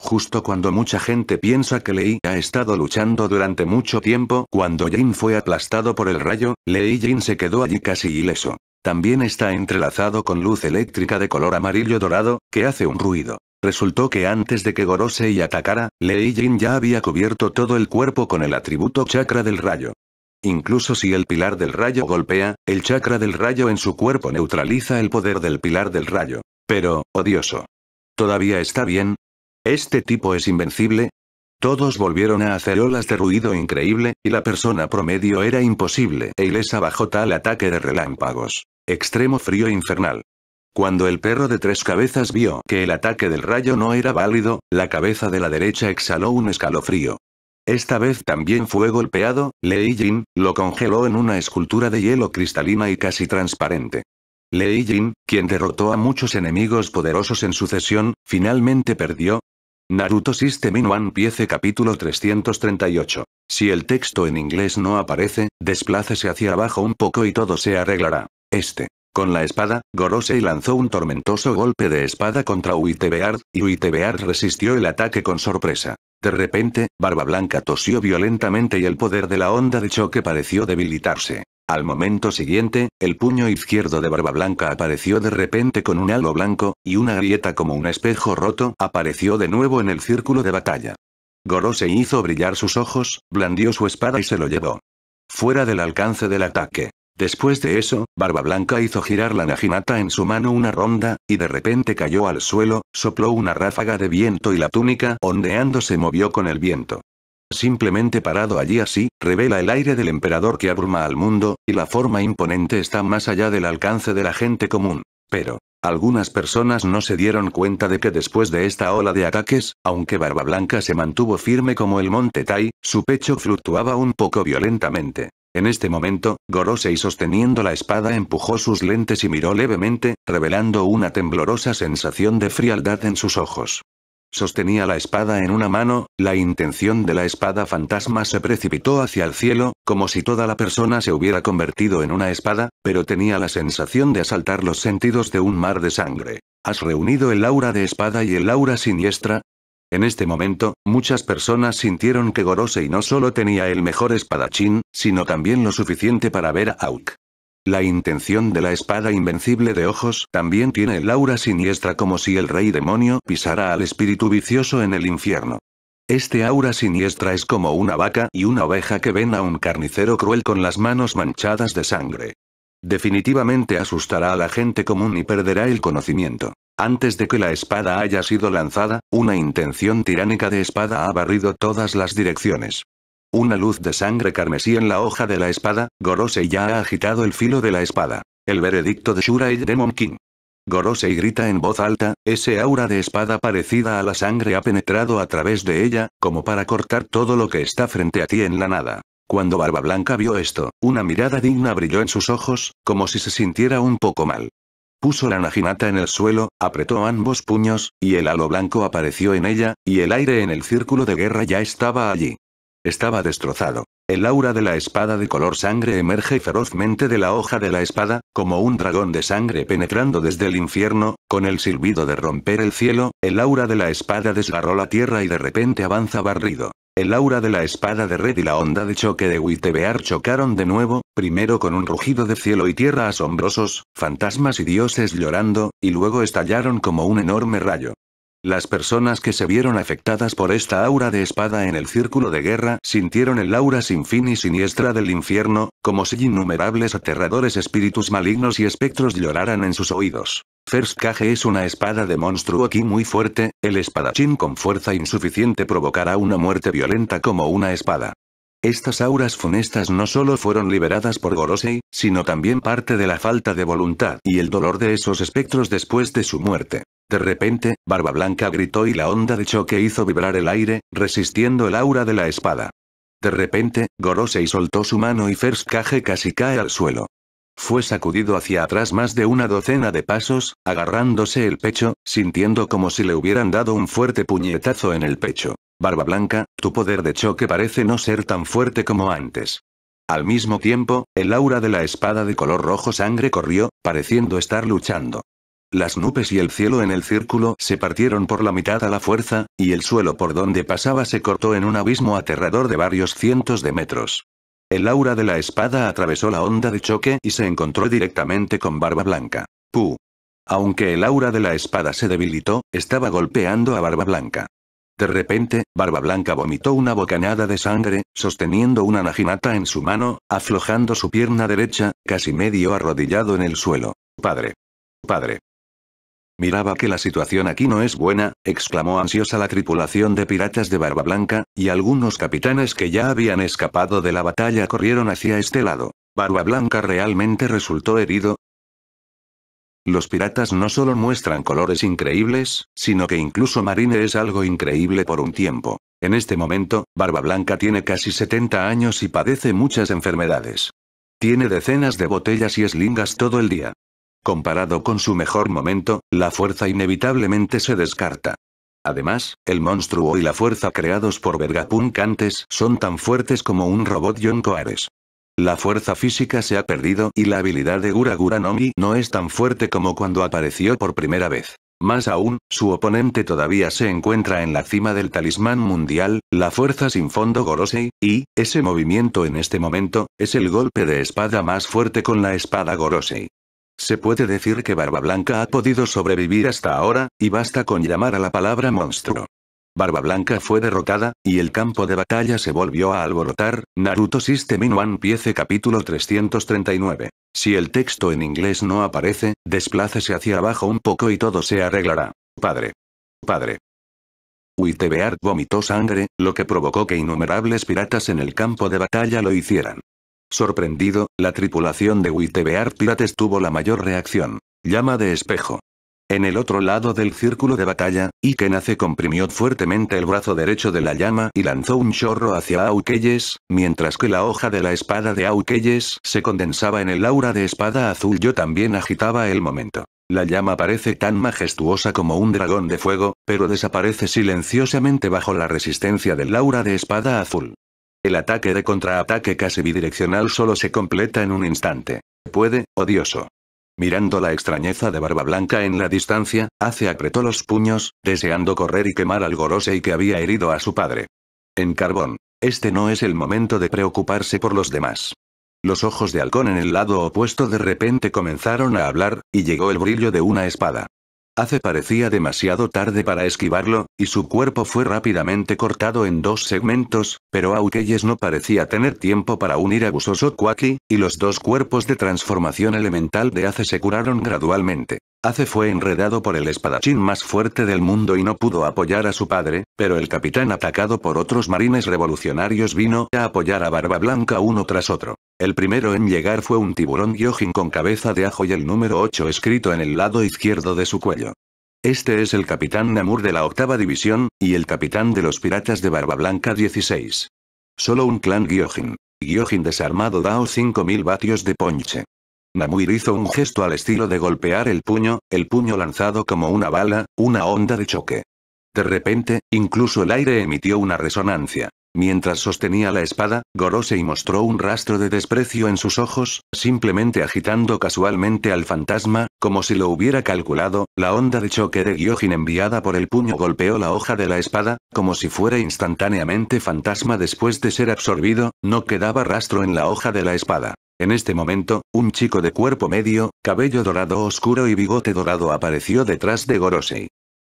Justo cuando mucha gente piensa que Lei ha estado luchando durante mucho tiempo, cuando Jin fue aplastado por el rayo, Lei Jin se quedó allí casi ileso. También está entrelazado con luz eléctrica de color amarillo dorado, que hace un ruido. Resultó que antes de que Gorosei atacara, Lei Jin ya había cubierto todo el cuerpo con el atributo chakra del rayo. Incluso si el pilar del rayo golpea, el chakra del rayo en su cuerpo neutraliza el poder del pilar del rayo. Pero, odioso. ¿Todavía está bien? ¿Este tipo es invencible? Todos volvieron a hacer olas de ruido increíble, y la persona promedio era imposible e ilesa bajo tal ataque de relámpagos. Extremo frío infernal. Cuando el perro de tres cabezas vio que el ataque del rayo no era válido, la cabeza de la derecha exhaló un escalofrío. Esta vez también fue golpeado, Lei Jin, lo congeló en una escultura de hielo cristalina y casi transparente. Lei Jin, quien derrotó a muchos enemigos poderosos en sucesión, finalmente perdió, Naruto System in One Piece capítulo 338. Si el texto en inglés no aparece, desplácese hacia abajo un poco y todo se arreglará. Este. Con la espada, Gorosei lanzó un tormentoso golpe de espada contra Uitebeard, y Uitebeard resistió el ataque con sorpresa. De repente, Barba Blanca tosió violentamente y el poder de la onda de choque pareció debilitarse. Al momento siguiente, el puño izquierdo de Barba Blanca apareció de repente con un halo blanco, y una grieta como un espejo roto apareció de nuevo en el círculo de batalla. Goro se hizo brillar sus ojos, blandió su espada y se lo llevó. Fuera del alcance del ataque. Después de eso, Barba Blanca hizo girar la naginata en su mano una ronda, y de repente cayó al suelo, sopló una ráfaga de viento y la túnica ondeando se movió con el viento simplemente parado allí así, revela el aire del emperador que abruma al mundo, y la forma imponente está más allá del alcance de la gente común. Pero, algunas personas no se dieron cuenta de que después de esta ola de ataques, aunque Barba Blanca se mantuvo firme como el monte Tai, su pecho fluctuaba un poco violentamente. En este momento, Gorosei sosteniendo la espada empujó sus lentes y miró levemente, revelando una temblorosa sensación de frialdad en sus ojos. Sostenía la espada en una mano, la intención de la espada fantasma se precipitó hacia el cielo, como si toda la persona se hubiera convertido en una espada, pero tenía la sensación de asaltar los sentidos de un mar de sangre. ¿Has reunido el aura de espada y el aura siniestra? En este momento, muchas personas sintieron que Gorosei no solo tenía el mejor espadachín, sino también lo suficiente para ver a Auk. La intención de la espada invencible de ojos también tiene el aura siniestra como si el rey demonio pisara al espíritu vicioso en el infierno. Este aura siniestra es como una vaca y una oveja que ven a un carnicero cruel con las manos manchadas de sangre. Definitivamente asustará a la gente común y perderá el conocimiento. Antes de que la espada haya sido lanzada, una intención tiránica de espada ha barrido todas las direcciones. Una luz de sangre carmesí en la hoja de la espada, Gorosei ya ha agitado el filo de la espada. El veredicto de Shura y Demon King. Gorosei grita en voz alta, ese aura de espada parecida a la sangre ha penetrado a través de ella, como para cortar todo lo que está frente a ti en la nada. Cuando Barba Blanca vio esto, una mirada digna brilló en sus ojos, como si se sintiera un poco mal. Puso la najinata en el suelo, apretó ambos puños, y el halo blanco apareció en ella, y el aire en el círculo de guerra ya estaba allí. Estaba destrozado. El aura de la espada de color sangre emerge ferozmente de la hoja de la espada, como un dragón de sangre penetrando desde el infierno, con el silbido de romper el cielo, el aura de la espada desgarró la tierra y de repente avanza barrido. El aura de la espada de Red y la onda de choque de Witebear chocaron de nuevo, primero con un rugido de cielo y tierra asombrosos, fantasmas y dioses llorando, y luego estallaron como un enorme rayo. Las personas que se vieron afectadas por esta aura de espada en el círculo de guerra sintieron el aura sin fin y siniestra del infierno, como si innumerables aterradores espíritus malignos y espectros lloraran en sus oídos. First Cage es una espada de monstruo aquí muy fuerte, el espadachín con fuerza insuficiente provocará una muerte violenta como una espada. Estas auras funestas no solo fueron liberadas por Gorosei, sino también parte de la falta de voluntad y el dolor de esos espectros después de su muerte. De repente, Barba Blanca gritó y la onda de choque hizo vibrar el aire, resistiendo el aura de la espada. De repente, Gorosei soltó su mano y First casi cae al suelo. Fue sacudido hacia atrás más de una docena de pasos, agarrándose el pecho, sintiendo como si le hubieran dado un fuerte puñetazo en el pecho. Barba Blanca, tu poder de choque parece no ser tan fuerte como antes. Al mismo tiempo, el aura de la espada de color rojo sangre corrió, pareciendo estar luchando. Las nubes y el cielo en el círculo se partieron por la mitad a la fuerza, y el suelo por donde pasaba se cortó en un abismo aterrador de varios cientos de metros. El aura de la espada atravesó la onda de choque y se encontró directamente con Barba Blanca. ¡Pu! Aunque el aura de la espada se debilitó, estaba golpeando a Barba Blanca. De repente, Barba Blanca vomitó una bocanada de sangre, sosteniendo una naginata en su mano, aflojando su pierna derecha, casi medio arrodillado en el suelo. Padre. Padre. Miraba que la situación aquí no es buena, exclamó ansiosa la tripulación de piratas de Barba Blanca, y algunos capitanes que ya habían escapado de la batalla corrieron hacia este lado. ¿Barba Blanca realmente resultó herido? Los piratas no solo muestran colores increíbles, sino que incluso Marine es algo increíble por un tiempo. En este momento, Barba Blanca tiene casi 70 años y padece muchas enfermedades. Tiene decenas de botellas y eslingas todo el día. Comparado con su mejor momento, la fuerza inevitablemente se descarta. Además, el monstruo y la fuerza creados por Vegapunk antes son tan fuertes como un robot Yonko Ares. La fuerza física se ha perdido y la habilidad de Gura Nomi no es tan fuerte como cuando apareció por primera vez. Más aún, su oponente todavía se encuentra en la cima del talismán mundial, la fuerza sin fondo Gorosei, y, ese movimiento en este momento, es el golpe de espada más fuerte con la espada Gorosei. Se puede decir que Barba Blanca ha podido sobrevivir hasta ahora, y basta con llamar a la palabra monstruo. Barba Blanca fue derrotada, y el campo de batalla se volvió a alborotar, Naruto System in One Piece capítulo 339. Si el texto en inglés no aparece, desplácese hacia abajo un poco y todo se arreglará. Padre. Padre. Uitebeard vomitó sangre, lo que provocó que innumerables piratas en el campo de batalla lo hicieran. Sorprendido, la tripulación de Witebear Pirates tuvo la mayor reacción. Llama de espejo. En el otro lado del círculo de batalla, Ikenace comprimió fuertemente el brazo derecho de la llama y lanzó un chorro hacia Aukeyes, mientras que la hoja de la espada de Aukeyes se condensaba en el aura de espada azul. Yo también agitaba el momento. La llama parece tan majestuosa como un dragón de fuego, pero desaparece silenciosamente bajo la resistencia del aura de espada azul. El ataque de contraataque casi bidireccional solo se completa en un instante. Puede, odioso. Mirando la extrañeza de Barba Blanca en la distancia, hace apretó los puños, deseando correr y quemar al Gorosei que había herido a su padre. En carbón. Este no es el momento de preocuparse por los demás. Los ojos de halcón en el lado opuesto de repente comenzaron a hablar, y llegó el brillo de una espada. Hace parecía demasiado tarde para esquivarlo, y su cuerpo fue rápidamente cortado en dos segmentos, pero Aukeyes no parecía tener tiempo para unir a Gusoso y los dos cuerpos de transformación elemental de Ace se curaron gradualmente. Ace fue enredado por el espadachín más fuerte del mundo y no pudo apoyar a su padre, pero el capitán atacado por otros marines revolucionarios vino a apoyar a Barba Blanca uno tras otro. El primero en llegar fue un tiburón gyojin con cabeza de ajo y el número 8 escrito en el lado izquierdo de su cuello. Este es el capitán Namur de la octava división, y el capitán de los piratas de Barba Blanca 16. Solo un clan Gyojin. Gyojin desarmado dao 5000 vatios de ponche. Namur hizo un gesto al estilo de golpear el puño, el puño lanzado como una bala, una onda de choque. De repente, incluso el aire emitió una resonancia. Mientras sostenía la espada, Gorosei mostró un rastro de desprecio en sus ojos, simplemente agitando casualmente al fantasma, como si lo hubiera calculado, la onda de choque de Gyojin enviada por el puño golpeó la hoja de la espada, como si fuera instantáneamente fantasma después de ser absorbido, no quedaba rastro en la hoja de la espada. En este momento, un chico de cuerpo medio, cabello dorado oscuro y bigote dorado apareció detrás de Gorosei.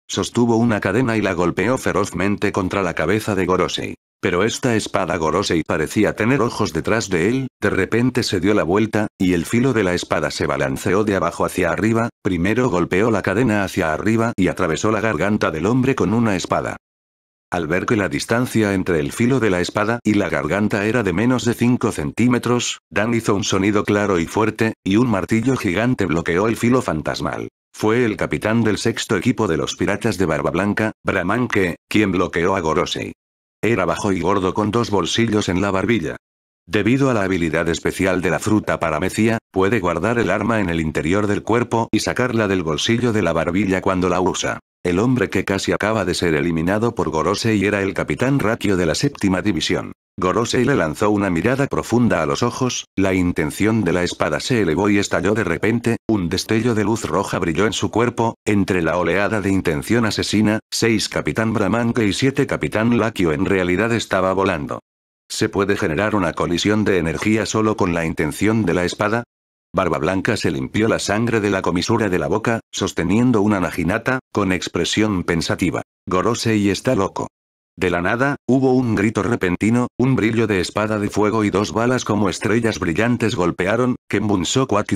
Sostuvo una cadena y la golpeó ferozmente contra la cabeza de Gorosei. Pero esta espada Gorosei parecía tener ojos detrás de él, de repente se dio la vuelta, y el filo de la espada se balanceó de abajo hacia arriba, primero golpeó la cadena hacia arriba y atravesó la garganta del hombre con una espada. Al ver que la distancia entre el filo de la espada y la garganta era de menos de 5 centímetros, Dan hizo un sonido claro y fuerte, y un martillo gigante bloqueó el filo fantasmal. Fue el capitán del sexto equipo de los piratas de Barba Blanca, Bramanke, quien bloqueó a Gorosei. Era bajo y gordo con dos bolsillos en la barbilla. Debido a la habilidad especial de la fruta para Mecía, puede guardar el arma en el interior del cuerpo y sacarla del bolsillo de la barbilla cuando la usa. El hombre que casi acaba de ser eliminado por Gorosei era el capitán Rakio de la séptima división. Gorosei le lanzó una mirada profunda a los ojos, la intención de la espada se elevó y estalló de repente, un destello de luz roja brilló en su cuerpo, entre la oleada de intención asesina, seis capitán Brahmanke y siete capitán Lakio en realidad estaba volando. ¿Se puede generar una colisión de energía solo con la intención de la espada? Barba Blanca se limpió la sangre de la comisura de la boca, sosteniendo una naginata, con expresión pensativa. Gorosei está loco. De la nada, hubo un grito repentino, un brillo de espada de fuego y dos balas como estrellas brillantes golpearon, que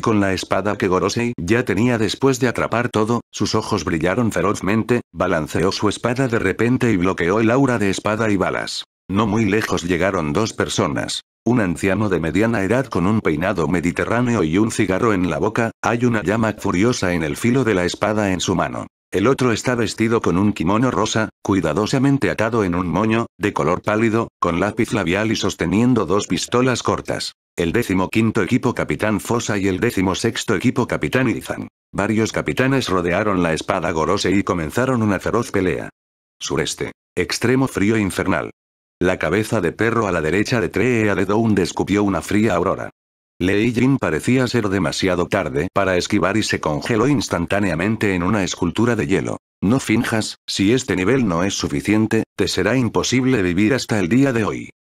con la espada que Gorosei ya tenía después de atrapar todo, sus ojos brillaron ferozmente, balanceó su espada de repente y bloqueó el aura de espada y balas. No muy lejos llegaron dos personas. Un anciano de mediana edad con un peinado mediterráneo y un cigarro en la boca, hay una llama furiosa en el filo de la espada en su mano. El otro está vestido con un kimono rosa, cuidadosamente atado en un moño, de color pálido, con lápiz labial y sosteniendo dos pistolas cortas. El décimo quinto equipo capitán Fosa y el décimo sexto equipo capitán Izan. Varios capitanes rodearon la espada Gorose y comenzaron una feroz pelea. Sureste. Extremo frío infernal. La cabeza de perro a la derecha de Trea de Dawn descubrió una fría aurora. Lei Jin parecía ser demasiado tarde para esquivar y se congeló instantáneamente en una escultura de hielo. No finjas, si este nivel no es suficiente, te será imposible vivir hasta el día de hoy.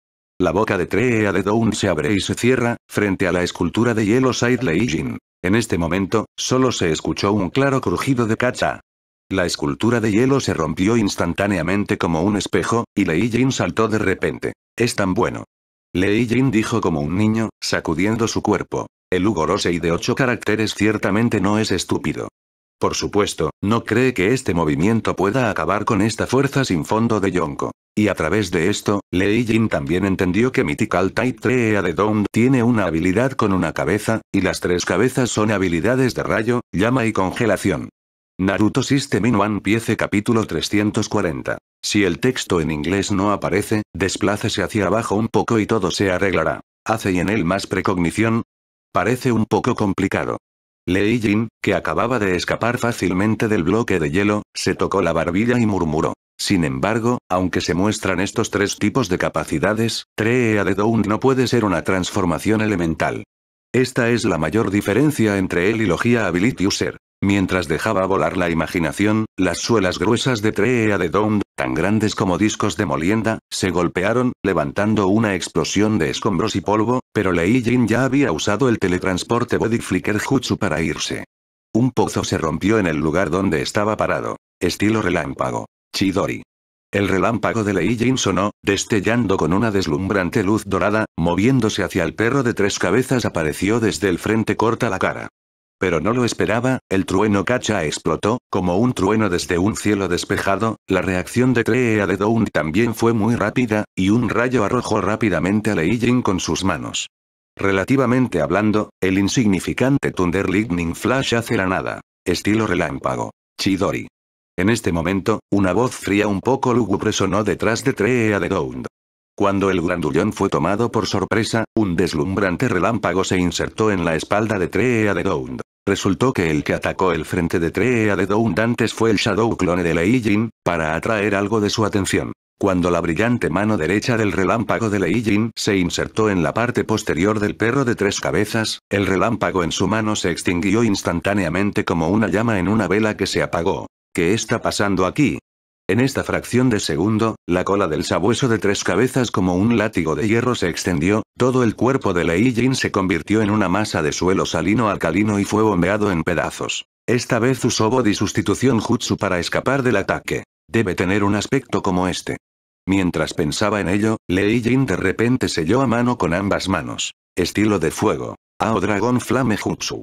La boca de Trea de Dawn se abre y se cierra, frente a la escultura de hielo Side Lei Jin. En este momento, solo se escuchó un claro crujido de cacha. La escultura de hielo se rompió instantáneamente como un espejo, y Lei Jin saltó de repente. Es tan bueno. Lei Jin dijo como un niño, sacudiendo su cuerpo. El Hugo de ocho caracteres ciertamente no es estúpido. Por supuesto, no cree que este movimiento pueda acabar con esta fuerza sin fondo de Yonko. Y a través de esto, Lei Jin también entendió que Mythical Type 3 de Dawn tiene una habilidad con una cabeza, y las tres cabezas son habilidades de rayo, llama y congelación. Naruto System in One Piece capítulo 340. Si el texto en inglés no aparece, desplácese hacia abajo un poco y todo se arreglará. ¿Hace y en él más precognición? Parece un poco complicado. Lei Jin, que acababa de escapar fácilmente del bloque de hielo, se tocó la barbilla y murmuró. Sin embargo, aunque se muestran estos tres tipos de capacidades, 3EA de Dawn no puede ser una transformación elemental. Esta es la mayor diferencia entre él y Logia Ability User. Mientras dejaba volar la imaginación, las suelas gruesas de Treea de Dound, tan grandes como discos de molienda, se golpearon, levantando una explosión de escombros y polvo, pero Lei Jin ya había usado el teletransporte Body Flicker Jutsu para irse. Un pozo se rompió en el lugar donde estaba parado. Estilo relámpago. Chidori. El relámpago de Lei Jin sonó, destellando con una deslumbrante luz dorada, moviéndose hacia el perro de tres cabezas apareció desde el frente corta la cara. Pero no lo esperaba, el trueno Kacha explotó, como un trueno desde un cielo despejado, la reacción de Trea de Dound también fue muy rápida, y un rayo arrojó rápidamente a Leijin con sus manos. Relativamente hablando, el insignificante Thunder Lightning Flash hace la nada. Estilo relámpago. Chidori. En este momento, una voz fría un poco lúgubre sonó detrás de Trea de Dound. Cuando el grandullón fue tomado por sorpresa, un deslumbrante relámpago se insertó en la espalda de Trea de Dound. Resultó que el que atacó el frente de Trea de Dound antes fue el Shadow Clone de Lei Jin, para atraer algo de su atención. Cuando la brillante mano derecha del relámpago de Lei Jin se insertó en la parte posterior del perro de tres cabezas, el relámpago en su mano se extinguió instantáneamente como una llama en una vela que se apagó. ¿Qué está pasando aquí? En esta fracción de segundo, la cola del sabueso de tres cabezas como un látigo de hierro se extendió, todo el cuerpo de Lei Jin se convirtió en una masa de suelo salino alcalino y fue bombeado en pedazos. Esta vez usó body sustitución jutsu para escapar del ataque. Debe tener un aspecto como este. Mientras pensaba en ello, Lei Jin de repente selló a mano con ambas manos. Estilo de fuego. Ao dragón Flame Jutsu.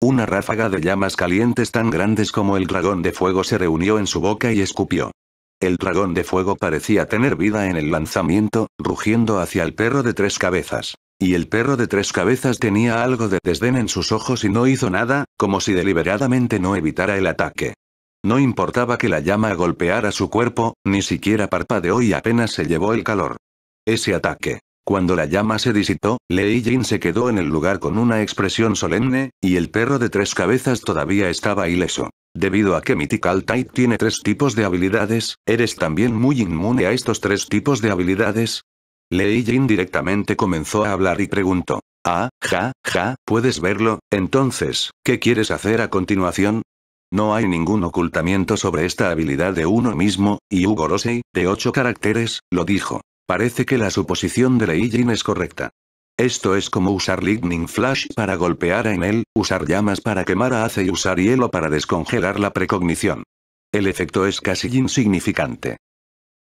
Una ráfaga de llamas calientes tan grandes como el dragón de fuego se reunió en su boca y escupió. El dragón de fuego parecía tener vida en el lanzamiento, rugiendo hacia el perro de tres cabezas. Y el perro de tres cabezas tenía algo de desdén en sus ojos y no hizo nada, como si deliberadamente no evitara el ataque. No importaba que la llama golpeara su cuerpo, ni siquiera parpadeó y apenas se llevó el calor. Ese ataque. Cuando la llama se disitó, Lei Jin se quedó en el lugar con una expresión solemne, y el perro de tres cabezas todavía estaba ileso. Debido a que Mythical Type tiene tres tipos de habilidades, ¿eres también muy inmune a estos tres tipos de habilidades? Lei Jin directamente comenzó a hablar y preguntó. Ah, ja, ja, puedes verlo, entonces, ¿qué quieres hacer a continuación? No hay ningún ocultamiento sobre esta habilidad de uno mismo, y Hugo de ocho caracteres, lo dijo. Parece que la suposición de Lei Jin es correcta. Esto es como usar Lightning Flash para golpear a él, usar llamas para quemar a Ace y usar hielo para descongelar la precognición. El efecto es casi insignificante.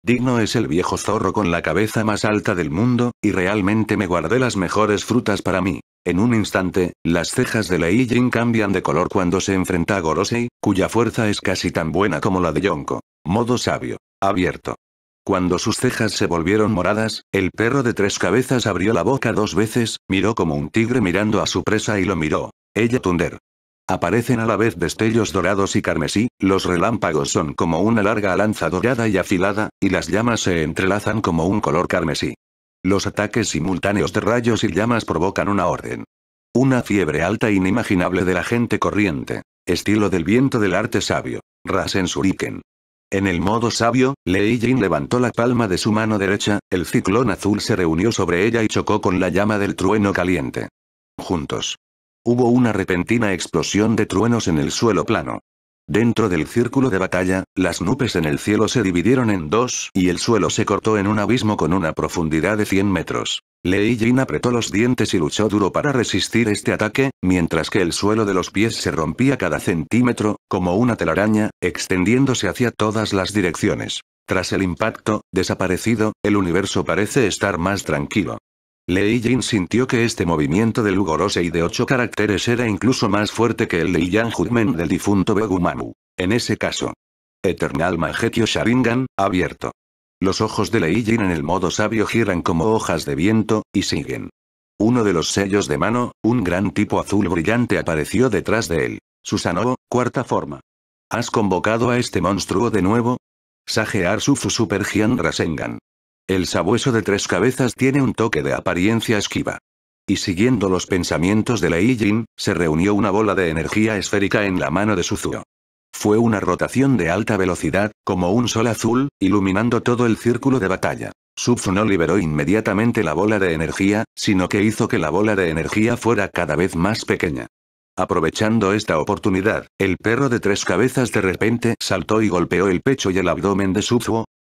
Digno es el viejo zorro con la cabeza más alta del mundo, y realmente me guardé las mejores frutas para mí. En un instante, las cejas de Lei Jin cambian de color cuando se enfrenta a Gorosei, cuya fuerza es casi tan buena como la de Yonko. Modo sabio. Abierto. Cuando sus cejas se volvieron moradas, el perro de tres cabezas abrió la boca dos veces, miró como un tigre mirando a su presa y lo miró. Ella Thunder. Aparecen a la vez destellos dorados y carmesí, los relámpagos son como una larga lanza dorada y afilada, y las llamas se entrelazan como un color carmesí. Los ataques simultáneos de rayos y llamas provocan una orden. Una fiebre alta e inimaginable de la gente corriente. Estilo del viento del arte sabio. Rasen Suriken. En el modo sabio, Lei Jin levantó la palma de su mano derecha, el ciclón azul se reunió sobre ella y chocó con la llama del trueno caliente. Juntos. Hubo una repentina explosión de truenos en el suelo plano. Dentro del círculo de batalla, las nubes en el cielo se dividieron en dos y el suelo se cortó en un abismo con una profundidad de 100 metros. Lei Jin apretó los dientes y luchó duro para resistir este ataque, mientras que el suelo de los pies se rompía cada centímetro, como una telaraña, extendiéndose hacia todas las direcciones. Tras el impacto, desaparecido, el universo parece estar más tranquilo. Lei Jin sintió que este movimiento de Lugorose y de ocho caracteres era incluso más fuerte que el de Yan jumen del difunto Begumamu. En ese caso. Eternal Manjetio Sharingan, abierto. Los ojos de Lei Jin en el modo sabio giran como hojas de viento, y siguen. Uno de los sellos de mano, un gran tipo azul brillante apareció detrás de él. Susanoo, cuarta forma. ¿Has convocado a este monstruo de nuevo? Sagear Sufu Super Gian Rasengan. El sabueso de tres cabezas tiene un toque de apariencia esquiva. Y siguiendo los pensamientos de Lei Jin, se reunió una bola de energía esférica en la mano de Suzuo. Fue una rotación de alta velocidad, como un sol azul, iluminando todo el círculo de batalla. Subzu no liberó inmediatamente la bola de energía, sino que hizo que la bola de energía fuera cada vez más pequeña. Aprovechando esta oportunidad, el perro de tres cabezas de repente saltó y golpeó el pecho y el abdomen de Subzu,